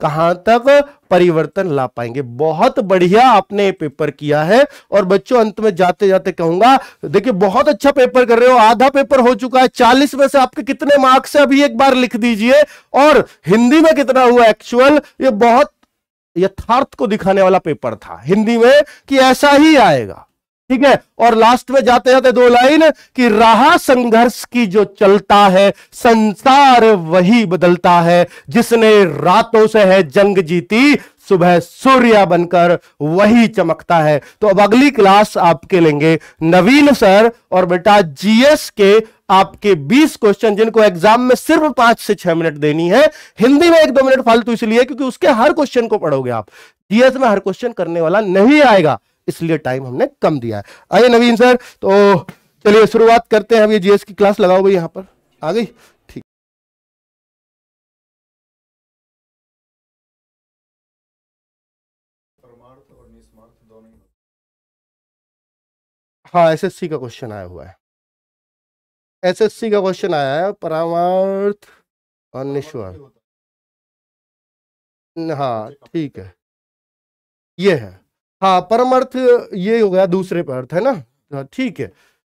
कहां तक परिवर्तन ला पाएंगे बहुत बढ़िया आपने पेपर किया है और बच्चों अंत में जाते जाते कहूंगा देखिए बहुत अच्छा पेपर कर रहे हो आधा पेपर हो चुका है चालीस में से आपके कितने मार्क्स है अभी एक बार लिख दीजिए और हिंदी में कितना हुआ एक्चुअल ये बहुत यथार्थ को दिखाने वाला पेपर था हिंदी में कि ऐसा ही आएगा ठीक है और लास्ट में जाते जाते दो लाइन कि राह संघर्ष की जो चलता है संसार वही बदलता है जिसने रातों से है जंग जीती सुबह सूर्य बनकर वही चमकता है तो अब अगली क्लास आपके लेंगे नवीन सर और बेटा जीएस के आपके 20 क्वेश्चन जिनको एग्जाम में सिर्फ पांच से छह मिनट देनी है हिंदी में एक दो मिनट फालतू इसलिए क्योंकि उसके हर क्वेश्चन को पढ़ोगे आप जीएस में हर क्वेश्चन करने वाला नहीं आएगा इसलिए टाइम हमने कम दिया है आइए नवीन सर तो चलिए शुरुआत करते हैं अभी ये जीएस की क्लास लगाओ भाई पर आ गई ठीक हाँ एसएससी का क्वेश्चन आया हुआ है एसएससी का क्वेश्चन आया है परामर्थ और निश्वार्थ हाँ ठीक है ये है हाँ परमर्थ ये हो गया दूसरे पर अर्थ है ना तो हाँ, ठीक है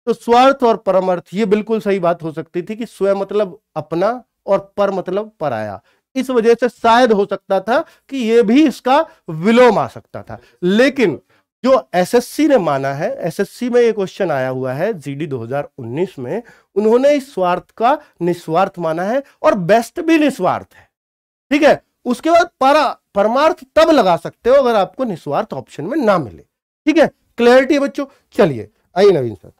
तो स्वार्थ और परमर्थ ये बिल्कुल सही बात हो सकती थी कि स्वयं मतलब अपना और पर मतलब पराया इस वजह से शायद हो सकता था कि ये भी इसका विलोम आ सकता था लेकिन जो एसएससी ने माना है एसएससी में ये क्वेश्चन आया हुआ है जीडी 2019 में उन्होंने इस स्वार्थ का निस्वार्थ माना है और बेस्ट भी निस्वार्थ है ठीक है उसके बाद पारा परमार्थ तब लगा सकते हो अगर आपको निस्वार्थ ऑप्शन में ना मिले ठीक है क्लियरिटी बच्चों चलिए आइए नवीन सर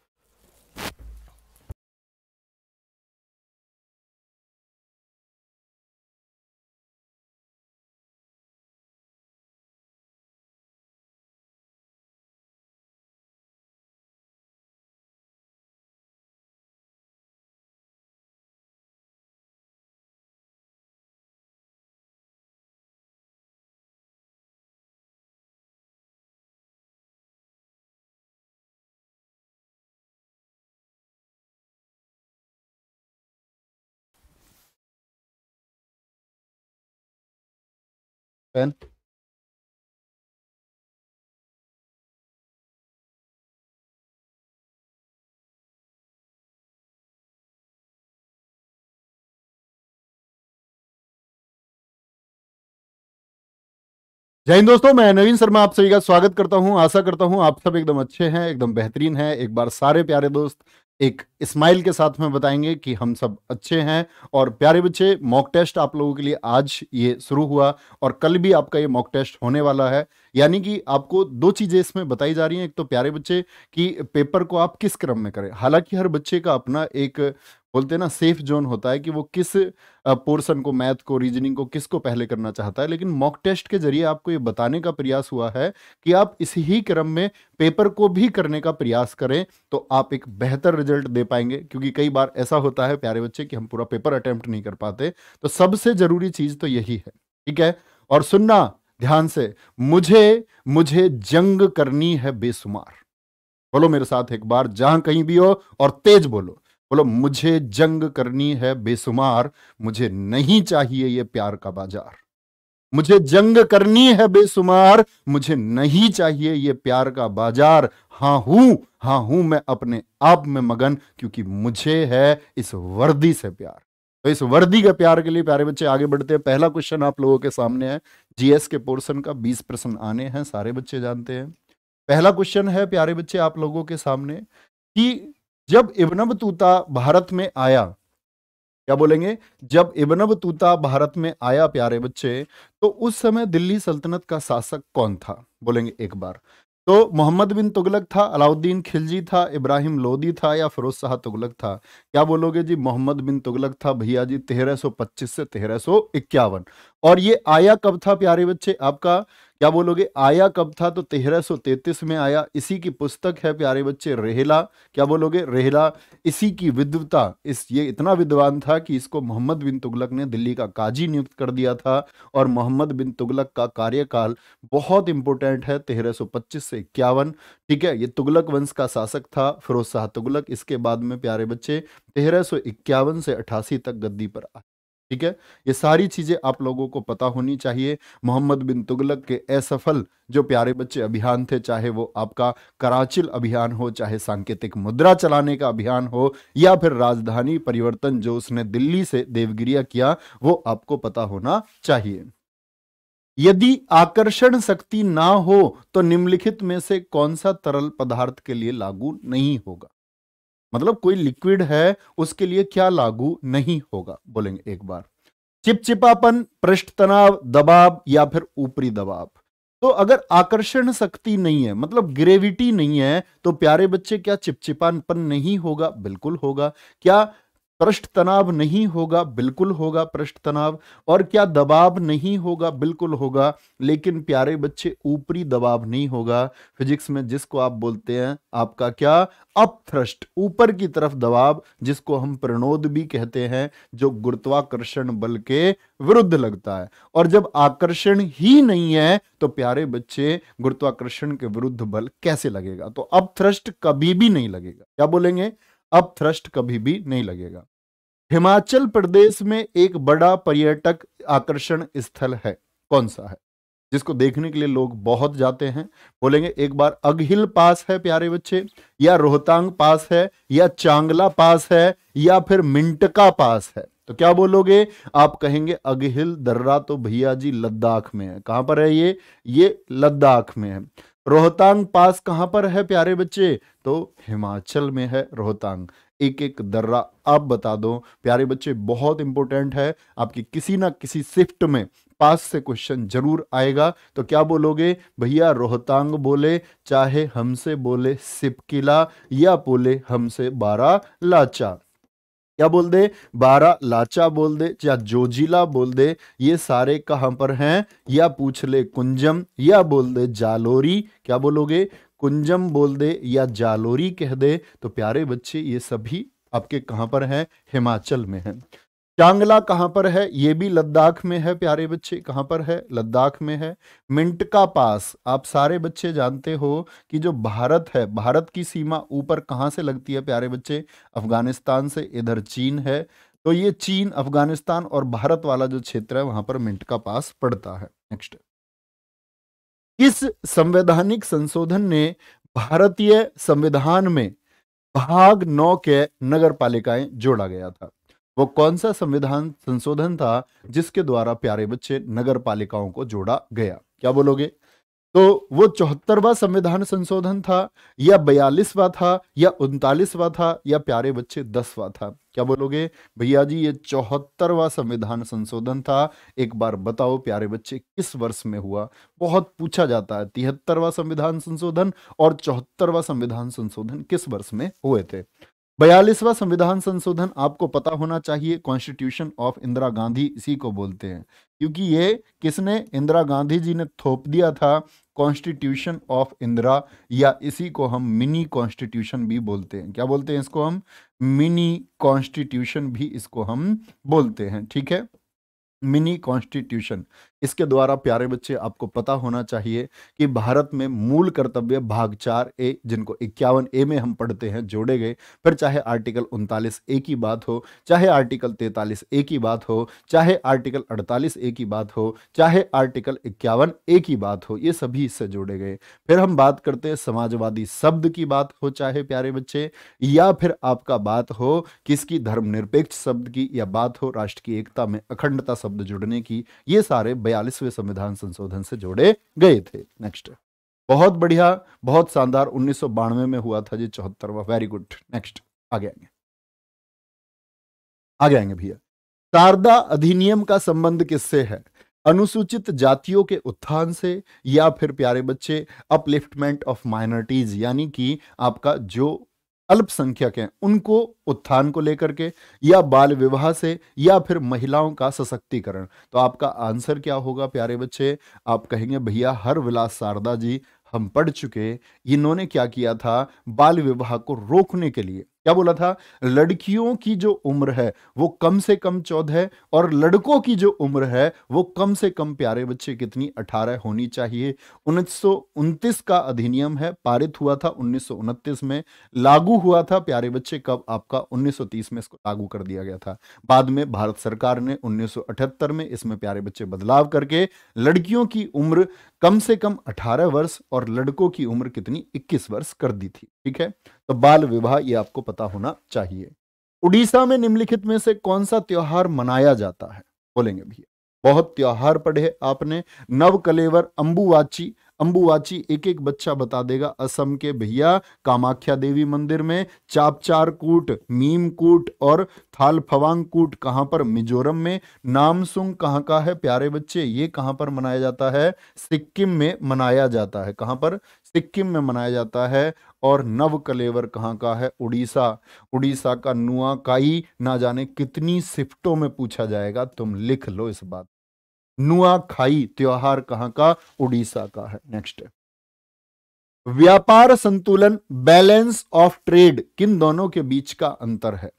Ben जय हिंद दोस्तों मैं नवीन शर्मा आप सभी का स्वागत करता हूं आशा करता हूं आप सब एकदम अच्छे हैं एकदम बेहतरीन हैं एक बार सारे प्यारे दोस्त एक स्माइल के साथ में बताएंगे कि हम सब अच्छे हैं और प्यारे बच्चे मॉक टेस्ट आप लोगों के लिए आज ये शुरू हुआ और कल भी आपका ये मॉक टेस्ट होने वाला है यानी कि आपको दो चीज़ें इसमें बताई जा रही हैं एक तो प्यारे बच्चे कि पेपर को आप किस क्रम में करें हालांकि हर बच्चे का अपना एक बोलते हैं ना सेफ जोन होता है कि वो किस पोर्सन को मैथ को रीजनिंग को किसको पहले करना चाहता है लेकिन मॉक टेस्ट के जरिए आपको ये बताने का प्रयास हुआ है कि आप इसी ही क्रम में पेपर को भी करने का प्रयास करें तो आप एक बेहतर रिजल्ट दे पाएंगे क्योंकि कई बार ऐसा होता है प्यारे बच्चे कि हम पूरा पेपर अटैम्प्ट नहीं कर पाते तो सबसे ज़रूरी चीज़ तो यही है ठीक है और सुनना ध्यान से मुझे मुझे जंग करनी है बेसुमार बोलो मेरे साथ एक बार जहां कहीं भी हो और तेज बोलो बोलो मुझे जंग करनी है बेसुमार मुझे नहीं चाहिए ये प्यार का बाजार मुझे जंग करनी है बेसुमार मुझे नहीं चाहिए ये प्यार का बाजार हाँ हूं हाँ हूं मैं अपने आप में मगन क्योंकि मुझे है इस वर्दी से प्यार तो इस वर्दी के प्यार के लिए प्यारे बच्चे आगे बढ़ते हैं पहला क्वेश्चन आप लोगों के सामने है जीएस के पोर्शन का बीस प्रश्न आने हैं सारे बच्चे जानते हैं पहला क्वेश्चन है प्यारे बच्चे आप लोगों के सामने कि जब इबन बतूता भारत में आया क्या बोलेंगे जब इबन बतूता भारत में आया प्यारे बच्चे तो उस समय दिल्ली सल्तनत का शासक कौन था बोलेंगे एक बार तो मोहम्मद बिन तुगलक था अलाउद्दीन खिलजी था इब्राहिम लोदी था या फिरोज शाह तुगलक था क्या बोलोगे जी मोहम्मद बिन तुगलक था भैया जी तेरह पच्चीस से तेरह इक्यावन और ये आया कब था प्यारे बच्चे आपका क्या बोलोगे आया कब था तो 1333 में आया इसी की पुस्तक है प्यारे बच्चे रेहला क्या बोलोगे रेहला इसी की विद्वता इस ये इतना विद्वान था कि इसको मोहम्मद बिन तुगलक ने दिल्ली का काजी नियुक्त कर दिया था और मोहम्मद बिन तुगलक का कार्यकाल बहुत इंपॉर्टेंट है पच्चीस से इक्यावन ठीक है ये तुगलक वंश का शासक था फिरोज शाह तुगलक इसके बाद में प्यारे बच्चे तेरह से अट्ठासी तक गद्दी पर आए ठीक है ये सारी चीज़ें आप लोगों को पता होनी चाहिए मोहम्मद बिन तुगलक के असफल जो प्यारे बच्चे अभियान थे चाहे वो आपका कराचिल अभियान हो चाहे सांकेतिक मुद्रा चलाने का अभियान हो या फिर राजधानी परिवर्तन जो उसने दिल्ली से देवगिरिया किया वो आपको पता होना चाहिए यदि आकर्षण शक्ति ना हो तो निम्नलिखित में से कौन सा तरल पदार्थ के लिए लागू नहीं होगा मतलब कोई लिक्विड है उसके लिए क्या लागू नहीं होगा बोलेंगे एक बार चिपचिपापन पृष्ठ तनाव दबाव या फिर ऊपरी दबाव तो अगर आकर्षण शक्ति नहीं है मतलब ग्रेविटी नहीं है तो प्यारे बच्चे क्या चिपचिपापन नहीं होगा बिल्कुल होगा क्या पृष्ठ तनाव नहीं होगा बिल्कुल होगा पृष्ठ तनाव और क्या दबाव नहीं होगा बिल्कुल होगा लेकिन प्यारे बच्चे ऊपरी दबाव नहीं होगा फिजिक्स में जिसको आप बोलते हैं आपका क्या अपथ्रष्ट ऊपर की तरफ दबाव जिसको हम प्रणोद भी कहते हैं जो गुरुत्वाकर्षण बल के विरुद्ध लगता है और जब आकर्षण ही नहीं है तो प्यारे बच्चे गुरुत्वाकर्षण के विरुद्ध बल कैसे लगेगा तो अपथ्रष्ट कभी भी नहीं लगेगा क्या बोलेंगे अब थ्रस्ट कभी भी नहीं लगेगा हिमाचल प्रदेश में एक बड़ा पर्यटक आकर्षण स्थल है कौन सा है जिसको देखने के लिए लोग बहुत जाते हैं बोलेंगे एक बार अगहिल पास है प्यारे बच्चे या रोहतांग पास है या चांगला पास है या फिर मिंटका पास है तो क्या बोलोगे आप कहेंगे अगहिल दर्रा तो भैया जी लद्दाख में है कहां पर है ये ये लद्दाख में है रोहतांग पास कहाँ पर है प्यारे बच्चे तो हिमाचल में है रोहतांग एक एक दर्रा आप बता दो प्यारे बच्चे बहुत इंपॉर्टेंट है आपकी किसी ना किसी शिफ्ट में पास से क्वेश्चन जरूर आएगा तो क्या बोलोगे भैया रोहतांग बोले चाहे हमसे बोले सिपकिला या बोले हमसे बारा लाचा क्या बोल दे बारा लाचा बोल दे या जोजिला बोल दे ये सारे कहां पर हैं या पूछ ले कुंजम या बोल दे जालोरी क्या बोलोगे कुंजम बोल दे या जालोरी कह दे तो प्यारे बच्चे ये सभी आपके कहां पर हैं हिमाचल में हैं चांगला कहाँ पर है ये भी लद्दाख में है प्यारे बच्चे कहाँ पर है लद्दाख में है मिंटका पास आप सारे बच्चे जानते हो कि जो भारत है भारत की सीमा ऊपर कहाँ से लगती है प्यारे बच्चे अफगानिस्तान से इधर चीन है तो ये चीन अफगानिस्तान और भारत वाला जो क्षेत्र है वहां पर मिंटका पास पड़ता है नेक्स्ट इस संवैधानिक संशोधन ने भारतीय संविधान में भाग नौ के नगर पालिकाएं जोड़ा गया था वो कौन सा संविधान संशोधन था जिसके द्वारा प्यारे बच्चे नगर पालिकाओं को जोड़ा गया क्या बोलोगे तो वो चौहत्तरवा संविधान संशोधन था या बयालीसवा था या उनतालीसवा था या प्यारे बच्चे दसवा था क्या बोलोगे भैया जी ये चौहत्तरवा संविधान संशोधन था एक बार बताओ प्यारे बच्चे किस वर्ष में हुआ बहुत पूछा जाता है तिहत्तरवा संविधान संशोधन और चौहत्तरवा संविधान संशोधन किस वर्ष में हुए थे बयालीसवा संविधान संशोधन आपको पता होना चाहिए कॉन्स्टिट्यूशन ऑफ इंदिरा गांधी इसी को बोलते हैं क्योंकि ये किसने इंदिरा गांधी जी ने थोप दिया था कॉन्स्टिट्यूशन ऑफ इंदिरा या इसी को हम मिनी कॉन्स्टिट्यूशन भी बोलते हैं क्या बोलते हैं इसको हम मिनी कॉन्स्टिट्यूशन भी इसको हम बोलते हैं ठीक है मिनी कॉन्स्टिट्यूशन इसके द्वारा प्यारे बच्चे आपको पता होना चाहिए कि भारत में मूल कर्तव्य भाग चार ए जिनको इक्यावन ए में हम पढ़ते हैं जोड़े गए फिर चाहे आर्टिकल उनतालीस ए की बात हो चाहे आर्टिकल तैतालीस ए की बात हो चाहे आर्टिकल अड़तालीस ए की बात हो चाहे आर्टिकल इक्यावन ए की बात हो ये सभी इससे जोड़े गए फिर हम बात करते हैं समाजवादी शब्द की बात हो चाहे प्यारे बच्चे या फिर आपका बात हो किसकी धर्मनिरपेक्ष शब्द की या बात हो राष्ट्र की एकता में अखंडता शब्द जुड़ने की ये सारे बयालीसवें संविधान संशोधन से जोड़े गए थे नेक्स्ट बहुत बढ़िया बहुत शानदार उन्नीस में हुआ था जी चौहत्तरवा वेरी गुड नेक्स्ट आगे आएंगे आगे आएंगे भैया शारदा अधिनियम का संबंध किससे है अनुसूचित जातियों के उत्थान से या फिर प्यारे बच्चे अपलिफ्टमेंट ऑफ माइनॉरिटीज यानी कि आपका जो अल्पसंख्यक हैं उनको उत्थान को लेकर के या बाल विवाह से या फिर महिलाओं का सशक्तिकरण तो आपका आंसर क्या होगा प्यारे बच्चे आप कहेंगे भैया हर विलास शारदा जी हम पढ़ चुके इन्होंने क्या किया था बाल विवाह को रोकने के लिए क्या बोला था लड़कियों की जो उम्र है वो कम से कम चौदह और लड़कों की जो उम्र है वो कम से कम प्यारे बच्चे कितनी अठारह होनी चाहिए उन्नीस का अधिनियम है पारित हुआ था उन्नीस में लागू हुआ था प्यारे बच्चे कब आपका 1930 में इसको लागू कर दिया गया था बाद में भारत सरकार ने उन्नीस में इसमें प्यारे बच्चे बदलाव करके लड़कियों की उम्र कम से कम अठारह वर्ष और लड़कों की उम्र कितनी इक्कीस वर्ष कर दी थी ठीक है तो बाल विवाह ये आपको पता होना चाहिए उड़ीसा में निम्नलिखित में से कौन सा त्योहार मनाया जाता है बोलेंगे भैया बहुत त्योहार पढ़े आपने नव कलेवर अंबुवाची अंबुवाची एक एक बच्चा बता देगा असम के भैया कामाख्या देवी मंदिर में चापचारकूट मीमकूट और थाल कूट कहां पर मिजोरम में नामसुंग कहां का है प्यारे बच्चे ये कहाँ पर मनाया जाता है सिक्किम में मनाया जाता है कहाँ पर सिक्किम में मनाया जाता है और नव कलेवर कहाँ का है उड़ीसा उड़ीसा का नुआकाई ना जाने कितनी सिफ्टों में पूछा जाएगा तुम लिख लो इस बात नुआखाई त्योहार कहां का उड़ीसा का है नेक्स्ट व्यापार संतुलन बैलेंस ऑफ ट्रेड किन दोनों के बीच का अंतर है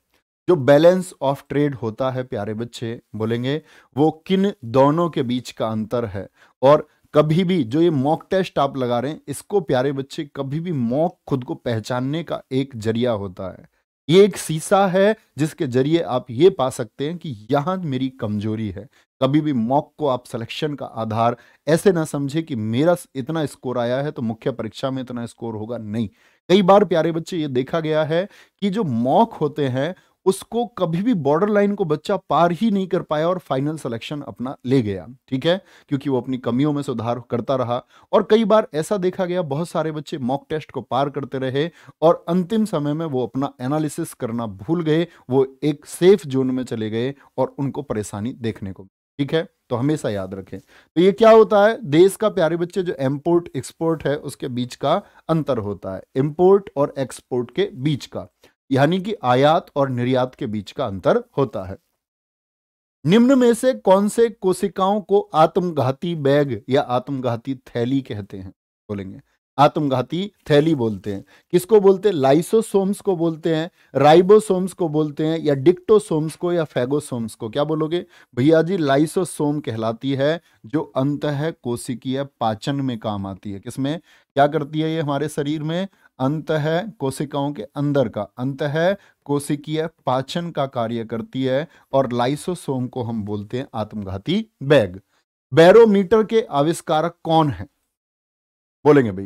जो बैलेंस ऑफ ट्रेड होता है प्यारे बच्चे बोलेंगे वो किन दोनों के बीच का अंतर है और कभी भी जो ये मॉक टेस्ट आप लगा रहे हैं इसको प्यारे बच्चे कभी भी मॉक खुद को पहचानने का एक जरिया होता है ये एक शीशा है जिसके जरिए आप ये पा सकते हैं कि यहाँ मेरी कमजोरी है कभी भी मॉक को आप सिलेक्शन का आधार ऐसे ना समझे कि मेरा इतना स्कोर आया है तो मुख्य परीक्षा में इतना स्कोर होगा नहीं कई बार प्यारे बच्चे ये देखा गया है कि जो मॉक होते हैं उसको कभी भी बॉर्डर लाइन को बच्चा पार ही नहीं कर पाया और फाइनल सिलेक्शन अपना ले गया ठीक है क्योंकि वो अपनी कमियों में सुधार करता रहा और कई बार ऐसा देखा गया बहुत सारे बच्चे मॉक टेस्ट को पार करते रहे और अंतिम समय में वो अपना एनालिसिस करना भूल गए वो एक सेफ जोन में चले गए और उनको परेशानी देखने को ठीक है तो हमेशा याद रखें तो ये क्या होता है देश का प्यारे बच्चे जो इम्पोर्ट एक्सपोर्ट है उसके बीच का अंतर होता है इम्पोर्ट और एक्सपोर्ट के बीच का यानी कि आयात और निर्यात के बीच का अंतर होता है निम्न में से कौन से कोशिकाओं को आत्मघाती बैग या आत्मघाती थैली कहते हैं बोलेंगे आत्मघाती थैली बोलते हैं किसको बोलते हैं लाइसोसोम्स को बोलते हैं राइबोसोम्स को बोलते हैं या डिक्टोसोम्स को या फैगोसोम्स को क्या बोलोगे भैया जी लाइसोसोम कहलाती है जो अंत है कोशिकीय पाचन में काम आती है किसमें क्या करती है ये हमारे शरीर में अंत है कोशिकाओं के अंदर का अंत है कोशिकीय पाचन का कार्य करती है और लाइसोसोम को हम बोलते हैं आत्मघाती बैग बैरोमीटर के आविष्कारक कौन है बोलेंगे भाई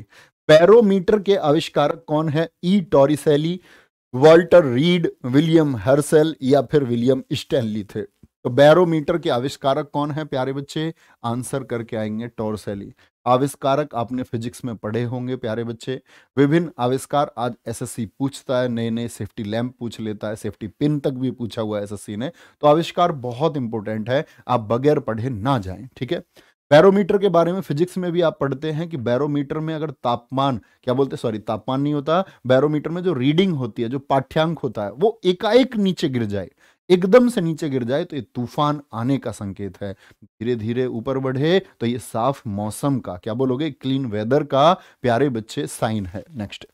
बैरोमीटर के आविष्कारक कौन है E Torricelli Walter Reed William Herschel या फिर विलियम स्टैनली थे तो बैरोमीटर के आविष्कारक कौन है प्यारे बच्चे आंसर करके आएंगे टॉरसेली आविष्कारक आपने फिजिक्स में पढ़े होंगे प्यारे बच्चे विभिन्न आविष्कार आज एसएससी पूछता है नए नए सेफ्टी लैंप पूछ लेता है सेफ्टी पिन तक भी पूछा हुआ है एसएससी ने तो आविष्कार बहुत इंपॉर्टेंट है आप बगैर पढ़े ना जाएं ठीक है बैरोमीटर के बारे में फिजिक्स में भी आप पढ़ते हैं कि बैरोमीटर में अगर तापमान क्या बोलते हैं सॉरी तापमान नहीं होता बैरोमीटर में जो रीडिंग होती है जो पाठ्यांक होता है वो एकाएक नीचे गिर जाए एकदम से नीचे गिर जाए तो ये तूफान आने का संकेत है धीरे धीरे ऊपर बढ़े तो ये साफ मौसम का क्या बोलोगे क्लीन वेदर का प्यारे बच्चे साइन है नेक्स्ट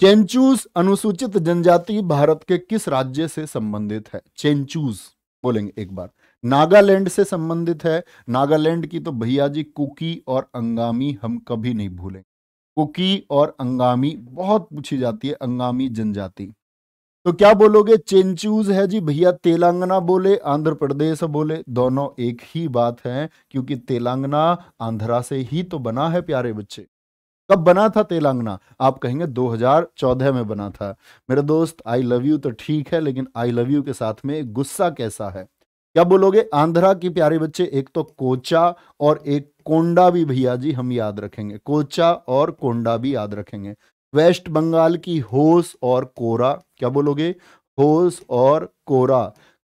चेंचूस अनुसूचित जनजाति भारत के किस राज्य से संबंधित है चेंचूस बोलेंगे एक बार नागालैंड से संबंधित है नागालैंड की तो भैया जी कुकी और अंगामी हम कभी नहीं भूलें कुकी और अंगामी बहुत पूछी जाती है अंगामी जनजाति तो क्या बोलोगे चेंचूज है जी भैया तेलंगाना बोले आंध्र प्रदेश बोले दोनों एक ही बात है क्योंकि तेलंगाना आंध्रा से ही तो बना है प्यारे बच्चे कब बना था तेलंगाना आप कहेंगे 2014 में बना था मेरे दोस्त आई लव यू तो ठीक है लेकिन आई लव यू के साथ में गुस्सा कैसा है क्या बोलोगे आंध्रा की प्यारे बच्चे एक तो कोचा और एक कोंडा भी भैया जी हम याद रखेंगे कोचा और कोंडा भी याद रखेंगे वेस्ट बंगाल की होस और कोरा क्या बोलोगे होस और कोरा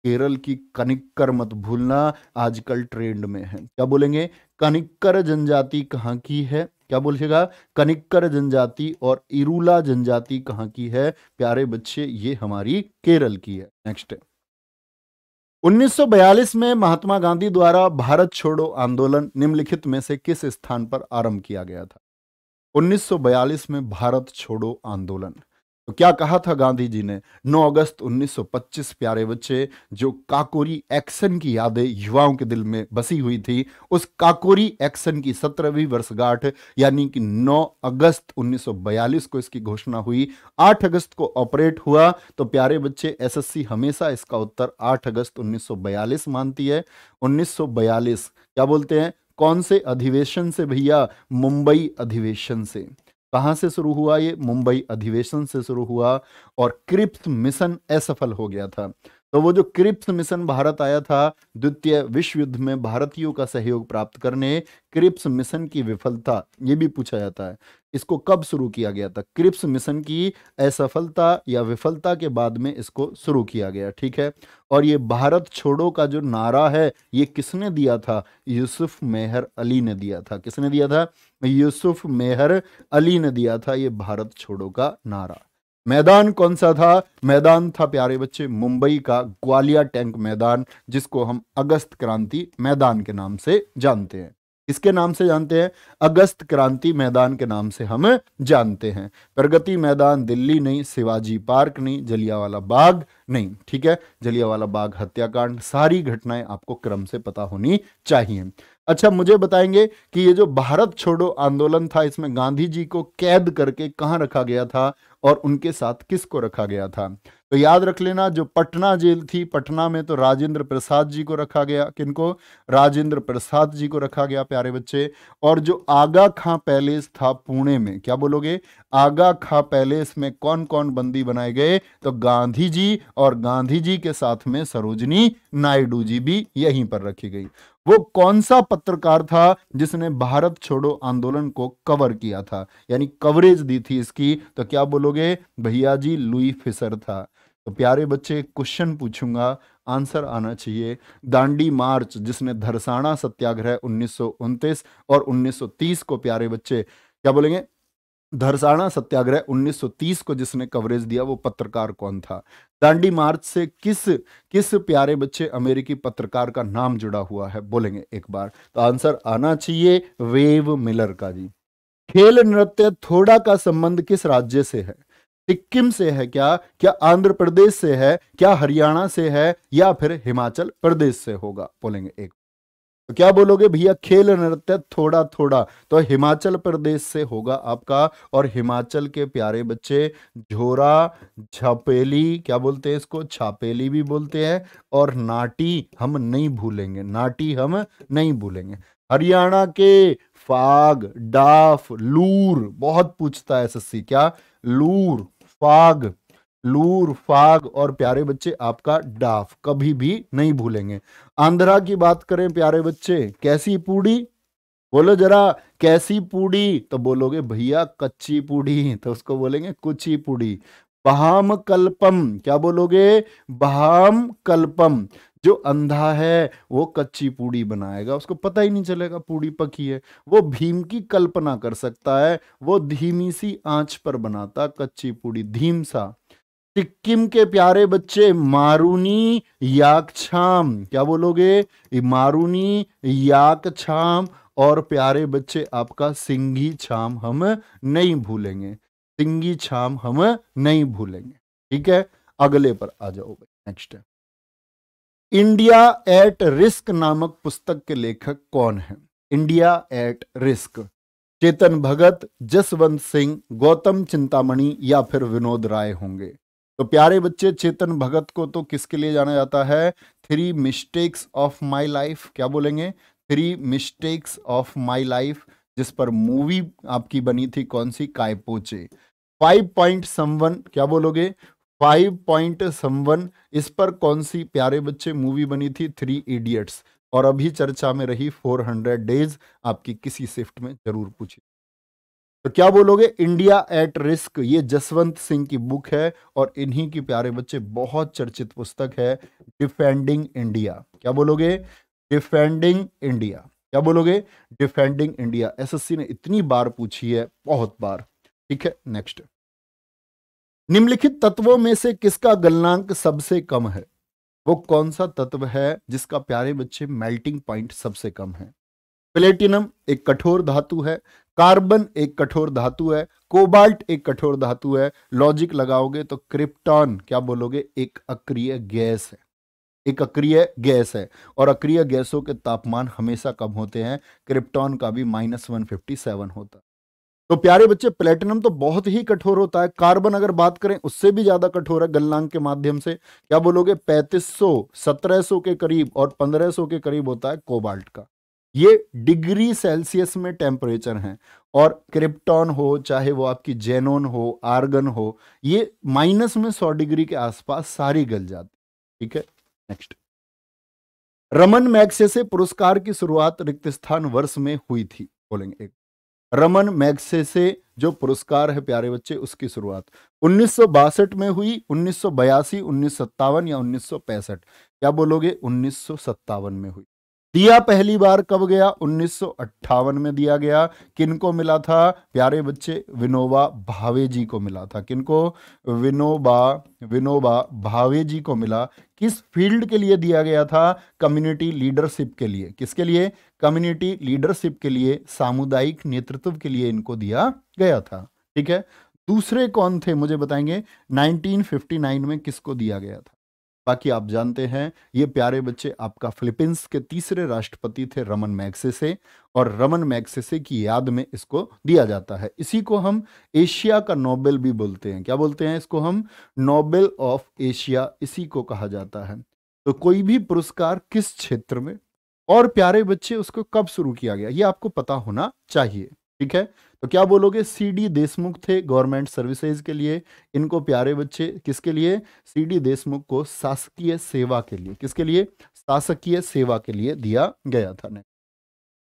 केरल की कनिक्कर मत भूलना आजकल ट्रेंड में है क्या बोलेंगे कनिक्कर जनजाति कहाँ की है क्या बोलेगा कनिक्कर जनजाति और इरूला जनजाति कहाँ की है प्यारे बच्चे ये हमारी केरल की है नेक्स्ट 1942 में महात्मा गांधी द्वारा भारत छोड़ो आंदोलन निम्नलिखित में से किस स्थान पर आरंभ किया गया था 1942 में भारत छोड़ो आंदोलन तो क्या कहा था गांधी जी ने 9 अगस्त 1925 प्यारे बच्चे जो काकोरी एक्शन की यादें युवाओं के दिल में बसी हुई थी उस काकोरी एक्शन की सत्रहवीं वर्षगांठ यानी कि 9 अगस्त 1942 को इसकी घोषणा हुई 8 अगस्त को ऑपरेट हुआ तो प्यारे बच्चे एसएससी हमेशा इसका उत्तर 8 अगस्त 1942 मानती है 1942 क्या बोलते हैं कौन से अधिवेशन से भैया मुंबई अधिवेशन से कहाँ से शुरू हुआ ये मुंबई अधिवेशन से शुरू हुआ और क्रिप्स मिशन असफल हो गया था तो वो जो क्रिप्स मिशन भारत आया था द्वितीय विश्व युद्ध में भारतीयों का सहयोग प्राप्त करने क्रिप्स मिशन की विफलता ये भी पूछा जाता है इसको कब शुरू किया गया था क्रिप्स मिशन की असफलता या विफलता के बाद में इसको शुरू किया गया ठीक है और ये भारत छोड़ो का जो नारा है ये किसने दिया था यूसुफ मेहर अली ने दिया था किसने दिया था यूसुफ मेहर अली ने दिया था ये भारत छोड़ो का नारा मैदान कौन सा था मैदान था प्यारे बच्चे मुंबई का ग्वालिया टैंक मैदान जिसको हम अगस्त क्रांति मैदान के नाम से जानते हैं किसके नाम से जानते हैं अगस्त क्रांति मैदान के नाम से हम जानते हैं प्रगति मैदान दिल्ली नहीं शिवाजी पार्क नहीं जलियावाला बाग नहीं ठीक है जलियावाला बाग हत्याकांड सारी घटनाएं आपको क्रम से पता होनी चाहिए अच्छा मुझे बताएंगे कि ये जो भारत छोड़ो आंदोलन था इसमें गांधी जी को कैद करके कहाँ रखा गया था और उनके साथ किसको रखा गया था तो याद रख लेना जो पटना जेल थी पटना में तो राजेंद्र प्रसाद जी को रखा गया किनको राजेंद्र प्रसाद जी को रखा गया प्यारे बच्चे और जो आगा खां पैलेस था पुणे में क्या बोलोगे आगा खां पैलेस में कौन कौन बंदी बनाए गए तो गांधी जी और गांधी जी के साथ में सरोजनी नायडू जी भी यहीं पर रखी गई वो कौन सा पत्रकार था जिसने भारत छोड़ो आंदोलन को कवर किया था यानी कवरेज दी थी इसकी तो क्या बोलो बोलोगे भैया जी लुई फिसर था तो प्यारे बच्चे क्वेश्चन पूछूंगा आंसर आना चाहिए दांडी मार्च जिसने धरसाना सत्याग्रह उन्नीस और 1930 को प्यारे बच्चे क्या बोलेंगे धरसाना सत्याग्रह 1930 को जिसने कवरेज दिया वो पत्रकार कौन था दांडी मार्च से किस किस प्यारे बच्चे अमेरिकी पत्रकार का नाम जुड़ा हुआ है बोलेंगे एक बार तो आंसर आना चाहिए वेव मिलर का जी खेल नृत्य थोड़ा का संबंध किस राज्य से है सिक्किम से है क्या क्या आंध्र प्रदेश से है क्या हरियाणा से है या फिर हिमाचल प्रदेश से होगा बोलेंगे एक तो क्या बोलोगे भैया खेल नृत्य थोड़ा थोड़ा तो हिमाचल प्रदेश से होगा आपका और हिमाचल के प्यारे बच्चे झोरा झपेली क्या बोलते हैं इसको छापेली भी बोलते हैं और नाटी हम नहीं भूलेंगे नाटी हम नहीं भूलेंगे हरियाणा के फाग डाफ लूर बहुत पूछता है एसएससी क्या लूर फाग लूर फाग और प्यारे बच्चे आपका डाफ कभी भी नहीं भूलेंगे आंध्रा की बात करें प्यारे बच्चे कैसी पूड़ी बोलो जरा कैसी पूड़ी तो बोलोगे भैया कच्ची पूड़ी तो उसको बोलेंगे कुची पूड़ी बहाम कल्पम क्या बोलोगे बहाम कल्पम जो अंधा है वो कच्ची पूड़ी बनाएगा उसको पता ही नहीं चलेगा पूड़ी पकी है वो भीम की कल्पना कर सकता है वो धीमी सी आंच पर बनाता कच्ची पूड़ी धीम सा सिक्किम के प्यारे बच्चे मारूनी याकछाम क्या बोलोगे मारूनी याकछाम और प्यारे बच्चे आपका सिंगी छाम हम नहीं भूलेंगे सिंगी छाम हम नहीं भूलेंगे ठीक है अगले पर आ जाओ भाई नेक्स्ट इंडिया एट रिस्क नामक पुस्तक के लेखक कौन है India at risk Chetan Bhagat Jaswant Singh Gautam Chintamani या फिर विनोद राय होंगे तो प्यारे बच्चे चेतन भगत को तो किसके लिए जाना जाता है three mistakes of my life क्या बोलेंगे three mistakes of my life जिस पर मूवी आपकी बनी थी कौन सी कायपोचे फाइव पॉइंट समवन क्या बोलोगे फाइव पॉइंट समवन इस पर कौन सी प्यारे बच्चे मूवी बनी थी थ्री इडियट्स और अभी चर्चा में रही फोर हंड्रेड डेज आपकी किसी शिफ्ट में जरूर पूछी तो क्या बोलोगे इंडिया एट रिस्क ये जसवंत सिंह की बुक है और इन्हीं की प्यारे बच्चे बहुत चर्चित पुस्तक है डिफेंडिंग इंडिया क्या बोलोगे डिफेंडिंग इंडिया क्या बोलोगे डिफेंडिंग इंडिया एसएससी ने इतनी बार पूछी है बहुत बार ठीक है नेक्स्ट निम्नलिखित तत्वों में से किसका गलनांक सबसे कम है वो कौन सा तत्व है जिसका प्यारे बच्चे मेल्टिंग पॉइंट सबसे कम है प्लेटिनम एक कठोर धातु है कार्बन एक कठोर धातु है कोबाल्ट एक कठोर धातु है लॉजिक लगाओगे तो क्रिप्टॉन क्या बोलोगे एक अक्रिय गैस है एक अक्रिय गैस है और अक्रिय गैसों के तापमान हमेशा कम होते हैं क्रिप्टॉन का भी माइनस वन फिफ्टी सेवन होता है तो प्यारे बच्चे प्लेटिनम तो बहुत ही कठोर होता है कार्बन अगर बात करें उससे भी ज्यादा कठोर है गलनांक के माध्यम से क्या बोलोगे 3500 1700 के करीब और 1500 के करीब होता है कोबाल्ट का ये डिग्री सेल्सियस में टेम्परेचर है और क्रिप्टॉन हो चाहे वो आपकी जेनोन हो आर्गन हो ये माइनस में 100 डिग्री के आसपास सारी गल जाती ठीक है नेक्स्ट रमन मैक्से से पुरस्कार की शुरुआत रिक्त स्थान वर्ष में हुई थी बोलेंगे एक रमन मैगसे से जो पुरस्कार है प्यारे बच्चे उसकी शुरुआत उन्नीस में हुई उन्नीस सौ बयासी या उन्नीस क्या बोलोगे उन्नीस में हुई दिया पहली बार कब गया उन्नीस में दिया गया किनको मिला था प्यारे बच्चे विनोबा भावे जी को मिला था किनको विनोबा विनोबा भावे जी को मिला किस फील्ड के लिए दिया गया था कम्युनिटी लीडरशिप के लिए किसके लिए कम्युनिटी लीडरशिप के लिए सामुदायिक नेतृत्व के लिए इनको दिया गया था ठीक है दूसरे कौन थे मुझे बताएंगे 1959 में किसको दिया गया था बाकी आप जानते हैं ये प्यारे बच्चे आपका फिलीपींस के तीसरे राष्ट्रपति थे रमन मैग्सेसे और रमन मैग्सेसे की याद में इसको दिया जाता है इसी को हम एशिया का नोबेल भी बोलते हैं क्या बोलते हैं इसको हम नोबेल ऑफ एशिया इसी को कहा जाता है तो कोई भी पुरस्कार किस क्षेत्र में और प्यारे बच्चे उसको कब शुरू किया गया ये आपको पता होना चाहिए ठीक है तो क्या बोलोगे सी डी देशमुख थे गवर्नमेंट सर्विसेज के लिए इनको प्यारे बच्चे किसके लिए सी डी देशमुख को शासकीय सेवा के लिए किसके लिए शासकीय सेवा के लिए दिया गया था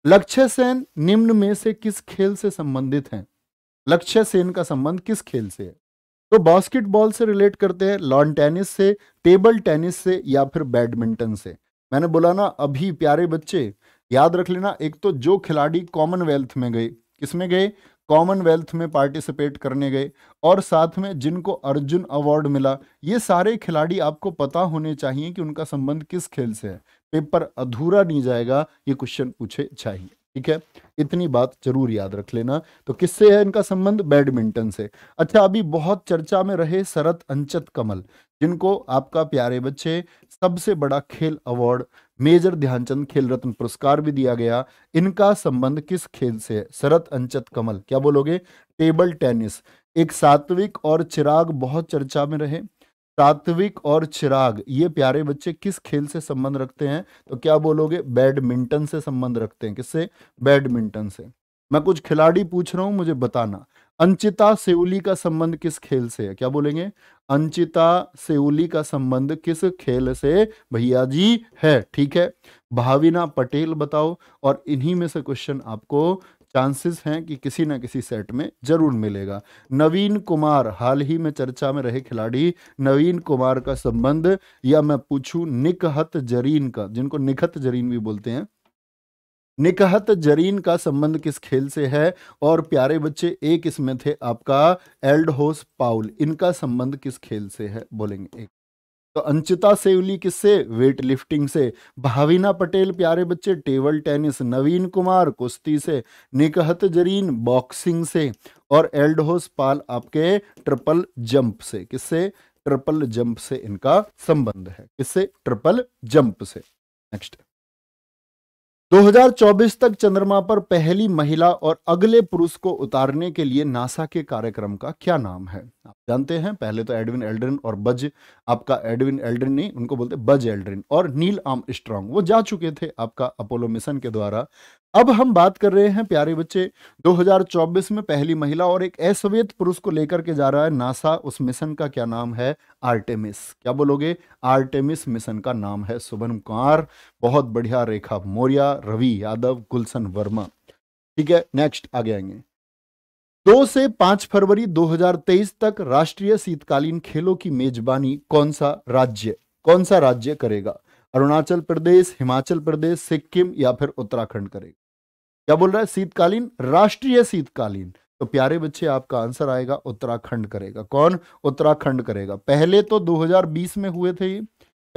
लक्ष्य सेन निम्न में से किस खेल से संबंधित हैं लक्ष्य सेन का संबंध किस खेल से है तो बास्केटबॉल से रिलेट करते हैं लॉन टेनिस से टेबल टेनिस से या फिर बैडमिंटन से मैंने बोला ना अभी प्यारे बच्चे याद रख लेना एक तो जो खिलाड़ी कॉमनवेल्थ में गए किस में गए कॉमनवेल्थ में पार्टिसिपेट करने गए और साथ में जिनको अर्जुन अवार्ड मिला ये सारे खिलाड़ी आपको पता होने चाहिए कि उनका संबंध किस खेल से है पेपर अधूरा नहीं जाएगा ये क्वेश्चन पूछे चाहिए ठीक है इतनी बात जरूर याद रख लेना तो किससे है इनका संबंध बैडमिंटन से अच्छा अभी बहुत चर्चा में रहे शरत अंचत कमल जिनको आपका प्यारे बच्चे सबसे बड़ा खेल अवार्ड मेजर ध्यानचंद खेल रत्न पुरस्कार भी दिया गया इनका संबंध किस खेल से है शरत अंचत कमल क्या बोलोगे टेबल टेनिस एक सात्विक और चिराग बहुत चर्चा में रहे सात्विक और चिराग ये प्यारे बच्चे किस खेल से संबंध रखते हैं तो क्या बोलोगे बैडमिंटन से संबंध रखते हैं किससे बैडमिंटन से मैं कुछ खिलाड़ी पूछ रहा हूं मुझे बताना अंचिता सेउली का संबंध किस खेल से है क्या बोलेंगे अंचिता सेउली का संबंध किस खेल से भैया जी है ठीक है भाविना पटेल बताओ और इन्हीं में से क्वेश्चन आपको चांसेस हैं कि किसी ना किसी सेट में जरूर मिलेगा नवीन कुमार हाल ही में चर्चा में रहे खिलाड़ी नवीन कुमार का संबंध या मैं पूछूं निकहत जरीन का जिनको निकहत जरीन भी बोलते हैं निकहत जरीन का संबंध किस खेल से है और प्यारे बच्चे एक इसमें थे आपका एल्ड होस पाउल इनका संबंध किस खेल से है बोलेंगे एक तो अंचिता सेवली किससे वेट लिफ्टिंग से भाविना पटेल प्यारे बच्चे टेबल टेनिस नवीन कुमार कुश्ती से निकहत जरीन बॉक्सिंग से और एल्डहोस पाल आपके ट्रिपल जंप से किससे ट्रिपल जंप से इनका संबंध है किससे ट्रिपल जंप से नेक्स्ट 2024 तक चंद्रमा पर पहली महिला और अगले पुरुष को उतारने के लिए नासा के कार्यक्रम का क्या नाम है आप जानते हैं पहले तो एडविन एल्ड्रिन और बज आपका एडविन एल्ड्रिन नहीं उनको बोलते बज एल्ड्रिन और नील आम स्ट्रॉन्ग वो जा चुके थे आपका अपोलो मिशन के द्वारा अब हम बात कर रहे हैं प्यारे बच्चे 2024 में पहली महिला और एक अश्वेत पुरुष को लेकर के जा रहा है नासा उस मिशन का क्या नाम है आर्टेमिस क्या बोलोगे आर्टेमिस मिशन का नाम है सुभन कुमार बहुत बढ़िया रेखा मौर्या रवि यादव गुलशन वर्मा ठीक है नेक्स्ट आगे आएंगे दो से पांच फरवरी 2023 तक राष्ट्रीय शीतकालीन खेलों की मेजबानी कौन सा राज्य कौन सा राज्य करेगा अरुणाचल प्रदेश हिमाचल प्रदेश सिक्किम या फिर उत्तराखंड करेगा क्या बोल रहा है शीतकालीन राष्ट्रीय शीतकालीन तो प्यारे बच्चे आपका आंसर आएगा उत्तराखंड करेगा कौन उत्तराखंड करेगा पहले तो 2020 में हुए थे ये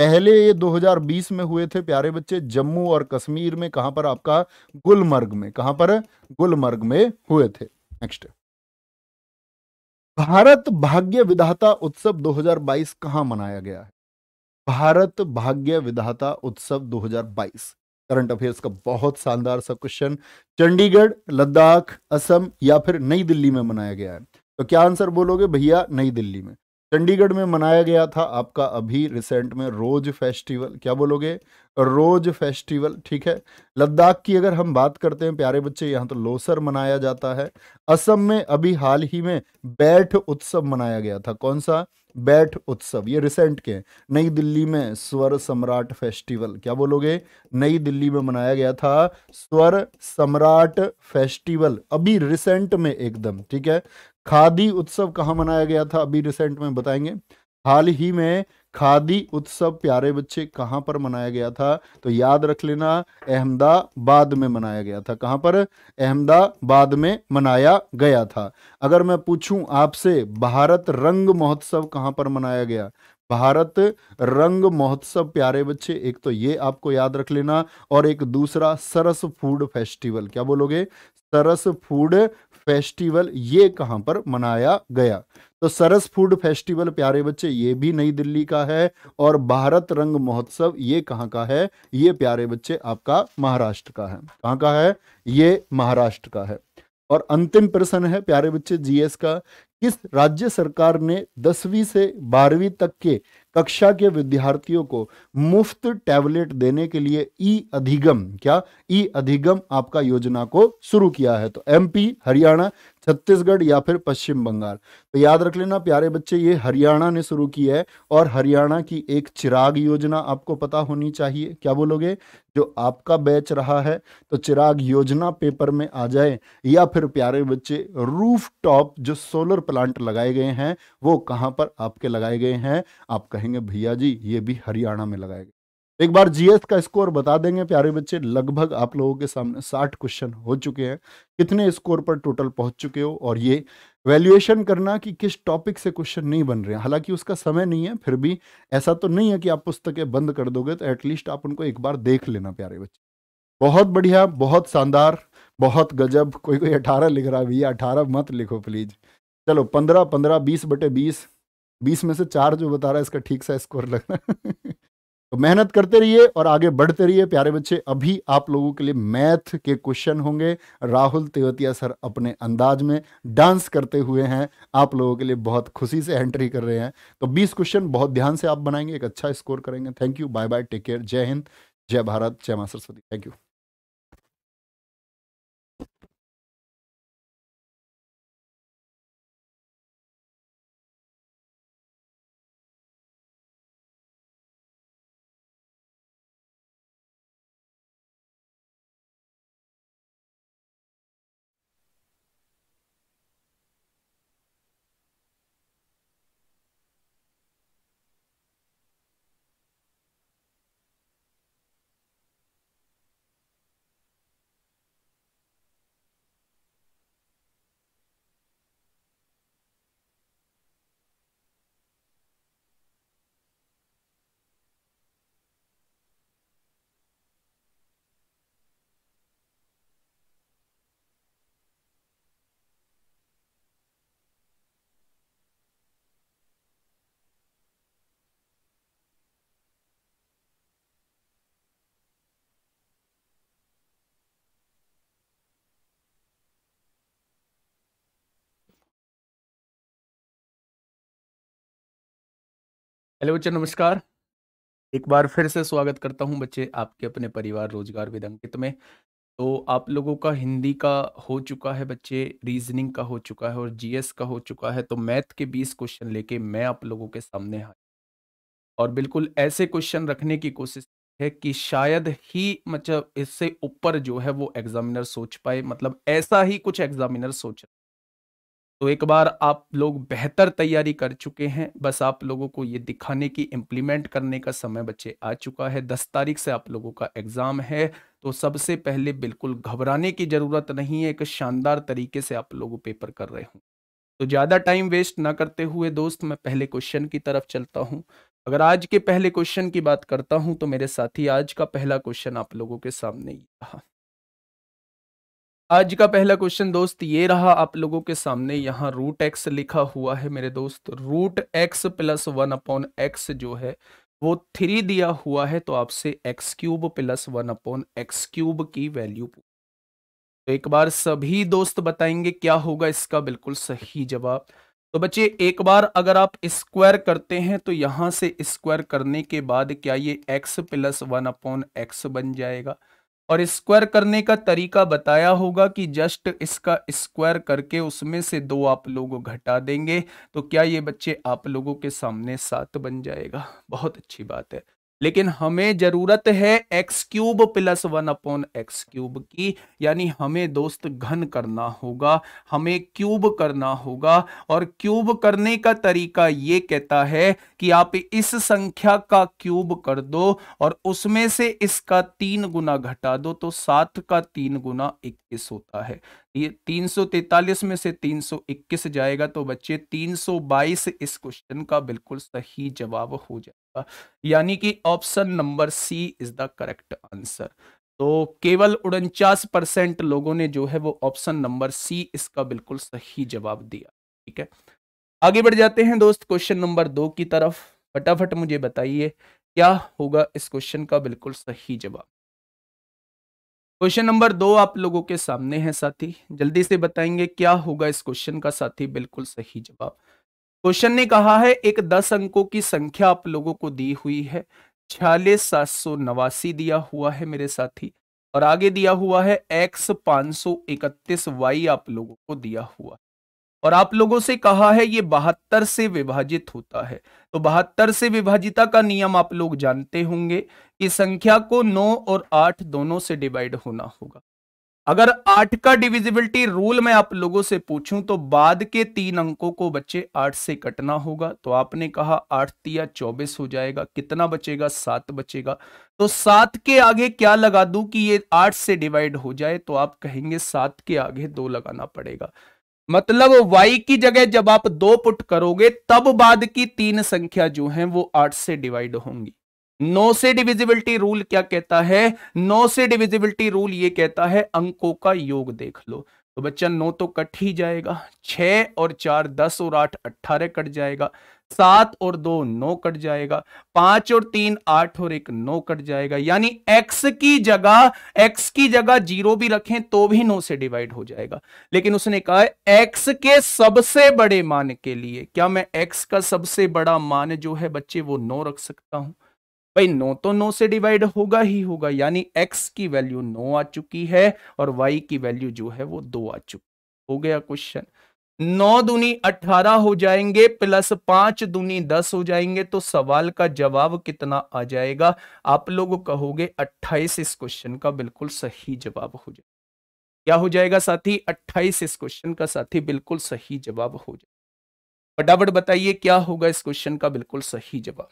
पहले ये 2020 में हुए थे प्यारे बच्चे जम्मू और कश्मीर में कहां पर आपका गुलमर्ग में कहां पर गुलमर्ग में हुए थे नेक्स्ट भारत भाग्य विधाता उत्सव 2022 कहां मनाया गया है भारत भाग्य विधाता उत्सव 2022 करंट अफेयर्स का बहुत शानदार सा क्वेश्चन चंडीगढ़ लद्दाख असम या फिर नई दिल्ली में मनाया गया है तो क्या आंसर बोलोगे भैया नई दिल्ली में चंडीगढ़ में मनाया गया था आपका अभी रिसेंट में रोज फेस्टिवल क्या बोलोगे रोज फेस्टिवल ठीक है लद्दाख की अगर हम बात करते हैं प्यारे बच्चे यहाँ तो लोसर मनाया जाता है असम में अभी हाल ही में बैठ उत्सव मनाया गया था कौन सा बैठ उत्सव ये रिसेंट के नई दिल्ली में स्वर सम्राट फेस्टिवल क्या बोलोगे नई दिल्ली में मनाया गया था स्वर सम्राट फेस्टिवल अभी रिसेंट में एकदम ठीक है खादी उत्सव कहाँ मनाया गया था अभी रिसेंट में बताएंगे हाल ही में खादी उत्सव प्यारे बच्चे कहाँ पर मनाया गया था तो याद रख लेना अहमदाबाद में मनाया गया था कहाँ पर अहमदाबाद में मनाया गया था अगर मैं पूछूं आपसे भारत रंग महोत्सव कहाँ पर मनाया गया भारत रंग महोत्सव प्यारे बच्चे एक तो ये आपको याद रख लेना और एक दूसरा सरस फूड फेस्टिवल क्या बोलोगे सरस फूड फेस्टिवल ये कहां पर मनाया गया तो सरस फूड फेस्टिवल प्यारे बच्चे ये भी नई दिल्ली का है और भारत रंग महोत्सव ये कहां का है ये प्यारे बच्चे आपका महाराष्ट्र का है कहां का है ये महाराष्ट्र का है और अंतिम प्रश्न है प्यारे बच्चे जीएस का किस राज्य सरकार ने दसवीं से बारहवीं तक के कक्षा के विद्यार्थियों को मुफ्त टैबलेट देने के लिए ई अधिगम क्या ई अधिगम आपका योजना को शुरू किया है तो एमपी हरियाणा छत्तीसगढ़ या फिर पश्चिम बंगाल तो याद रख लेना प्यारे बच्चे ये हरियाणा ने शुरू की है और हरियाणा की एक चिराग योजना आपको पता होनी चाहिए क्या बोलोगे जो आपका बैच रहा है तो चिराग योजना पेपर में आ जाए या फिर प्यारे बच्चे रूफ टॉप जो सोलर प्लांट लगाए गए हैं वो कहाँ पर आपके लगाए गए हैं आप कहेंगे भैया जी ये भी हरियाणा में लगाए गए एक बार जीएस का स्कोर बता देंगे प्यारे बच्चे लगभग आप लोगों के सामने साठ क्वेश्चन हो चुके हैं कितने स्कोर पर टोटल पहुंच चुके हो और ये वैल्यूएशन करना कि किस टॉपिक से क्वेश्चन नहीं बन रहे हैं हालांकि उसका समय नहीं है फिर भी ऐसा तो नहीं है कि आप पुस्तकें बंद कर दोगे तो एटलीस्ट आप उनको एक बार देख लेना प्यारे बच्चे बहुत बढ़िया बहुत शानदार बहुत गजब कोई कोई अठारह लिख रहा भैया अठारह मत लिखो प्लीज चलो पंद्रह पंद्रह बीस बटे बीस बीस में से चार जो बता रहा है इसका ठीक सा स्कोर लग रहा है तो मेहनत करते रहिए और आगे बढ़ते रहिए प्यारे बच्चे अभी आप लोगों के लिए मैथ के क्वेश्चन होंगे राहुल तेवतिया सर अपने अंदाज में डांस करते हुए हैं आप लोगों के लिए बहुत खुशी से एंट्री कर रहे हैं तो 20 क्वेश्चन बहुत ध्यान से आप बनाएंगे एक अच्छा स्कोर करेंगे thank you bye bye take care जय हिंद जय भारत जय मा सरस्वती थैंक यू हेलो बच्चे नमस्कार एक बार फिर से स्वागत करता हूं बच्चे आपके अपने परिवार रोजगार विद अंकित में तो आप लोगों का हिंदी का हो चुका है बच्चे रीजनिंग का हो चुका है और जीएस का हो चुका है तो मैथ के बीस क्वेश्चन लेके मैं आप लोगों के सामने आया और बिल्कुल ऐसे क्वेश्चन रखने की कोशिश है कि शायद ही मतलब इससे ऊपर जो है वो एग्जामिनर सोच पाए मतलब ऐसा ही कुछ एग्जामिनर सोच तो एक बार आप लोग बेहतर तैयारी कर चुके हैं बस आप लोगों को ये दिखाने की इम्प्लीमेंट करने का समय बच्चे आ चुका है दस तारीख से आप लोगों का एग्ज़ाम है तो सबसे पहले बिल्कुल घबराने की ज़रूरत नहीं है एक शानदार तरीके से आप लोग पेपर कर रहे हों तो ज़्यादा टाइम वेस्ट ना करते हुए दोस्त मैं पहले क्वेश्चन की तरफ चलता हूँ अगर आज के पहले क्वेश्चन की बात करता हूँ तो मेरे साथी आज का पहला क्वेश्चन आप लोगों के सामने ही रहा आज का पहला क्वेश्चन दोस्त ये रहा आप लोगों के सामने यहाँ रूट एक्स लिखा हुआ है मेरे दोस्त root X plus one upon X जो है वो थ्री दिया हुआ है तो आपसे X cube plus one upon X cube की वैल्यू तो एक बार सभी दोस्त बताएंगे क्या होगा इसका बिल्कुल सही जवाब तो बच्चे एक बार अगर आप स्क्वायर करते हैं तो यहाँ से स्क्वायर करने के बाद क्या ये X plus one upon X बन जाएगा और स्क्वायर करने का तरीका बताया होगा कि जस्ट इसका स्क्वायर करके उसमें से दो आप लोग घटा देंगे तो क्या ये बच्चे आप लोगों के सामने सात बन जाएगा बहुत अच्छी बात है लेकिन हमें जरूरत है X cube plus one upon X cube की यानी हमें दोस्त घन करना होगा हमें क्यूब करना होगा और क्यूब करने का तरीका ये कहता है कि आप इस संख्या का क्यूब कर दो और उसमें से इसका तीन गुना घटा दो तो सात का तीन गुना इक्कीस होता है ये 343 में से 321 जाएगा तो बच्चे 322 इस क्वेश्चन का बिल्कुल सही जवाब हो जाएगा यानी कि option number C is the correct answer तो केवल उनचास परसेंट लोगों ने जो है वो ऑप्शन नंबर सी इसका बिल्कुल सही जवाब दिया ठीक है आगे बढ़ जाते हैं दोस्त क्वेश्चन नंबर दो की तरफ फटाफट मुझे बताइए क्या होगा इस क्वेश्चन का बिल्कुल सही जवाब क्वेश्चन नंबर दो आप लोगों के सामने है साथी जल्दी से बताएंगे क्या होगा इस क्वेश्चन का साथी बिल्कुल सही जवाब क्वेश्चन ने कहा है एक दस अंकों की संख्या आप लोगों को दी हुई है छियालीस सात सौ नवासी दिया हुआ है मेरे साथी और आगे दिया हुआ है एक्स पांच सौ इकतीस वाई आप लोगों को दिया हुआ है और आप लोगों से कहा है ये बहत्तर से विभाजित होता है तो बहत्तर से विभाजिता का नियम आप लोग जानते होंगे कि संख्या को नौ और आठ दोनों से डिवाइड होना होगा अगर आठ का डिविजिबिलिटी रूल मैं आप लोगों से पूछूं तो बाद के तीन अंकों को बच्चे आठ से कटना होगा तो आपने कहा आठ तिया चौबीस हो जाएगा कितना बचेगा सात बचेगा तो सात के आगे क्या लगा दूं कि ये आठ से डिवाइड हो जाए तो आप कहेंगे सात के आगे दो लगाना पड़ेगा मतलब y की जगह जब आप दो पुट करोगे तब बाद की तीन संख्या जो है वो आठ से डिवाइड होंगी नो से डिविजिबिलिटी रूल क्या कहता है नो से डिविजिबिलिटी रूल ये कहता है अंकों का योग देख लो तो बच्चा नौ तो कट ही जाएगा छह और चार दस और आठ अट्ठारह कट जाएगा सात और दो नौ कट जाएगा पांच और तीन आठ और एक नौ कट जाएगा यानी एक्स की जगह एक्स की जगह जीरो भी रखें तो भी नौ से डिवाइड हो जाएगा लेकिन उसने कहा एक्स के सबसे बड़े मान के लिए क्या मैं एक्स का सबसे बड़ा मान जो है बच्चे वो नौ रख सकता हूं भाई नौ तो नौ से डिवाइड होगा ही होगा यानी एक्स की वैल्यू नौ आ चुकी है और वाई की वैल्यू जो है वो दो आ चुकी हो गया क्वेश्चन नौ दुनी अठारह हो जाएंगे प्लस पांच दूनी दस हो जाएंगे तो सवाल का जवाब कितना आ जाएगा आप लोग कहोगे अट्ठाईस इस क्वेश्चन का बिल्कुल सही जवाब हो जाए क्या हो जाएगा साथी अट्ठाईस इस क्वेश्चन का साथी बिल्कुल सही जवाब हो जाए फटाफट बताइए क्या होगा इस क्वेश्चन का बिल्कुल सही जवाब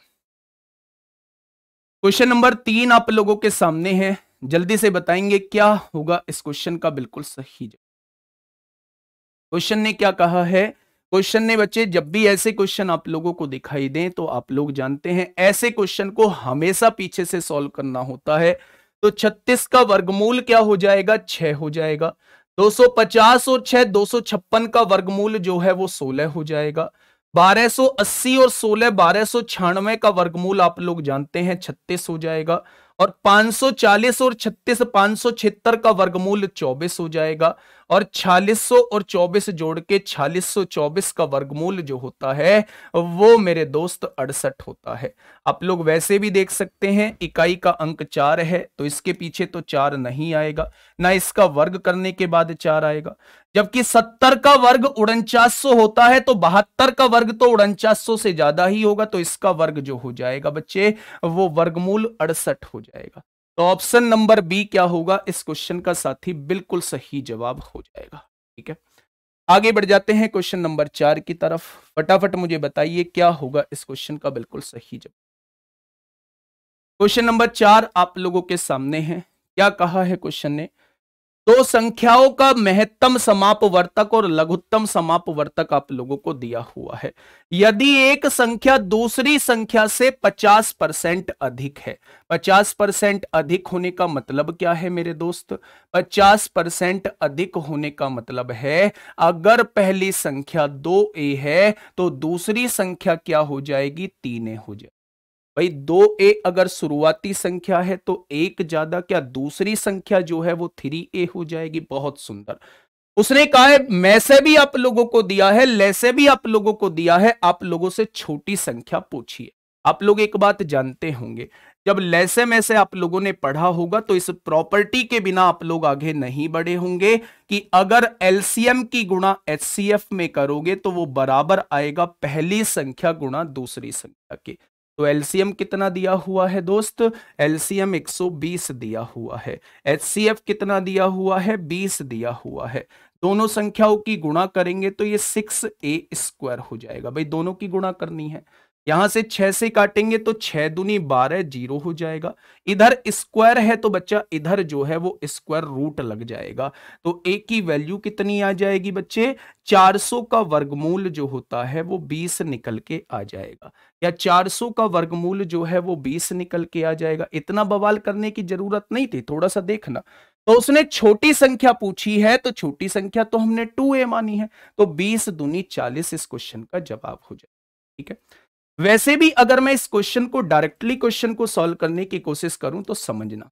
क्वेश्चन नंबर तीन आप लोगों के सामने है जल्दी से बताएंगे क्या होगा इस क्वेश्चन का बिल्कुल सही जवाब क्वेश्चन ने क्या कहा है क्वेश्चन ने बच्चे जब भी ऐसे क्वेश्चन आप लोगों को दिखाई दें तो आप लोग जानते हैं ऐसे क्वेश्चन को हमेशा पीछे से सॉल्व करना होता है तो 36 का वर्गमूल क्या हो जाएगा 6 हो जाएगा 250 और 6 256 का वर्गमूल जो है वो 16 हो जाएगा 1280 और 16 बारह का वर्गमूल आप लोग जानते हैं छत्तीस हो जाएगा और 540 और 36 पांच का वर्गमूल 24 हो जाएगा और 4600 और 24 जोड़ के 4624 का वर्गमूल जो होता है वो मेरे दोस्त अड़सठ होता है आप लोग वैसे भी देख सकते हैं इकाई का अंक चार है तो इसके पीछे तो चार नहीं आएगा ना इसका वर्ग करने के बाद चार आएगा जबकि सत्तर का वर्ग उड़नचास होता है तो बहत्तर का वर्ग तो उड़नचास से ज्यादा ही होगा तो इसका वर्ग जो हो जाएगा बच्चे वो वर्गमूल अड़सठ हो जाएगा तो ऑप्शन नंबर बी क्या होगा इस क्वेश्चन का साथी बिल्कुल सही जवाब हो जाएगा ठीक है आगे बढ़ जाते हैं क्वेश्चन नंबर चार की तरफ फटाफट मुझे बताइए क्या होगा इस क्वेश्चन का बिल्कुल सही जवाब क्वेश्चन नंबर चार आप लोगों के सामने है क्या कहा है क्वेश्चन ने दो तो संख्याओं का महत्तम समापवर्तक और लघुत्तम समापवर्तक आप लोगों को दिया हुआ है यदि एक संख्या दूसरी संख्या से 50 परसेंट अधिक है 50 परसेंट अधिक होने का मतलब क्या है मेरे दोस्त 50 परसेंट अधिक होने का मतलब है अगर पहली संख्या दो ए है तो दूसरी संख्या क्या हो जाएगी तीन ए हो जाएगी भाई दो ए अगर शुरुआती संख्या है तो एक ज्यादा क्या दूसरी संख्या जो है वो थ्री ए हो जाएगी बहुत सुंदर उसने कहा है मैं से भी आप लोगों को दिया है ले से भी आप लोगों को दिया है आप लोगों से छोटी संख्या पूछिए आप लोग एक बात जानते होंगे जब लेसे में से आप लोगों ने पढ़ा होगा तो इस प्रॉपर्टी के बिना आप लोग आगे नहीं बढ़े होंगे कि अगर एलसीएम की गुणा एचसीएफ में करोगे तो वो बराबर आएगा पहली संख्या गुणा दूसरी संख्या के तो एलसीएम कितना दिया हुआ है दोस्त एलसीएम 120 दिया हुआ है एचसीएफ कितना दिया हुआ है 20 दिया हुआ है दोनों संख्याओं की गुणा करेंगे तो ये सिक्स ए स्क्वायर हो जाएगा भाई दोनों की गुणा करनी है यहां से छह से काटेंगे तो छह दुनी बारह जीरो हो जाएगा इधर स्क्वायर है तो बच्चा इधर जो है वो स्क्वायर रूट लग जाएगा तो ए की वैल्यू कितनी आ जाएगी बच्चे 400 का वर्गमूल जो होता है वो 20 निकल के आ जाएगा या 400 का वर्गमूल जो है वो 20 निकल के आ जाएगा इतना बवाल करने की जरूरत नहीं थी थोड़ा सा देखना तो उसने छोटी संख्या पूछी है तो छोटी संख्या तो हमने टू ए मानी है तो बीस दुनी चालीस इस क्वेश्चन का जवाब हो जाएगा ठीक है वैसे भी अगर मैं इस क्वेश्चन को डायरेक्टली क्वेश्चन को सॉल्व करने की कोशिश करूं तो समझना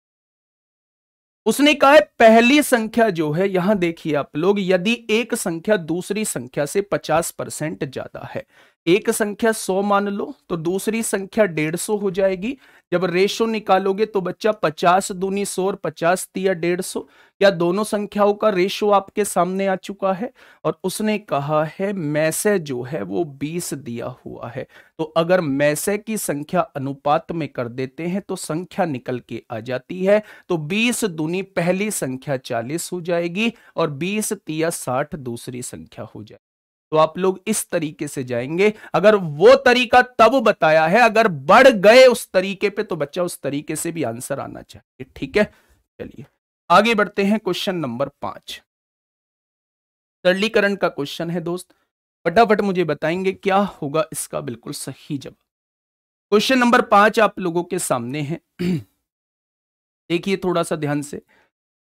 उसने कहा है पहली संख्या जो है यहां देखिए आप लोग यदि एक संख्या दूसरी संख्या से 50 परसेंट ज्यादा है एक संख्या 100 मान लो तो दूसरी संख्या 150 हो जाएगी जब रेशो निकालोगे तो बच्चा 50 दूनी 100 और 50 तिया 150 या दोनों संख्याओं का रेशो आपके सामने आ चुका है और उसने कहा है मैसे जो है वो बीस दिया हुआ है तो अगर मैसे की संख्या अनुपात में कर देते हैं तो संख्या निकल के आ जाती है तो बीस दुनी पहली संख्या चालीस हो जाएगी और बीस तिया साठ दूसरी संख्या हो जाएगी तो आप लोग इस तरीके से जाएंगे अगर वो तरीका तब बताया है अगर बढ़ गए उस तरीके पे तो बच्चा उस तरीके से भी आंसर आना चाहिए ठीक है चलिए आगे बढ़ते हैं क्वेश्चन नंबर पांच सरलीकरण का क्वेश्चन है दोस्त फटाफट मुझे बताएंगे क्या होगा इसका बिल्कुल सही जवाब क्वेश्चन नंबर पांच आप लोगों के सामने है देखिए थोड़ा सा ध्यान से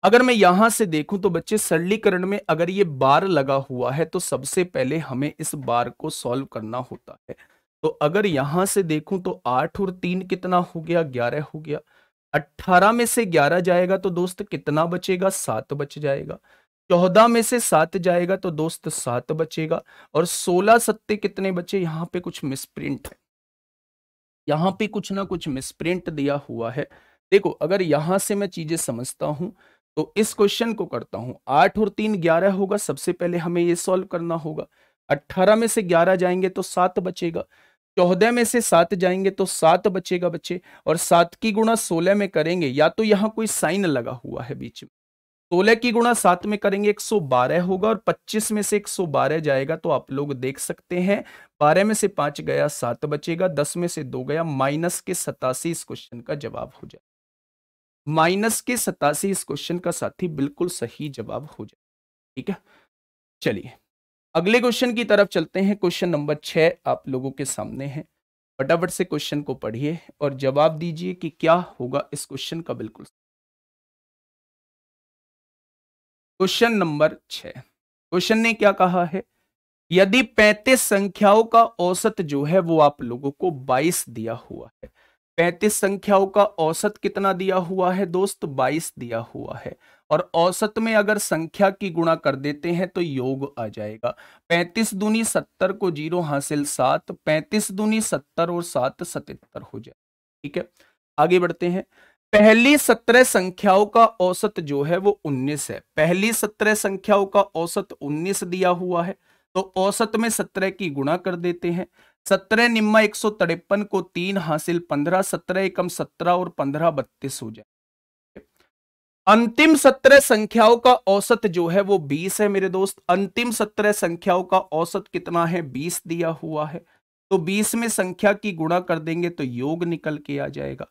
अगर मैं यहां से देखूं तो बच्चे सरलीकरण में अगर ये बार लगा हुआ है तो सबसे पहले हमें इस बार को सॉल्व करना होता है तो अगर यहां से देखूं तो आठ और तीन कितना हो गया ग्यारह हो गया अट्ठारह में से ग्यारह जाएगा तो दोस्त कितना बचेगा सात बच जाएगा चौदह में से सात जाएगा तो दोस्त सात बचेगा और सोलह सत्ते कितने बचे यहाँ पे कुछ मिसप्रिंट है यहाँ पे कुछ ना कुछ मिसप्रिंट दिया हुआ है देखो अगर यहां से मैं चीजें समझता हूँ तो इस क्वेश्चन को करता हूं आठ और तीन ग्यारह होगा सबसे पहले हमें ये सॉल्व करना होगा अट्ठारह में से ग्यारह जाएंगे तो सात बचेगा चौदह में से सात जाएंगे तो सात बचेगा बच्चे और सात की गुणा सोलह में करेंगे या तो यहाँ कोई साइन लगा हुआ है बीच में सोलह की गुणा सात में करेंगे एक सौ बारह होगा और पच्चीस में से एक सौ बारह जाएगा तो आप लोग देख सकते हैं बारह में से पांच गया सात बचेगा दस में से दो गया माइनस के सतासी इस क्वेश्चन का जवाब हो जाए माइनस के सतासी इस क्वेश्चन का साथी बिल्कुल सही जवाब हो जाए ठीक है चलिए अगले क्वेश्चन की तरफ चलते हैं क्वेश्चन नंबर छह आप लोगों के सामने है फटाफट से क्वेश्चन को पढ़िए और जवाब दीजिए कि क्या होगा इस क्वेश्चन का बिल्कुल क्वेश्चन नंबर छ क्वेश्चन ने क्या कहा है यदि 35 संख्याओं का औसत जो है वो आप लोगों को 22 दिया हुआ है पैंतीस संख्याओं का औसत कितना दिया हुआ है दोस्त बाईस दिया हुआ है और औसत में अगर संख्या की गुणा कर देते हैं तो योग आ जाएगा पैंतीस दूनी सत्तर को जीरो हासिल सात पैंतीस दूनी सत्तर और सात सतहत्तर हो जाए ठीक है आगे बढ़ते हैं पहली सत्रह संख्याओं का औसत जो है वो उन्नीस है पहली सत्रह संख्याओं का औसत उन्नीस दिया हुआ है तो औसत में सत्रह की गुणा कर देते हैं सत्रह निम्मा एक सौ तिरपन को तीन हासिल पंद्रह सत्रह एकम सत्रह और पंद्रह बत्तीस हो जाए अंतिम सत्रह संख्याओं का औसत जो है वो बीस है मेरे दोस्त अंतिम सत्रह संख्याओं का औसत कितना है बीस दिया हुआ है तो बीस में संख्या की गुणा कर देंगे तो योग निकल के आ जाएगा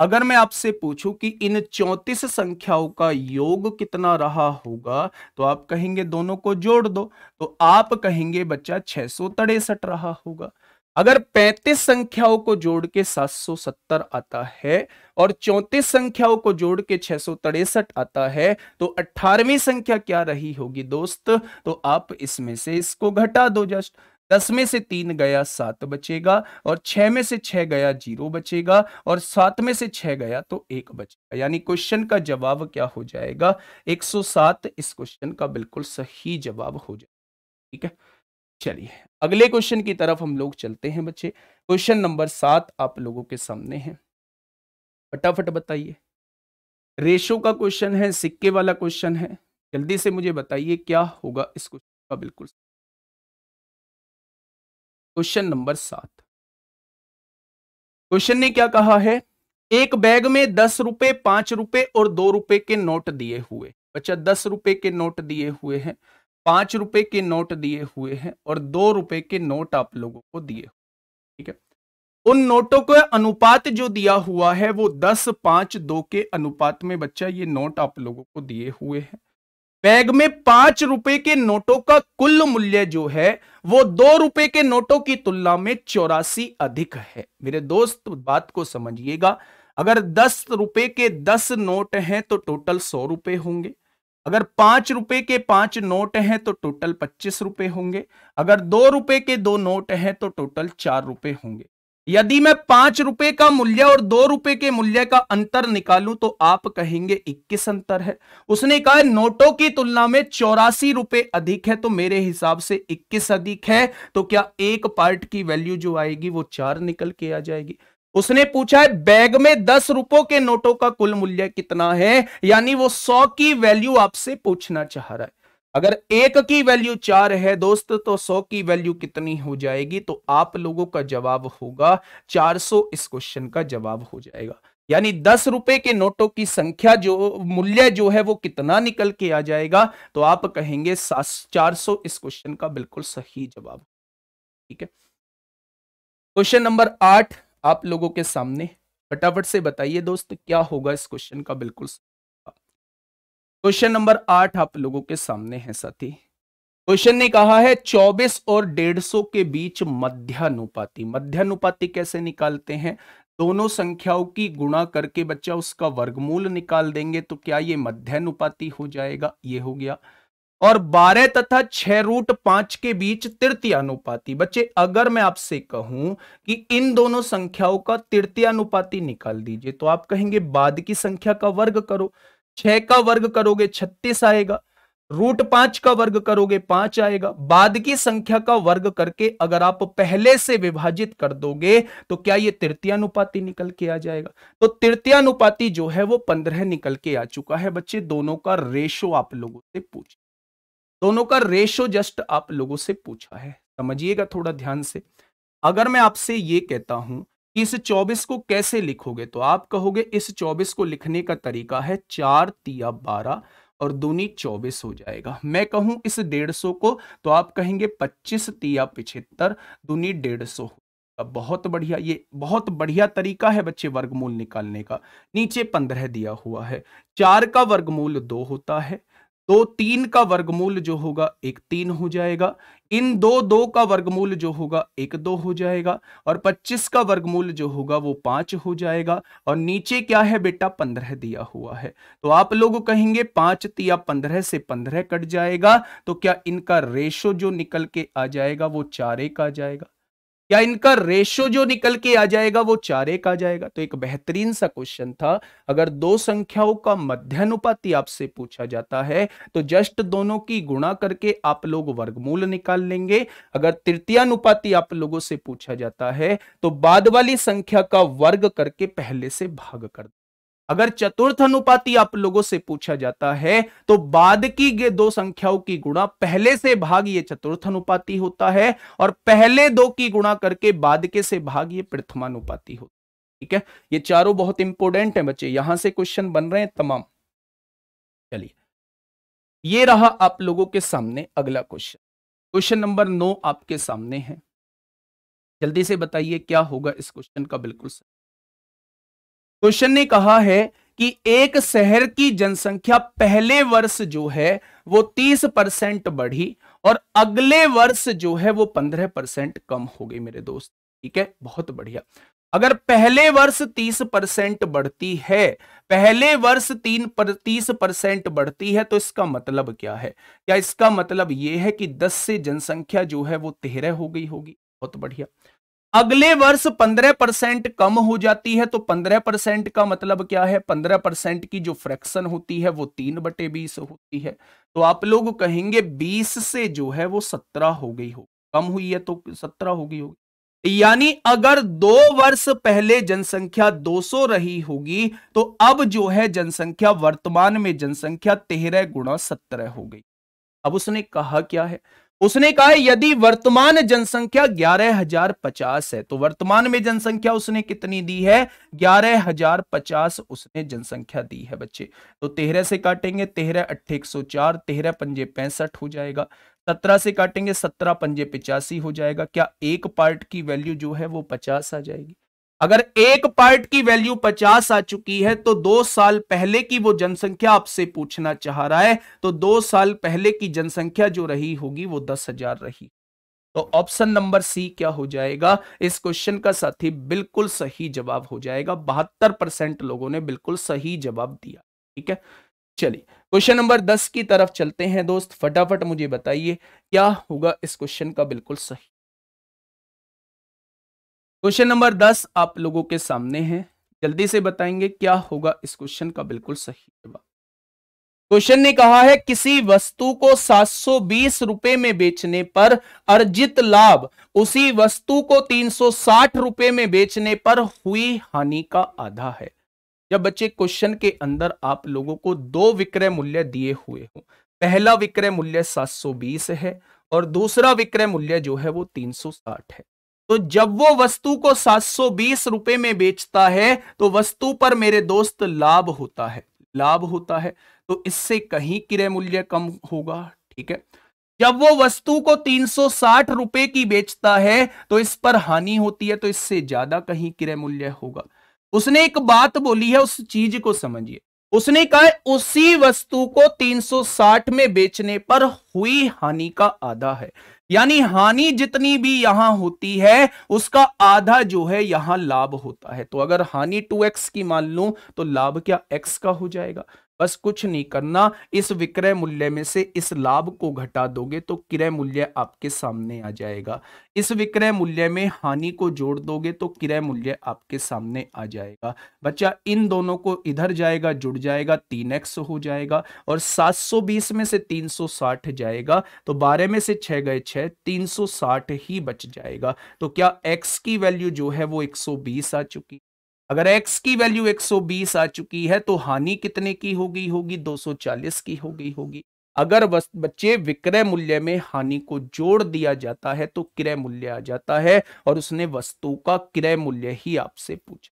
अगर मैं आपसे पूछूं कि इन चौंतीस संख्याओं का योग कितना रहा होगा तो आप कहेंगे दोनों को जोड़ दो तो आप कहेंगे बच्चा छह सौ रहा होगा अगर 35 संख्याओं को जोड़ के 770 आता है और 34 संख्याओं को जोड़ के छह आता है तो 18वीं संख्या क्या रही होगी दोस्त तो आप इसमें से इसको घटा दो जस्ट दस में से तीन गया सात बचेगा और छह में से छह गया जीरो बचेगा और सात में से छह गया तो एक बचेगा यानी क्वेश्चन का जवाब क्या हो जाएगा 107 इस क्वेश्चन का बिल्कुल सही जवाब हो जाएगा ठीक है चलिए अगले क्वेश्चन की तरफ हम लोग चलते हैं बच्चे क्वेश्चन नंबर सात आप लोगों के सामने है फटाफट बताइए रेशो का क्वेश्चन है सिक्के वाला क्वेश्चन है जल्दी से मुझे बताइए क्या होगा इस क्वेश्चन का बिल्कुल क्वेश्चन नंबर सात क्वेश्चन ने क्या कहा है एक बैग में दस रुपए पांच रुपए और दो रुपए के नोट दिए हुए बच्चा दस रुपए के नोट दिए हुए हैं पांच रुपए के नोट दिए हुए हैं और दो रुपए के नोट आप लोगों को दिए हुए ठीक है उन नोटों का अनुपात जो दिया हुआ है वो दस पांच दो के अनुपात में बच्चा ये नोट आप लोगों को दिए हुए हैं बैग में पांच रुपए के नोटों का कुल मूल्य जो है वो दो रुपए के नोटों की तुलना में चौरासी अधिक है मेरे दोस्त बात को समझिएगा अगर दस रुपए के दस नोट हैं तो टोटल सौ रुपए होंगे अगर पांच रुपए के पांच नोट हैं तो टोटल पच्चीस रुपए होंगे अगर दो रुपए के दो नोट हैं तो टोटल चार रुपए होंगे यदि मैं पांच रुपए का मूल्य और दो रुपए के मूल्य का अंतर निकालूं तो आप कहेंगे इक्कीस अंतर है उसने कहा नोटों की तुलना में चौरासी रुपए अधिक है तो मेरे हिसाब से इक्कीस अधिक है तो क्या एक पार्ट की वैल्यू जो आएगी वो चार निकल के आ जाएगी उसने पूछा है बैग में दस रुपयों के नोटों का कुल मूल्य कितना है यानी वो सौ की वैल्यू आपसे पूछना चाह रहा है अगर एक की वैल्यू चार है दोस्त तो सौ की वैल्यू कितनी हो जाएगी तो आप लोगों का जवाब होगा चार सौ इस क्वेश्चन का जवाब हो जाएगा यानी दस रुपए के नोटों की संख्या जो मूल्य जो है वो कितना निकल के आ जाएगा तो आप कहेंगे चार सौ इस क्वेश्चन का बिल्कुल सही जवाब ठीक है क्वेश्चन नंबर आठ आप लोगों के सामने फटाफट से बताइए दोस्त क्या होगा इस क्वेश्चन का बिल्कुल क्वेश्चन नंबर आठ आप लोगों के सामने है साथी क्वेश्चन ने कहा है 24 और 150 के बीच मध्यानुपाति मध्यानुपाति कैसे निकालते हैं दोनों संख्याओं की गुणा करके बच्चा उसका वर्गमूल निकाल देंगे तो क्या ये मध्यानुपाति हो जाएगा ये हो गया और बारह तथा छह रूट पांच के बीच तृतीय अनुपाति बच्चे अगर मैं आपसे कहूं कि इन दोनों संख्याओं का तृतीय अनुपाति निकाल दीजिए तो आप कहेंगे बाद की संख्या का वर्ग करो छह का वर्ग करोगे छत्तीस आएगा रूट पांच का वर्ग करोगे पांच आएगा बाद की संख्या का वर्ग करके अगर आप पहले से विभाजित कर दोगे तो क्या ये तृतीय अनुपाति निकल के आ जाएगा तो तृतीय अनुपाति जो है वो पंद्रह निकल के आ चुका है बच्चे दोनों का रेशो आप लोगों से पूछ दोनों का रेशो जस्ट आप लोगों से पूछा है समझिएगा थोड़ा ध्यान से अगर मैं आपसे ये कहता हूं कि इस 24 को कैसे लिखोगे तो आप कहोगे इस 24 को लिखने का तरीका है चार तिया बारह और दूनी चौबीस हो जाएगा मैं कहूं इस डेढ़ सौ को तो आप कहेंगे पच्चीस तिया पिछहत्तर दूनी डेढ़ सौ बहुत बढ़िया ये बहुत बढ़िया तरीका है बच्चे वर्गमूल निकालने का नीचे पंद्रह दिया हुआ है चार का वर्गमूल दो होता है तो तीन का वर्गमूल जो होगा एक तीन हो जाएगा इन दो दो का वर्गमूल जो होगा एक दो हो जाएगा और पच्चीस का वर्गमूल जो होगा वो पांच हो जाएगा और नीचे क्या है बेटा पंद्रह दिया हुआ है तो आप लोग कहेंगे पांच तिया पंद्रह से पंद्रह कट जाएगा तो क्या इनका रेशो जो निकल के आ जाएगा वो चार एक आ जाएगा या इनका रेशो जो निकल के आ जाएगा वो चार एक आ जाएगा तो एक बेहतरीन सा क्वेश्चन था अगर दो संख्याओं का अनुपाति आपसे पूछा जाता है तो जस्ट दोनों की गुणा करके आप लोग वर्गमूल निकाल लेंगे अगर अनुपाति आप लोगों से पूछा जाता है तो बाद वाली संख्या का वर्ग करके पहले से भाग कर अगर चतुर्थ अनुपाती आप लोगों से पूछा जाता है तो बाद की दो संख्याओं की गुणा पहले से भाग ये चतुर्थ अनुपाती होता है और पहले दो की गुणा करके बाद के से भाग ये प्रथमानुपाती होता है ठीक है ये चारों बहुत इंपॉर्टेंट है बच्चे यहां से क्वेश्चन बन रहे हैं तमाम चलिए ये रहा आप लोगों के सामने अगला क्वेश्चन क्वेश्चन नंबर नौ आपके सामने है जल्दी से बताइए क्या होगा इस क्वेश्चन का बिल्कुल सही क्वेश्चन ने कहा है कि एक शहर की जनसंख्या पहले वर्ष जो है वो तीस परसेंट बढ़ी और अगले वर्ष जो है वो पंद्रह परसेंट कम हो गई मेरे दोस्त ठीक है बहुत बढ़िया अगर पहले वर्ष तीस परसेंट बढ़ती है पहले वर्ष तीन पर तीस परसेंट बढ़ती है तो इसका मतलब क्या है क्या इसका मतलब यह है कि दस से जनसंख्या जो है वो तेरह हो गई होगी बहुत बढ़िया अगले वर्ष पंद्रह परसेंट कम हो जाती है तो पंद्रह परसेंट का मतलब क्या है पंद्रह परसेंट की जो फ्रैक्शन होती है वो तीन बटे बीस होती है तो आप लोग कहेंगे बीस से जो है वो सत्रह हो गई हो कम हुई है तो सत्रह हो गई होगी यानी अगर दो वर्ष पहले जनसंख्या 200 रही होगी तो अब जो है जनसंख्या वर्तमान में जनसंख्या तेरह गुणा सत्रह हो गई अब उसने कहा क्या है उसने कहा यदि वर्तमान जनसंख्या ग्यारह हजार पचास है तो वर्तमान में जनसंख्या उसने कितनी दी है ग्यारह हजार पचास उसने जनसंख्या दी है बच्चे तो तेरह से काटेंगे तेरह अट्ठे एक सौ चार तेरह पंजे पैंसठ हो जाएगा सत्रह से काटेंगे सत्रह पंजे पिचासी हो जाएगा क्या एक पार्ट की वैल्यू जो है वो पचास आ जाएगी अगर एक पार्ट की वैल्यू पचास आ चुकी है तो दो साल पहले की वो जनसंख्या आपसे पूछना चाह रहा है तो दो साल पहले की जनसंख्या जो रही होगी वो दस हजार रही तो ऑप्शन नंबर सी क्या हो जाएगा इस क्वेश्चन का साथी बिल्कुल सही जवाब हो जाएगा बहत्तर परसेंट लोगों ने बिल्कुल सही जवाब दिया ठीक है चलिए क्वेश्चन नंबर दस की तरफ चलते हैं दोस्त फटाफट मुझे बताइए क्या होगा इस क्वेश्चन का बिल्कुल सही क्वेश्चन नंबर दस आप लोगों के सामने है जल्दी से बताएंगे क्या होगा इस क्वेश्चन का बिल्कुल सही जवाब क्वेश्चन ने कहा है किसी वस्तु को 720 रुपए में बेचने पर अर्जित लाभ उसी वस्तु को 360 रुपए में बेचने पर हुई हानि का आधा है जब बच्चे क्वेश्चन के अंदर आप लोगों को दो विक्रय मूल्य दिए हुए हो पहला विक्रय मूल्य 720 है और दूसरा विक्रय मूल्य जो है वो 360 है तो जब वो वस्तु को 720 रुपए में बेचता है तो वस्तु पर मेरे दोस्त लाभ होता है लाभ होता है तो इससे कहीं क्रय मूल्य कम होगा ठीक है जब वो वस्तु को 360 रुपए की बेचता है तो इस पर हानि होती है तो इससे ज्यादा कहीं क्रय मूल्य होगा उसने एक बात बोली है उस चीज को समझिए उसने कहा उसी वस्तु को 360 में बेचने पर हुई हानि का आधा है यानी हानि जितनी भी यहां होती है उसका आधा जो है यहां लाभ होता है तो अगर हानि 2x की मान लू तो लाभ क्या x का हो जाएगा बस कुछ नहीं करना इस विक्रय मूल्य में से इस लाभ को घटा दोगे तो किराय मूल्य आपके सामने आ जाएगा इस विक्रय मूल्य में हानि को जोड़ दोगे तो किराय मूल्य आपके सामने आ जाएगा बच्चा इन दोनों को इधर जाएगा जुड़ जाएगा तीन एक्स हो जाएगा और 720 में से 360 जाएगा तो 12 में से 6 गए 6 360 ही बच जाएगा तो क्या एक्स की वैल्यू जो है वो एक आ चुकी अगर x की वैल्यू 120 आ चुकी है तो हानि कितने की होगी होगी 240 की होगी होगी अगर बच्चे विक्रय मूल्य में हानि को जोड़ दिया जाता है तो क्रय मूल्य आ जाता है और उसने वस्तु का क्रय मूल्य ही आपसे पूछा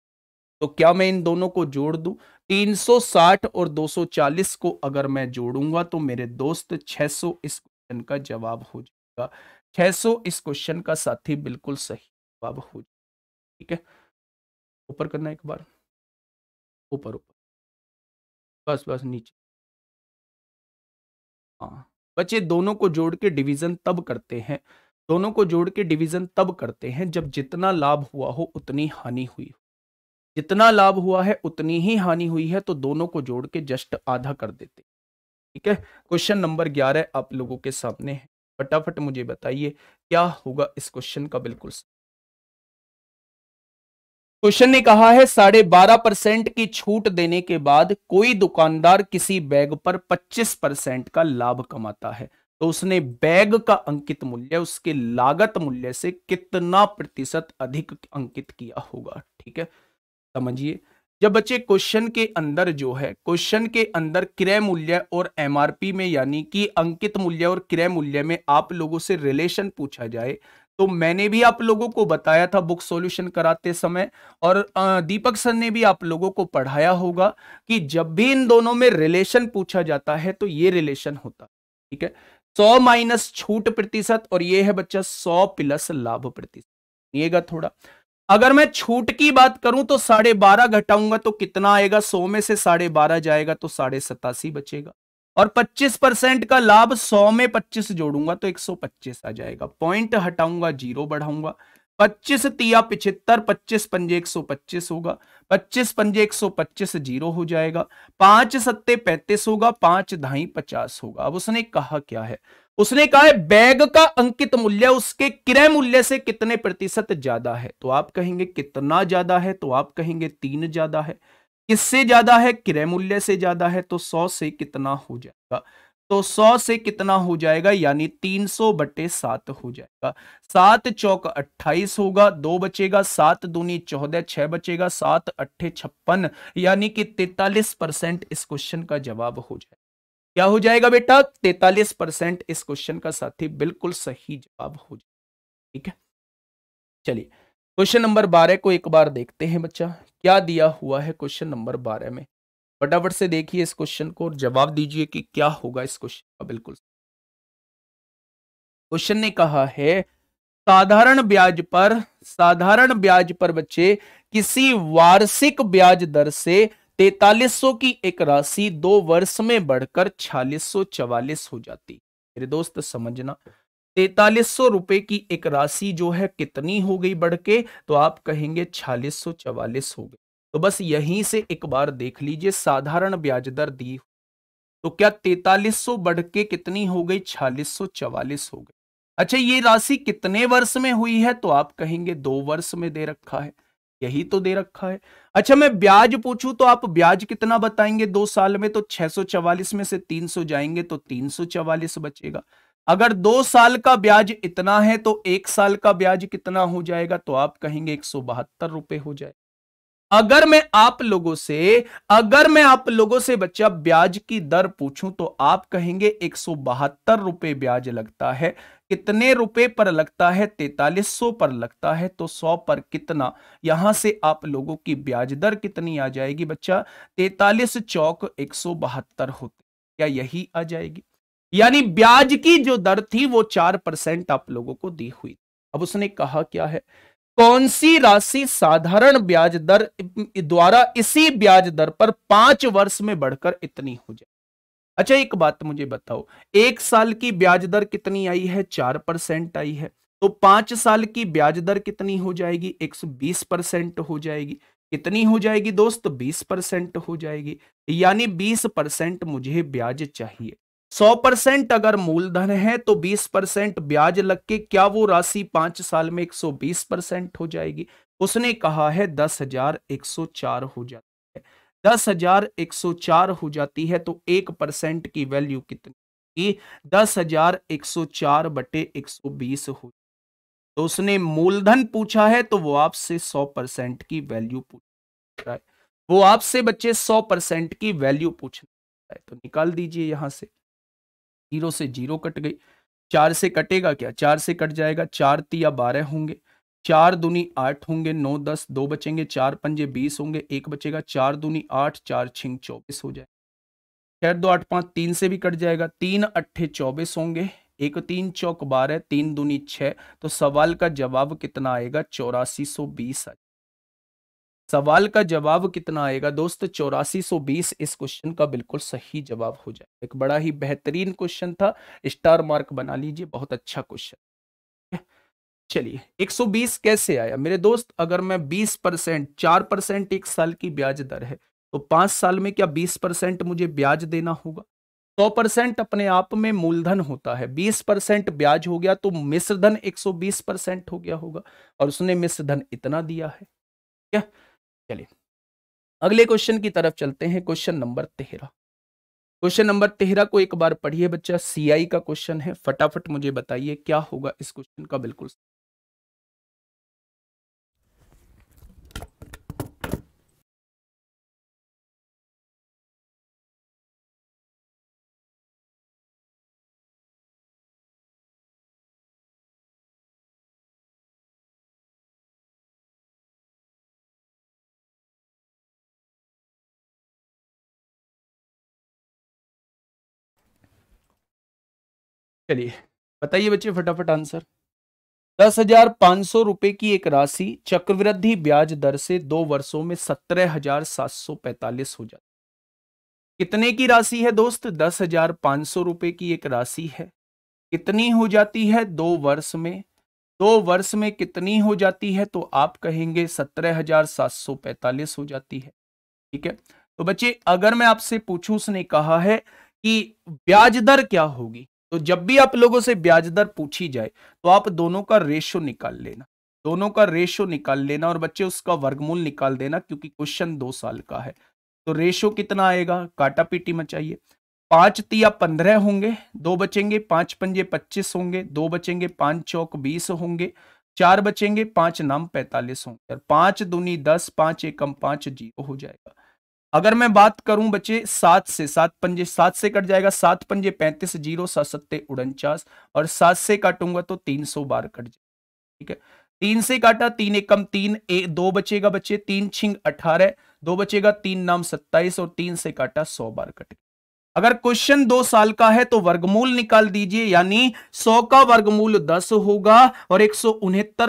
तो क्या मैं इन दोनों को जोड़ दू 360 और 240 को अगर मैं जोड़ूंगा तो मेरे दोस्त 600 इस क्वेश्चन का जवाब हो जाएगा 600 इस क्वेश्चन का साथी बिल्कुल सही जवाब हो जाएगा ठीक है ऊपर करना एक बार ऊपर ऊपर बस बस नीचे हाँ बच्चे दोनों को जोड़ के डिवीजन तब करते हैं दोनों को जोड़ के डिवीजन तब करते हैं जब जितना लाभ हुआ हो उतनी हानि हुई हो जितना लाभ हुआ है उतनी ही हानि हुई है तो दोनों को जोड़ के जस्ट आधा कर देते ठीक है क्वेश्चन नंबर ग्यारह आप लोगों के सामने है फटाफट मुझे बताइए क्या होगा इस क्वेश्चन का बिल्कुल क्वेश्चन ने कहा है साढ़े बारह परसेंट की छूट देने के बाद कोई दुकानदार किसी बैग पर पच्चीस परसेंट का लाभ कमाता है तो उसने बैग का अंकित मूल्य उसके लागत मूल्य से कितना प्रतिशत अधिक अंकित किया होगा ठीक है समझिए जब बच्चे क्वेश्चन के अंदर जो है क्वेश्चन के अंदर क्रय मूल्य और एमआरपी में यानी कि अंकित मूल्य और क्रय मूल्य में आप लोगों से रिलेशन पूछा जाए तो मैंने भी आप लोगों को बताया था बुक सॉल्यूशन कराते समय और दीपक सर ने भी आप लोगों को पढ़ाया होगा कि जब भी इन दोनों में रिलेशन पूछा जाता है तो ये रिलेशन होता है ठीक है सौ माइनस छूट प्रतिशत और ये है बच्चा सौ प्लस लाभ प्रतिशत येगा थोड़ा अगर मैं छूट की बात करूं तो साढ़े बारह घटाऊंगा तो कितना आएगा सौ में से साढ़े बारह जाएगा तो साढ़े सतासी बचेगा और 25 परसेंट का लाभ 100 में 25 जोड़ूंगा तो 125 आ जाएगा पॉइंट हटाऊंगा जीरो बढ़ाऊंगा 25 तिया पिछहत्तर 25 पंजे 125 होगा 25 पंजे 125 जीरो हो जाएगा पांच सत्ते पैंतीस होगा पांच ढाई पचास होगा अब उसने कहा क्या है उसने कहा है बैग का अंकित मूल्य उसके क्रय मूल्य से कितने प्रतिशत ज्यादा है तो आप कहेंगे कितना ज्यादा है तो आप कहेंगे तीन ज्यादा है किससे ज्यादा है क्रय मूल्य से ज्यादा है तो सौ से कितना हो जाएगा तो सौ से कितना हो जाएगा यानी तीन सौ बटे सात हो जाएगा सात चौक अट्ठाईस होगा दो बचेगा सात दूनी चौदह छह बचेगा सात अट्ठे छप्पन यानी कि तैतालीस परसेंट इस क्वेश्चन का जवाब हो जाएगा क्या हो जाएगा बेटा तैतालीस परसेंट इस क्वेश्चन का साथी बिल्कुल सही जवाब हो जाएगा ठीक है चलिए क्वेश्चन नंबर बारह को एक बार देखते हैं बच्चा क्या दिया हुआ है क्वेश्चन नंबर बारह में फटाफट से देखिए इस क्वेश्चन को और जवाब दीजिए कि क्या होगा इस क्वेश्चन का बिल्कुल क्वेश्चन ने कहा है साधारण ब्याज पर साधारण ब्याज पर बच्चे किसी वार्षिक ब्याज दर से तैतालीस की एक राशि दो वर्ष में बढ़कर छियालीस हो जाती मेरे दोस्त समझना तैतालीस सौ रुपए की एक राशि जो है कितनी हो गई बढ़ के तो आप कहेंगे छियालीस सौ चवालीस हो गई तो बस यहीं से एक बार देख लीजिए साधारण ब्याज दर दी तो क्या तैतालीस सौ बढ़ के कितनी हो गई छियालीस सौ चवालीस हो गई अच्छा ये राशि कितने वर्ष में हुई है तो आप कहेंगे दो वर्ष में दे रखा है यही तो दे रखा है अच्छा मैं ब्याज पूछूं तो आप ब्याज कितना बताएंगे दो साल में तो 644 में से 300 जाएंगे तो 344 बचेगा अगर दो साल का ब्याज इतना है तो एक साल का ब्याज कितना हो जाएगा तो आप कहेंगे एक सौ बहत्तर रुपए हो जाए अगर मैं आप लोगों से अगर मैं आप लोगों से बच्चा ब्याज की दर पूछूं तो आप कहेंगे एक सौ बहत्तर रुपए ब्याज लगता है कितने रुपए पर लगता है तैतालीस सौ पर लगता है तो सौ पर कितना यहां से आप लोगों की ब्याज दर कितनी आ जाएगी बच्चा तैतालीस चौक एक सौ बहत्तर होते क्या यही आ जाएगी यानी ब्याज की जो दर थी वो चार परसेंट आप लोगों को दी हुई अब उसने कहा क्या है कौन सी राशि साधारण ब्याज दर द्वारा इसी ब्याज दर पर पांच वर्ष में बढ़कर इतनी हो जाए अच्छा एक बात मुझे बताओ एक साल की ब्याज दर कितनी आई है चार परसेंट आई है तो पांच साल की ब्याज दर कितनी हो जाएगी एक सौ बीस परसेंट हो जाएगी कितनी हो जाएगी दोस्त बीस परसेंट हो जाएगी यानी बीस परसेंट मुझे ब्याज चाहिए सौ परसेंट अगर मूलधन है तो बीस परसेंट ब्याज लग के क्या वो राशि पांच साल में एक सौ बीस परसेंट हो जाएगी उसने कहा है दस हजार एक सौ चार हो जाती है दस हजार एक सौ चार हो जाती है तो एक परसेंट की वैल्यू कितनी दस हजार एक सौ चार बटे एक सौ बीस हो तो उसने मूलधन पूछा है तो वो आपसे सौ परसेंट की वैल्यू पूछ रहा है वो आपसे बच्चे सौ परसेंट की वैल्यू पूछना है तो निकाल दीजिए यहां से जीरो से जीरो कट गई चार से कटेगा क्या चार से कट जाएगा चार ती या बारह होंगे चार दूनी आठ होंगे नौ दस दो बचेंगे चार पंजे बीस होंगे एक बचेगा चार दूनी आठ चार छिंग चौबीस हो जाए खैर दो आठ पाँच तीन से भी कट जाएगा तीन अट्ठे चौबीस होंगे एक तीन चौक बारह तीन दूनी छः तो सवाल का जवाब कितना आएगा चौरासी सौ बीस आएगा सवाल का जवाब कितना आएगा दोस्त चौरासी सौ बीस इस क्वेश्चन का बिल्कुल सही जवाब हो जाए एक बड़ा ही बेहतरीन क्वेश्चन था स्टार मार्क बना लीजिए बहुत अच्छा क्वेश्चन चलिए 120 कैसे आया मेरे दोस्त अगर मैं 20 परसेंट चार परसेंट एक साल की ब्याज दर है तो पांच साल में क्या 20 परसेंट मुझे ब्याज देना होगा सौ तो परसेंट अपने आप में मूलधन होता है बीस परसेंट ब्याज हो गया तो मिश्रधन एक सौ बीस परसेंट हो गया होगा और उसने मिश्रधन इतना दिया है क्या चलिए अगले क्वेश्चन की तरफ चलते हैं क्वेश्चन नंबर तेरह क्वेश्चन नंबर तेरह को एक बार पढ़िए बच्चा सीआई का क्वेश्चन है फटाफट मुझे बताइए क्या होगा इस क्वेश्चन का बिल्कुल चलिए बताइए बच्चे फटाफट आंसर दस हजार पांच सौ रुपए की एक राशि चक्रवृद्धि ब्याज दर से दो वर्षों में सत्रह हजार सात सौ पैतालीस हो जाती कितने की राशि है दोस्त दस हजार पांच सौ रुपए की एक राशि है कितनी हो जाती है दो वर्ष में दो वर्ष में कितनी हो जाती है तो आप कहेंगे सत्रह हजार सात सौ पैतालीस हो जाती है ठीक है तो बच्चे अगर मैं आपसे पूछूं उसने कहा है कि ब्याज दर क्या होगी तो जब भी आप लोगों से ब्याज दर पूछी जाए तो आप दोनों का रेशो निकाल लेना दोनों का रेशो निकाल लेना और बच्चे उसका वर्गमूल निकाल देना क्योंकि क्वेश्चन दो साल का है तो रेशो कितना आएगा काटा पीटी मचाइए पांच तिया पंद्रह होंगे दो बचेंगे पांच पंजे पच्चीस होंगे दो बचेंगे पांच चौक बीस होंगे चार बचेंगे पांच नाम पैंतालीस होंगे और पांच दूनी दस पांच एकम पांच जीरो हो जाएगा अगर मैं बात करूं बच्चे सात से सात पंजे सात से कट जाएगा सात पंजे पैंतीस जीरो सात सत्ते उनचास और सात से काटूंगा तो तीन सौ बार कट जाएगा ठीक है तीन से काटा तीन एकम तीन ए, दो बचेगा बच्चे तीन छिंग अठारह दो बचेगा तीन नाम सत्ताईस और तीन से काटा सौ बार कट अगर क्वेश्चन दो साल का है तो वर्गमूल निकाल दीजिए यानी सौ का वर्गमूल दस होगा और एक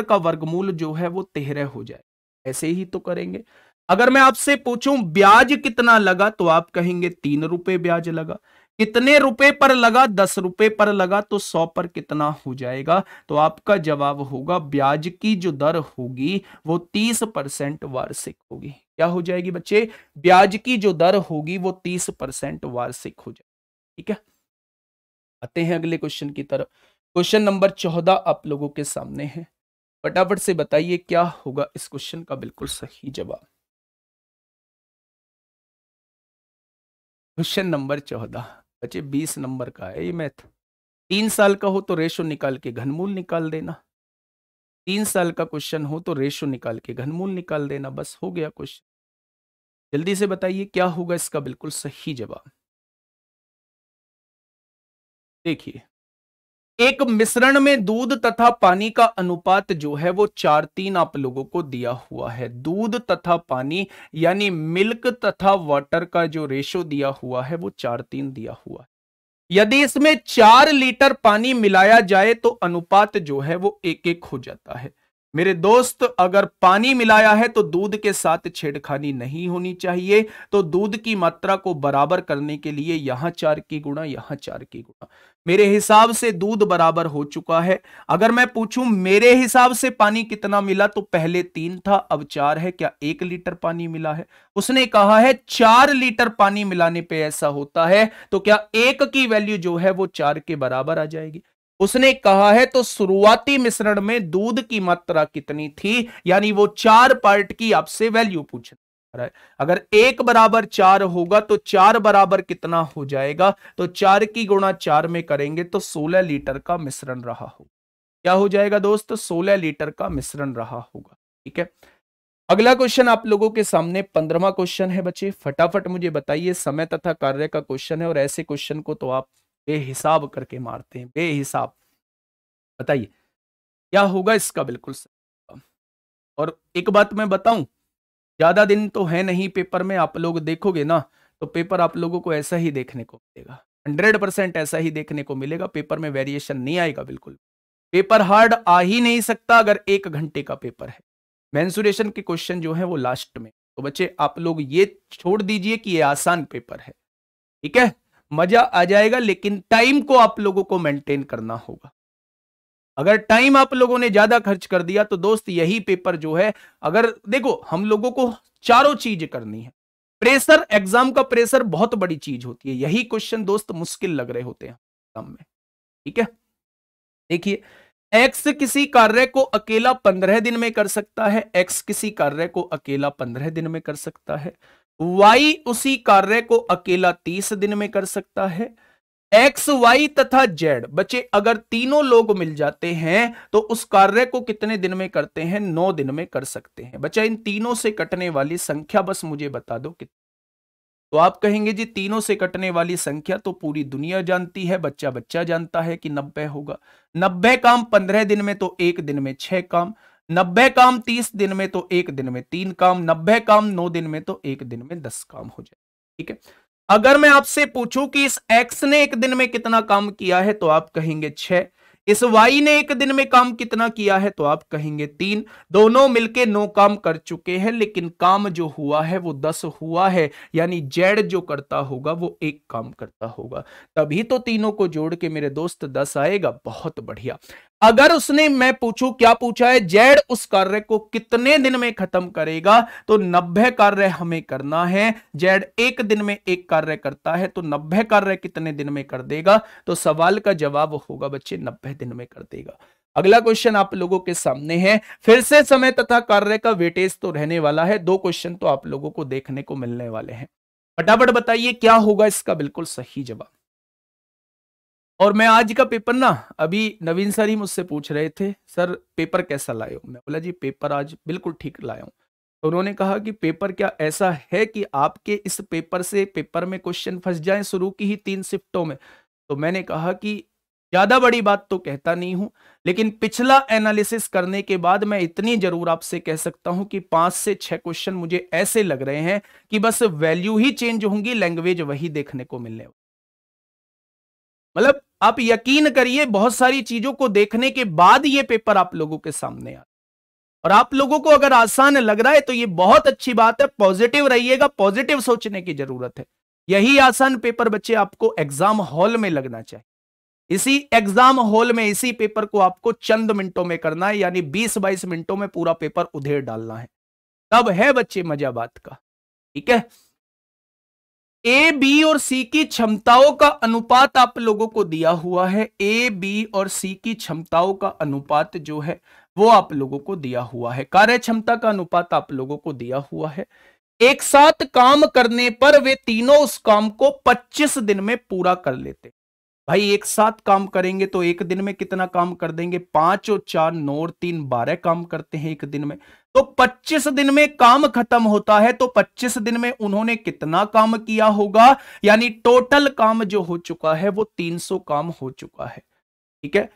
का वर्गमूल जो है वो तेरह हो जाए ऐसे ही तो करेंगे अगर मैं आपसे पूछूं ब्याज कितना लगा तो आप कहेंगे तीन रुपए ब्याज लगा कितने रुपए पर लगा दस रुपए पर लगा तो सौ पर कितना हो जाएगा तो आपका जवाब होगा ब्याज की जो दर होगी वो तीस परसेंट वार्षिक होगी क्या हो जाएगी बच्चे ब्याज की जो दर होगी वो तीस परसेंट वार्षिक हो जाएगी ठीक है आते हैं अगले क्वेश्चन की तरफ क्वेश्चन नंबर चौदह आप लोगों के सामने है फटाफट से बताइए क्या होगा इस क्वेश्चन का बिल्कुल सही जवाब क्वेश्चन नंबर चौदह बच्चे बीस नंबर का है ये मैथ तीन साल का हो तो रेशो निकाल के घनमूल निकाल देना तीन साल का क्वेश्चन हो तो रेशो निकाल के घनमूल निकाल देना बस हो गया क्वेश्चन जल्दी से बताइए क्या होगा इसका बिल्कुल सही जवाब देखिए एक मिश्रण में दूध तथा पानी का अनुपात जो है वो चार तीन आप लोगों को दिया हुआ है दूध तथा पानी यानी मिल्क तथा वाटर का जो रेशो दिया हुआ है वो चार तीन दिया हुआ है यदि इसमें चार लीटर पानी मिलाया जाए तो अनुपात जो है वो एक एक हो जाता है मेरे दोस्त अगर पानी मिलाया है तो दूध के साथ छेड़खानी नहीं होनी चाहिए तो दूध की मात्रा को बराबर करने के लिए यहां चार की गुणा यहां चार की गुणा मेरे हिसाब से दूध बराबर हो चुका है अगर मैं पूछूं मेरे हिसाब से पानी कितना मिला तो पहले तीन था अब चार है क्या एक लीटर पानी मिला है उसने कहा है चार लीटर पानी मिलाने पे ऐसा होता है तो क्या एक की वैल्यू जो है वो चार के बराबर आ जाएगी उसने कहा है तो शुरुआती मिश्रण में दूध की मात्रा कितनी थी यानी वो चार पार्ट की आपसे वैल्यू पूछ रहा है अगर एक बराबर चार होगा तो चार बराबर कितना हो जाएगा तो चार की गुणा चार में करेंगे तो सोलह लीटर का मिश्रण रहा होगा क्या हो जाएगा दोस्त सोलह लीटर का मिश्रण रहा होगा ठीक है अगला क्वेश्चन आप लोगों के सामने पंद्रवा क्वेश्चन है बच्चे फटाफट मुझे बताइए समय तथा कार्य का क्वेश्चन है और ऐसे क्वेश्चन को तो आप बेहिसाब करके मारते हैं बेहिसाब बताइए क्या होगा इसका बिल्कुल सही और एक बात मैं बताऊं ज़्यादा दिन तो है नहीं पेपर में आप लोग देखोगे ना तो पेपर आप लोगों को ऐसा ही देखने को मिलेगा हंड्रेड परसेंट ऐसा ही देखने को मिलेगा पेपर में वेरिएशन नहीं आएगा बिल्कुल पेपर हार्ड आ ही नहीं सकता अगर एक घंटे का पेपर है मैंसुरेशन के क्वेश्चन जो है वो लास्ट में तो बच्चे आप लोग ये छोड़ दीजिए कि ये आसान पेपर है ठीक है मजा आ जाएगा लेकिन टाइम को आप लोगों को मेंटेन करना होगा अगर टाइम आप लोगों ने ज्यादा खर्च कर दिया तो दोस्त यही पेपर जो है अगर देखो हम लोगों को चारों चीज करनी है प्रेशर एग्जाम का प्रेशर बहुत बड़ी चीज होती है यही क्वेश्चन दोस्त मुश्किल लग रहे होते हैं एग्जाम में ठीक है देखिए एक्स किसी कार्य को अकेला पंद्रह दिन में कर सकता है एक्स किसी कार्य को अकेला पंद्रह दिन में कर सकता है वाई उसी कार्य को अकेला तीस दिन में कर सकता है एक्स वाई तथा जेड बच्चे अगर तीनों लोग मिल जाते हैं तो उस कार्य को कितने दिन में करते हैं नौ दिन में कर सकते हैं बच्चा इन तीनों से कटने वाली संख्या बस मुझे बता दो तो आप कहेंगे जी तीनों से कटने वाली संख्या तो पूरी दुनिया जानती है बच्चा बच्चा जानता है कि नब्बे होगा नब्बे काम पंद्रह दिन में तो एक दिन में छह काम नब्बे काम तीस दिन में तो एक दिन में तीन काम नब्बे काम नौ दिन में तो एक दिन में दस काम हो जाए ठीक है अगर मैं आपसे पूछूं कि इस एक्स ने एक दिन में कितना काम किया है तो आप कहेंगे छह इस वाई ने एक दिन में काम कितना किया है तो आप कहेंगे तीन दोनों मिलके नौ काम कर चुके हैं लेकिन काम जो हुआ है वो दस हुआ है यानी जेड जो करता होगा वो एक काम करता होगा तभी तो तीनों को जोड़ के मेरे दोस्त दस आएगा बहुत बढ़िया अगर उसने मैं पूछूं क्या पूछा है जेड उस कार्य को कितने दिन में खत्म करेगा तो नब्बे कार्य हमें करना है जेड एक दिन में एक कार्य करता है तो नब्बे कार्य कितने दिन में कर देगा तो सवाल का जवाब होगा बच्चे नब्बे दिन में कर देगा अगला क्वेश्चन आप लोगों के सामने है फिर से समय तथा कार्य का वेटेज तो रहने वाला है दो क्वेश्चन तो आप लोगों को देखने को मिलने वाले हैं फटाफट बताइए क्या होगा इसका बिल्कुल सही जवाब और मैं आज का पेपर ना अभी नवीन सर ही मुझसे पूछ रहे थे सर पेपर कैसा लाए मैं बोला जी पेपर आज बिल्कुल ठीक लाया हूँ तो उन्होंने कहा कि पेपर क्या ऐसा है कि आपके इस पेपर से पेपर में क्वेश्चन फंस जाए शुरू की ही तीन शिफ्टों में तो मैंने कहा कि ज्यादा बड़ी बात तो कहता नहीं हूं लेकिन पिछला एनालिसिस करने के बाद मैं इतनी जरूर आपसे कह सकता हूं कि पांच से छह क्वेश्चन मुझे ऐसे लग रहे हैं कि बस वैल्यू ही चेंज होंगी लैंग्वेज वही देखने को मिलने मतलब आप यकीन करिए बहुत सारी चीजों को देखने के बाद ये पेपर आप लोगों के सामने आ और आप लोगों को अगर आसान लग रहा है तो ये बहुत अच्छी बात है पॉजिटिव रहिएगा पॉजिटिव सोचने की जरूरत है यही आसान पेपर बच्चे आपको एग्जाम हॉल में लगना चाहिए इसी एग्जाम हॉल में इसी पेपर को आपको चंद मिनटों में करना है यानी बीस बाईस मिनटों में पूरा पेपर उधेड़ डालना है तब है बच्चे मजा बात का ठीक है ए बी और सी की क्षमताओं का अनुपात आप लोगों को दिया हुआ है ए बी और सी की क्षमताओं का अनुपात जो है वो आप लोगों को दिया हुआ है कार्य क्षमता का अनुपात आप लोगों को दिया हुआ है एक साथ काम करने पर वे तीनों उस काम को 25 दिन में पूरा कर लेते भाई एक साथ काम करेंगे तो एक दिन में कितना काम कर देंगे पांच और चार नौ और तीन बारह काम करते हैं एक दिन में तो 25 दिन में काम खत्म होता है तो 25 दिन में उन्होंने कितना काम किया होगा यानी टोटल काम जो हो चुका है वो 300 काम हो चुका है ठीक है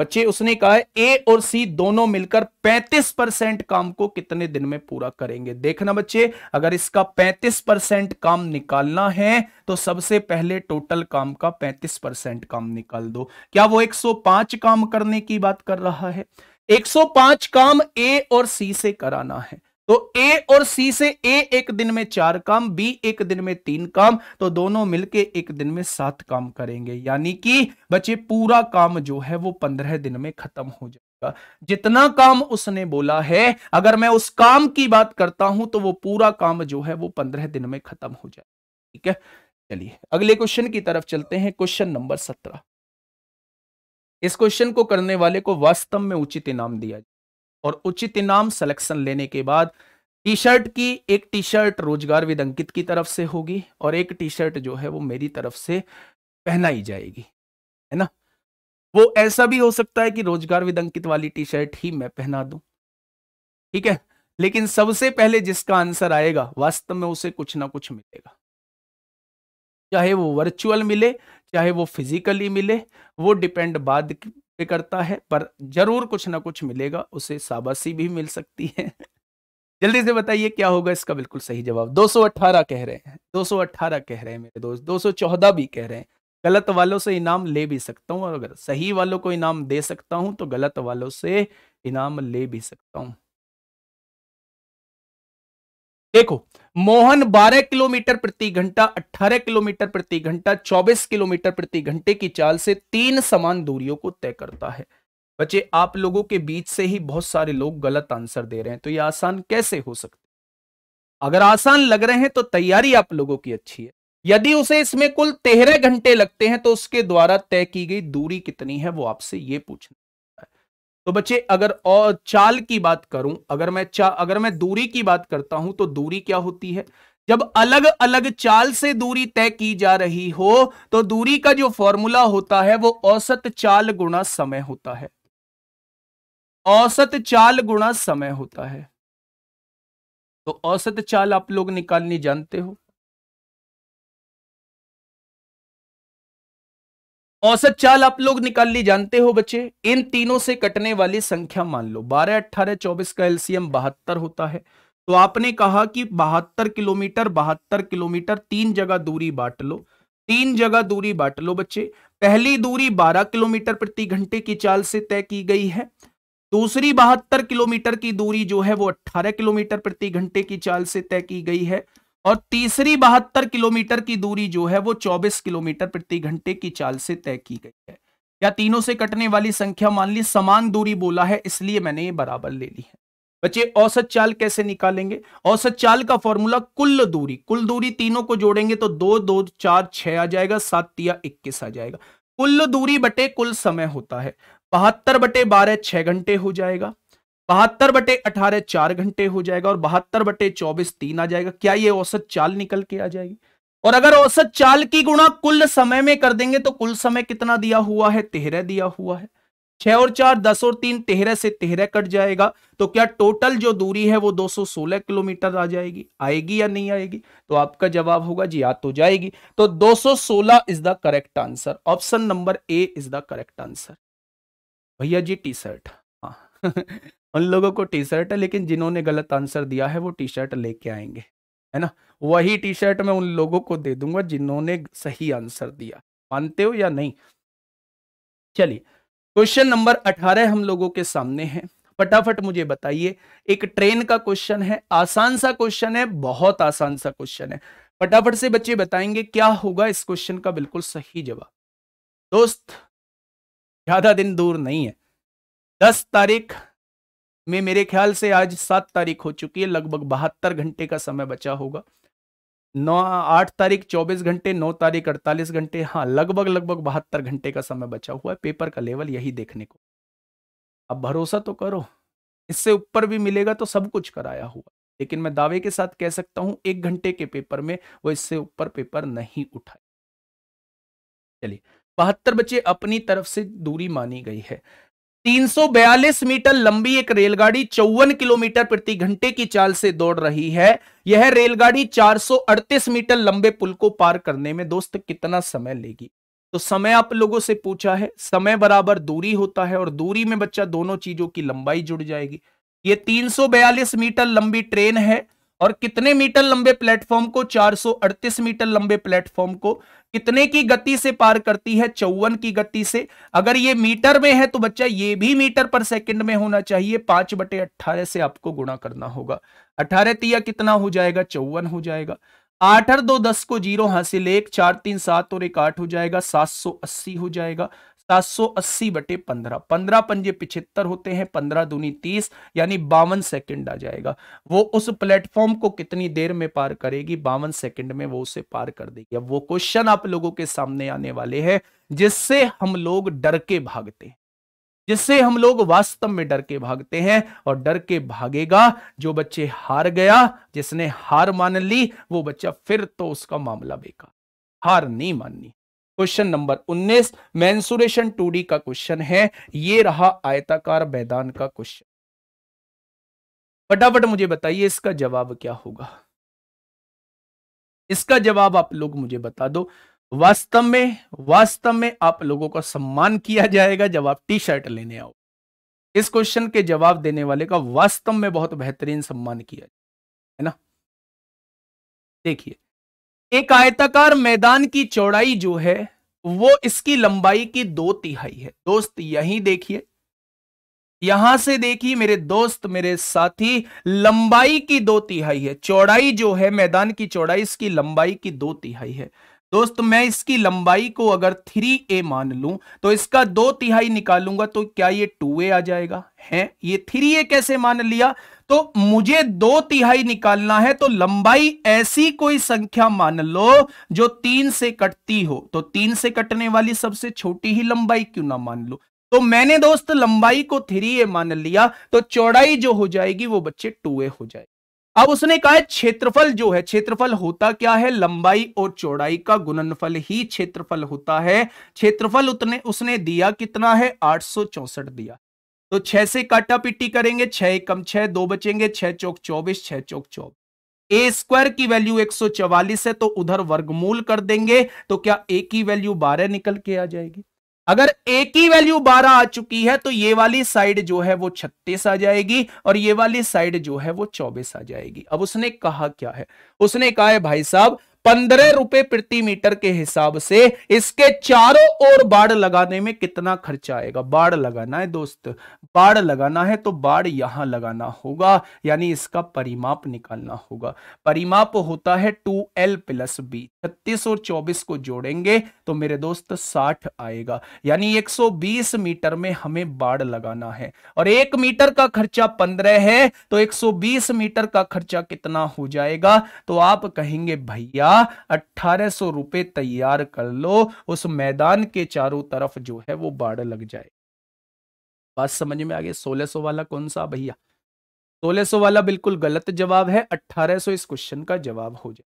बच्चे उसने कहा है ए और सी दोनों मिलकर 35 परसेंट काम को कितने दिन में पूरा करेंगे देखना बच्चे अगर इसका 35 परसेंट काम निकालना है तो सबसे पहले टोटल काम का 35 परसेंट काम निकाल दो क्या वो 105 काम करने की बात कर रहा है 105 काम ए और सी से कराना है तो ए और सी से ए एक दिन में चार काम बी एक दिन में तीन काम तो दोनों मिलके एक दिन में सात काम करेंगे यानी कि बचे पूरा काम जो है वो पंद्रह दिन में खत्म हो जाएगा जितना काम उसने बोला है अगर मैं उस काम की बात करता हूं तो वो पूरा काम जो है वो पंद्रह दिन में खत्म हो जाएगा ठीक है चलिए अगले क्वेश्चन की तरफ चलते हैं क्वेश्चन नंबर सत्रह इस क्वेश्चन को करने वाले को वास्तव में उचित इनाम दिया जाए और उचित इनाम सिलेक्शन लेने के बाद टी शर्ट की एक टी शर्ट रोजगार विद अंकित की तरफ से होगी और एक टी शर्ट जो है वो मेरी तरफ से पहनाई जाएगी है ना वो ऐसा भी हो सकता है कि रोजगार विद अंकित वाली टी शर्ट ही मैं पहना दूं ठीक है लेकिन सबसे पहले जिसका आंसर आएगा वास्तव में उसे कुछ ना कुछ मिलेगा चाहे वो वर्चुअल मिले चाहे वो फिजिकली मिले वो डिपेंड बाद पे करता है पर जरूर कुछ ना कुछ मिलेगा उसे साबासी भी मिल सकती है जल्दी से बताइए क्या होगा इसका बिल्कुल सही जवाब 218 कह रहे हैं 218 कह रहे हैं मेरे दोस्त 214 भी कह रहे हैं गलत वालों से इनाम ले भी सकता हूँ और अगर सही वालों को इनाम दे सकता हूँ तो गलत वालों से इनाम ले भी सकता हूँ देखो मोहन 12 किलोमीटर प्रति घंटा 18 किलोमीटर प्रति घंटा 24 किलोमीटर प्रति घंटे की चाल से तीन समान दूरियों को तय करता है बच्चे आप लोगों के बीच से ही बहुत सारे लोग गलत आंसर दे रहे हैं तो ये आसान कैसे हो सकते अगर आसान लग रहे हैं तो तैयारी आप लोगों की अच्छी है यदि उसे इसमें कुल तेरह घंटे लगते हैं तो उसके द्वारा तय की गई दूरी कितनी है वो आपसे ये पूछना तो बच्चे अगर और चाल की बात करूं अगर मैं चा अगर मैं दूरी की बात करता हूं तो दूरी क्या होती है जब अलग अलग चाल से दूरी तय की जा रही हो तो दूरी का जो फॉर्मूला होता है वो औसत चाल गुणा समय होता है औसत चाल गुणा समय होता है तो औसत चाल आप लोग निकालनी जानते हो औसत चाल आप लोग निकाल ली जानते हो बच्चे इन तीनों से कटने वाली संख्या मान लो 12, 18, 24 का एलसीएम बहत्तर होता है तो आपने कहा कि बहत्तर किलोमीटर बहत्तर किलोमीटर तीन जगह दूरी बांट लो तीन जगह दूरी बांट लो बच्चे पहली दूरी 12 किलोमीटर प्रति घंटे की चाल से तय की गई है दूसरी बहत्तर किलोमीटर की दूरी जो है वो अट्ठारह किलोमीटर प्रति घंटे की चाल से तय की गई है और तीसरी बहत्तर किलोमीटर की दूरी जो है वो 24 किलोमीटर प्रति घंटे की चाल से तय की गई है या तीनों से कटने वाली संख्या मान ली समान दूरी बोला है इसलिए मैंने ये बराबर ले ली है बच्चे औसत चाल कैसे निकालेंगे औसत चाल का फॉर्मूला कुल दूरी कुल दूरी तीनों को जोड़ेंगे तो दो दो चार छह आ जाएगा सात या इक्कीस आ जाएगा कुल दूरी बटे कुल समय होता है बहत्तर बटे बारह छह घंटे हो जाएगा बहत्तर बटे अठारह चार घंटे हो जाएगा और बहत्तर बटे चौबीस तीन आ जाएगा क्या ये औसत चाल निकल के आ जाएगी और अगर औसत चाल की गुणा कुल समय में कर देंगे तो कुल समय कितना दिया हुआ है तेरह दिया हुआ है छह और चार दस और तीन तेरह से तेरह कट जाएगा तो क्या टोटल जो दूरी है वो 216 किलोमीटर आ जाएगी आएगी या नहीं आएगी तो आपका जवाब होगा जी आ तो जाएगी तो 216 is the correct answer option number A is the correct answer भैया जी टी शर्ट हाँ उन लोगों को टी शर्ट है लेकिन जिन्होंने गलत आंसर दिया है वो टी शर्ट लेके आएंगे है ना वही टी शर्ट मैं उन लोगों को दे दूंगा जिन्होंने सही आंसर दिया मानते हो या नहीं चलिए क्वेश्चन नंबर अठारह हम लोगों के सामने है फटाफट मुझे बताइए एक ट्रेन का क्वेश्चन है आसान सा क्वेश्चन है बहुत आसान सा क्वेश्चन है फटाफट से बच्चे बताएंगे क्या होगा इस क्वेश्चन का बिल्कुल सही जवाब दोस्त ज्यादा दिन दूर नहीं है दस तारीख में मेरे ख्याल से आज सात तारीख हो चुकी है लगभग बहत्तर घंटे का समय बचा होगा नौ आठ तारीख चौबीस घंटे नौ तारीख अड़तालीस घंटे हाँ लगभग लगभग बहत्तर घंटे का समय बचा हुआ है पेपर का लेवल यही देखने को अब भरोसा तो करो इससे ऊपर भी मिलेगा तो सब कुछ कराया हुआ लेकिन मैं दावे के साथ कह सकता हूं एक घंटे के पेपर में वो इससे ऊपर पेपर नहीं उठाए चलिए बहत्तर बच्चे अपनी तरफ से दूरी मानी गई है 342 मीटर लंबी एक रेलगाड़ी चौवन किलोमीटर प्रति घंटे की चाल से दौड़ रही है यह रेलगाड़ी 438 मीटर लंबे पुल को पार करने में दोस्त कितना समय लेगी तो समय आप लोगों से पूछा है समय बराबर दूरी होता है और दूरी में बच्चा दोनों चीजों की लंबाई जुड़ जाएगी ये 342 मीटर लंबी ट्रेन है और कितने मीटर लंबे प्लेटफॉर्म को 438 मीटर लंबे प्लेटफॉर्म को कितने की गति से पार करती है चौवन की गति से अगर ये मीटर में है तो बच्चा ये भी मीटर पर सेकंड में होना चाहिए पांच बटे अट्ठारह से आपको गुणा करना होगा अठारह तिया कितना हो जाएगा चौवन हो जाएगा आठ और दो दस को जीरो हासिल एक चार तीन सात और एक आठ हो जाएगा सात सौ अस्सी हो जाएगा सात सौ अस्सी बटे पंद्रह पंद्रह पंजे पिछहत्तर होते हैं पंद्रह दूनी तीस यानी बावन सेकंड आ जाएगा वो उस प्लेटफॉर्म को कितनी देर में पार करेगी बावन सेकंड में वो उसे पार कर देगी अब वो क्वेश्चन आप लोगों के सामने आने वाले हैं जिससे हम लोग डर के भागते हैं जिससे हम लोग वास्तव में डर के भागते हैं और डर के भागेगा जो बच्चे हार गया जिसने हार मान ली वो बच्चा फिर तो उसका मामला बेकार हार नहीं माननी क्वेश्चन नंबर 19 मैंसुरेशन 2D का क्वेश्चन है ये रहा आयताकार मैदान का क्वेश्चन फटाफट मुझे बताइए इसका जवाब क्या होगा इसका जवाब आप लोग मुझे बता दो वास्तव में वास्तव में आप लोगों का सम्मान किया जाएगा जब आप टी शर्ट लेने आओ इस क्वेश्चन के जवाब देने वाले का वास्तव में बहुत बेहतरीन सम्मान किया है ना देखिए एक आयताकार मैदान की चौड़ाई जो है वो इसकी लंबाई की दो तिहाई है दोस्त यही देखिए यहां से देखिए मेरे दोस्त मेरे साथी लंबाई की दो तिहाई है चौड़ाई जो है मैदान की चौड़ाई इसकी लंबाई की दो तिहाई है दोस्त मैं इसकी लंबाई को अगर थ्री ए मान लू तो इसका दो तिहाई निकालूंगा तो क्या ये टू ए आ जाएगा है ये थ्री ए कैसे मान लिया तो मुझे दो तिहाई निकालना है तो लंबाई ऐसी कोई संख्या मान लो जो तीन से कटती हो तो तीन से कटने वाली सबसे छोटी ही लंबाई क्यों ना मान लो तो मैंने दोस्त लंबाई को थ्री ए मान लिया तो चौड़ाई जो हो जाएगी वो बच्चे टू ए हो जाएगी अब उसने कहा क्षेत्रफल जो है क्षेत्रफल होता क्या है लंबाई और चौड़ाई का गुणनफल ही क्षेत्रफल होता है क्षेत्रफल उतने उसने दिया कितना है आठ दिया तो छह से काटा पिट्टी करेंगे छह कम छह दो बचेंगे छह चौक चौबीस छह चौक चौबीस ए स्क्वायर की वैल्यू 144 है तो उधर वर्गमूल कर देंगे तो क्या ए की वैल्यू 12 निकल के आ जाएगी अगर ए की वैल्यू 12 आ चुकी है तो ये वाली साइड जो है वो 36 आ जाएगी और ये वाली साइड जो है वो 24 आ जाएगी अब उसने कहा क्या है उसने कहा है भाई साहब पंद्रह रुपए प्रति मीटर के हिसाब से इसके चारों ओर बाढ़ लगाने में कितना खर्चा आएगा बाढ़ लगाना है दोस्त बाढ़ लगाना है तो बाढ़ यहां लगाना होगा यानी इसका परिमाप निकालना होगा परिमाप होता है टू एल प्लस बी छत्तीस और चौबीस को जोड़ेंगे तो मेरे दोस्त साठ आएगा यानी 120 मीटर में हमें बाढ़ लगाना है और एक मीटर का खर्चा पंद्रह है तो 120 मीटर का खर्चा कितना हो जाएगा तो आप कहेंगे भैया अट्ठारह सौ रुपए तैयार कर लो उस मैदान के चारों तरफ जो है वो बाड़ लग जाए बात समझ में आ गई सोलह सो वाला कौन सा भैया सोलह सो वाला बिल्कुल गलत जवाब है अट्ठारह सो इस क्वेश्चन का जवाब हो जाए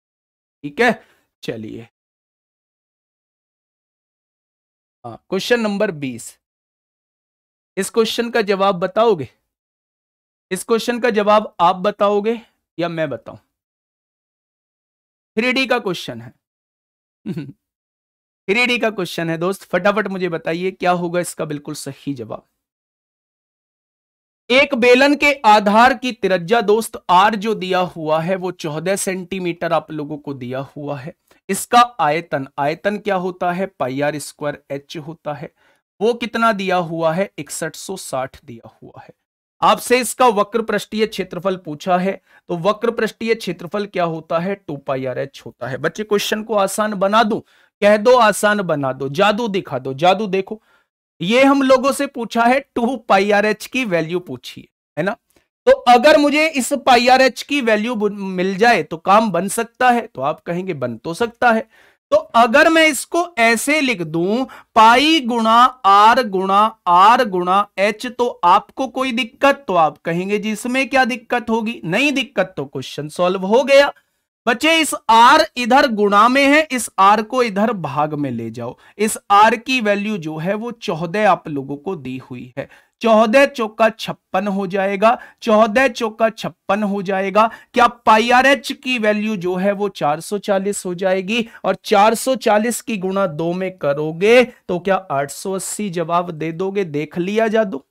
ठीक है चलिए हाँ क्वेश्चन नंबर बीस इस क्वेश्चन का जवाब बताओगे इस क्वेश्चन का जवाब आप बताओगे या मैं बताऊं थ्री का क्वेश्चन है थ्री का क्वेश्चन है दोस्त फटाफट मुझे बताइए क्या होगा इसका बिल्कुल सही जवाब एक बेलन के आधार की तिरज्जा दोस्त आर जो दिया हुआ है वो चौदह सेंटीमीटर आप लोगों को दिया हुआ है इसका आयतन आयतन क्या होता है पाई आर स्क्वायर एच होता है वो कितना दिया हुआ है इकसठ दिया हुआ है आपसे इसका वक्र पृष्ठीय क्षेत्रफल पूछा है तो वक्र पृष्ठीय क्षेत्रफल क्या होता है टू पाई आर एच होता है बच्चे क्वेश्चन को आसान बना दो कह दो आसान बना दो जादू दिखा दो जादू देखो ये हम लोगों से पूछा है टू पाई आर एच की वैल्यू पूछिए है ना तो अगर मुझे इस पाई आर एच की वैल्यू मिल जाए तो काम बन सकता है तो आप कहेंगे बन तो सकता है तो अगर मैं इसको ऐसे लिख दूं पाई गुणा आर गुणा आर गुणा एच तो आपको कोई दिक्कत तो आप कहेंगे जी इसमें क्या दिक्कत होगी नहीं दिक्कत तो क्वेश्चन सॉल्व हो गया बच्चे इस आर इधर गुणा में है इस आर को इधर भाग में ले जाओ इस आर की वैल्यू जो है वो चौदह आप लोगों को दी हुई है चौदह चौका छप्पन हो जाएगा चौदह चौका छप्पन हो जाएगा क्या पाई आर एच की वैल्यू जो है वो 440 हो जाएगी और 440 की गुणा दो में करोगे तो क्या 880 जवाब दे दोगे देख लिया जादू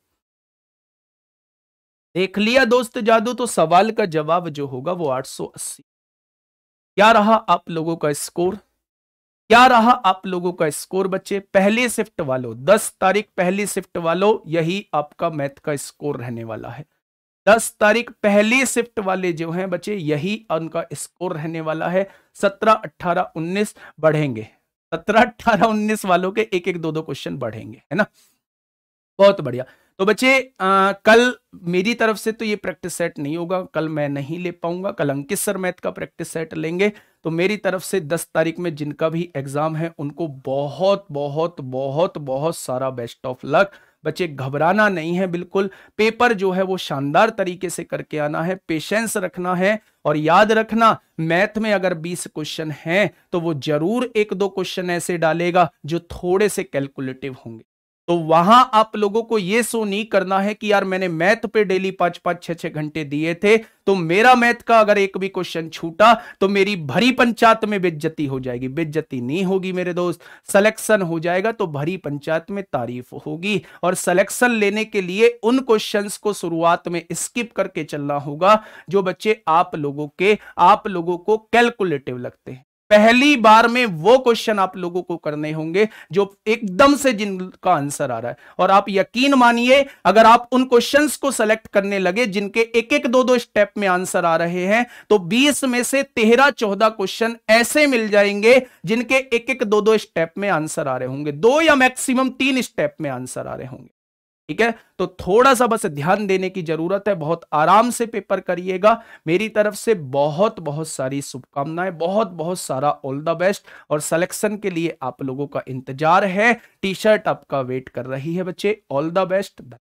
देख लिया दोस्त जादू तो सवाल का जवाब जो होगा वो 880 क्या रहा आप लोगों का स्कोर क्या रहा आप लोगों का स्कोर बच्चे पहले शिफ्ट वालों 10 तारीख पहली शिफ्ट वालों यही आपका मैथ का स्कोर रहने वाला है 10 तारीख पहली शिफ्ट वाले जो हैं बच्चे यही उनका स्कोर रहने वाला है 17 18 19 बढ़ेंगे 17 18 19 वालों के एक एक दो दो क्वेश्चन बढ़ेंगे है ना बहुत बढ़िया तो बच्चे आ, कल मेरी तरफ से तो ये प्रैक्टिस सेट नहीं होगा कल मैं नहीं ले पाऊंगा कल अंकित सर मैथ का प्रैक्टिस सेट लेंगे तो मेरी तरफ से 10 तारीख में जिनका भी एग्जाम है उनको बहुत बहुत बहुत बहुत सारा बेस्ट ऑफ लक बच्चे घबराना नहीं है बिल्कुल पेपर जो है वो शानदार तरीके से करके आना है पेशेंस रखना है और याद रखना मैथ में अगर 20 क्वेश्चन हैं तो वो जरूर एक दो क्वेश्चन ऐसे डालेगा जो थोड़े से कैलकुलेटिव होंगे तो वहां आप लोगों को यह सो नहीं करना है कि यार मैंने मैथ पे डेली पांच पांच छह छह घंटे दिए थे तो मेरा मैथ का अगर एक भी क्वेश्चन छूटा तो मेरी भरी पंचायत में बेज्जती हो जाएगी बेज्जती नहीं होगी मेरे दोस्त सिलेक्शन हो जाएगा तो भरी पंचायत में तारीफ होगी और सिलेक्शन लेने के लिए उन क्वेश्चन को शुरुआत में स्किप करके चलना होगा जो बच्चे आप लोगों के आप लोगों को कैलकुलेटिव लगते हैं पहली बार में वो क्वेश्चन आप लोगों को करने होंगे जो एकदम से जिनका आंसर आ रहा है और आप यकीन मानिए अगर आप उन क्वेश्चंस को सेलेक्ट करने लगे जिनके एक एक दो दो स्टेप में आंसर आ रहे हैं तो 20 में से 13 14 क्वेश्चन ऐसे मिल जाएंगे जिनके एक एक दो दो स्टेप में आंसर आ रहे होंगे दो या मैक्सिमम तीन स्टेप में आंसर आ रहे होंगे ठीक है तो थोड़ा सा बस ध्यान देने की जरूरत है बहुत आराम से पेपर करिएगा मेरी तरफ से बहुत बहुत सारी शुभकामनाएं बहुत बहुत सारा ऑल द बेस्ट और सिलेक्शन के लिए आप लोगों का इंतजार है टी शर्ट आपका वेट कर रही है बच्चे ऑल द बेस्ट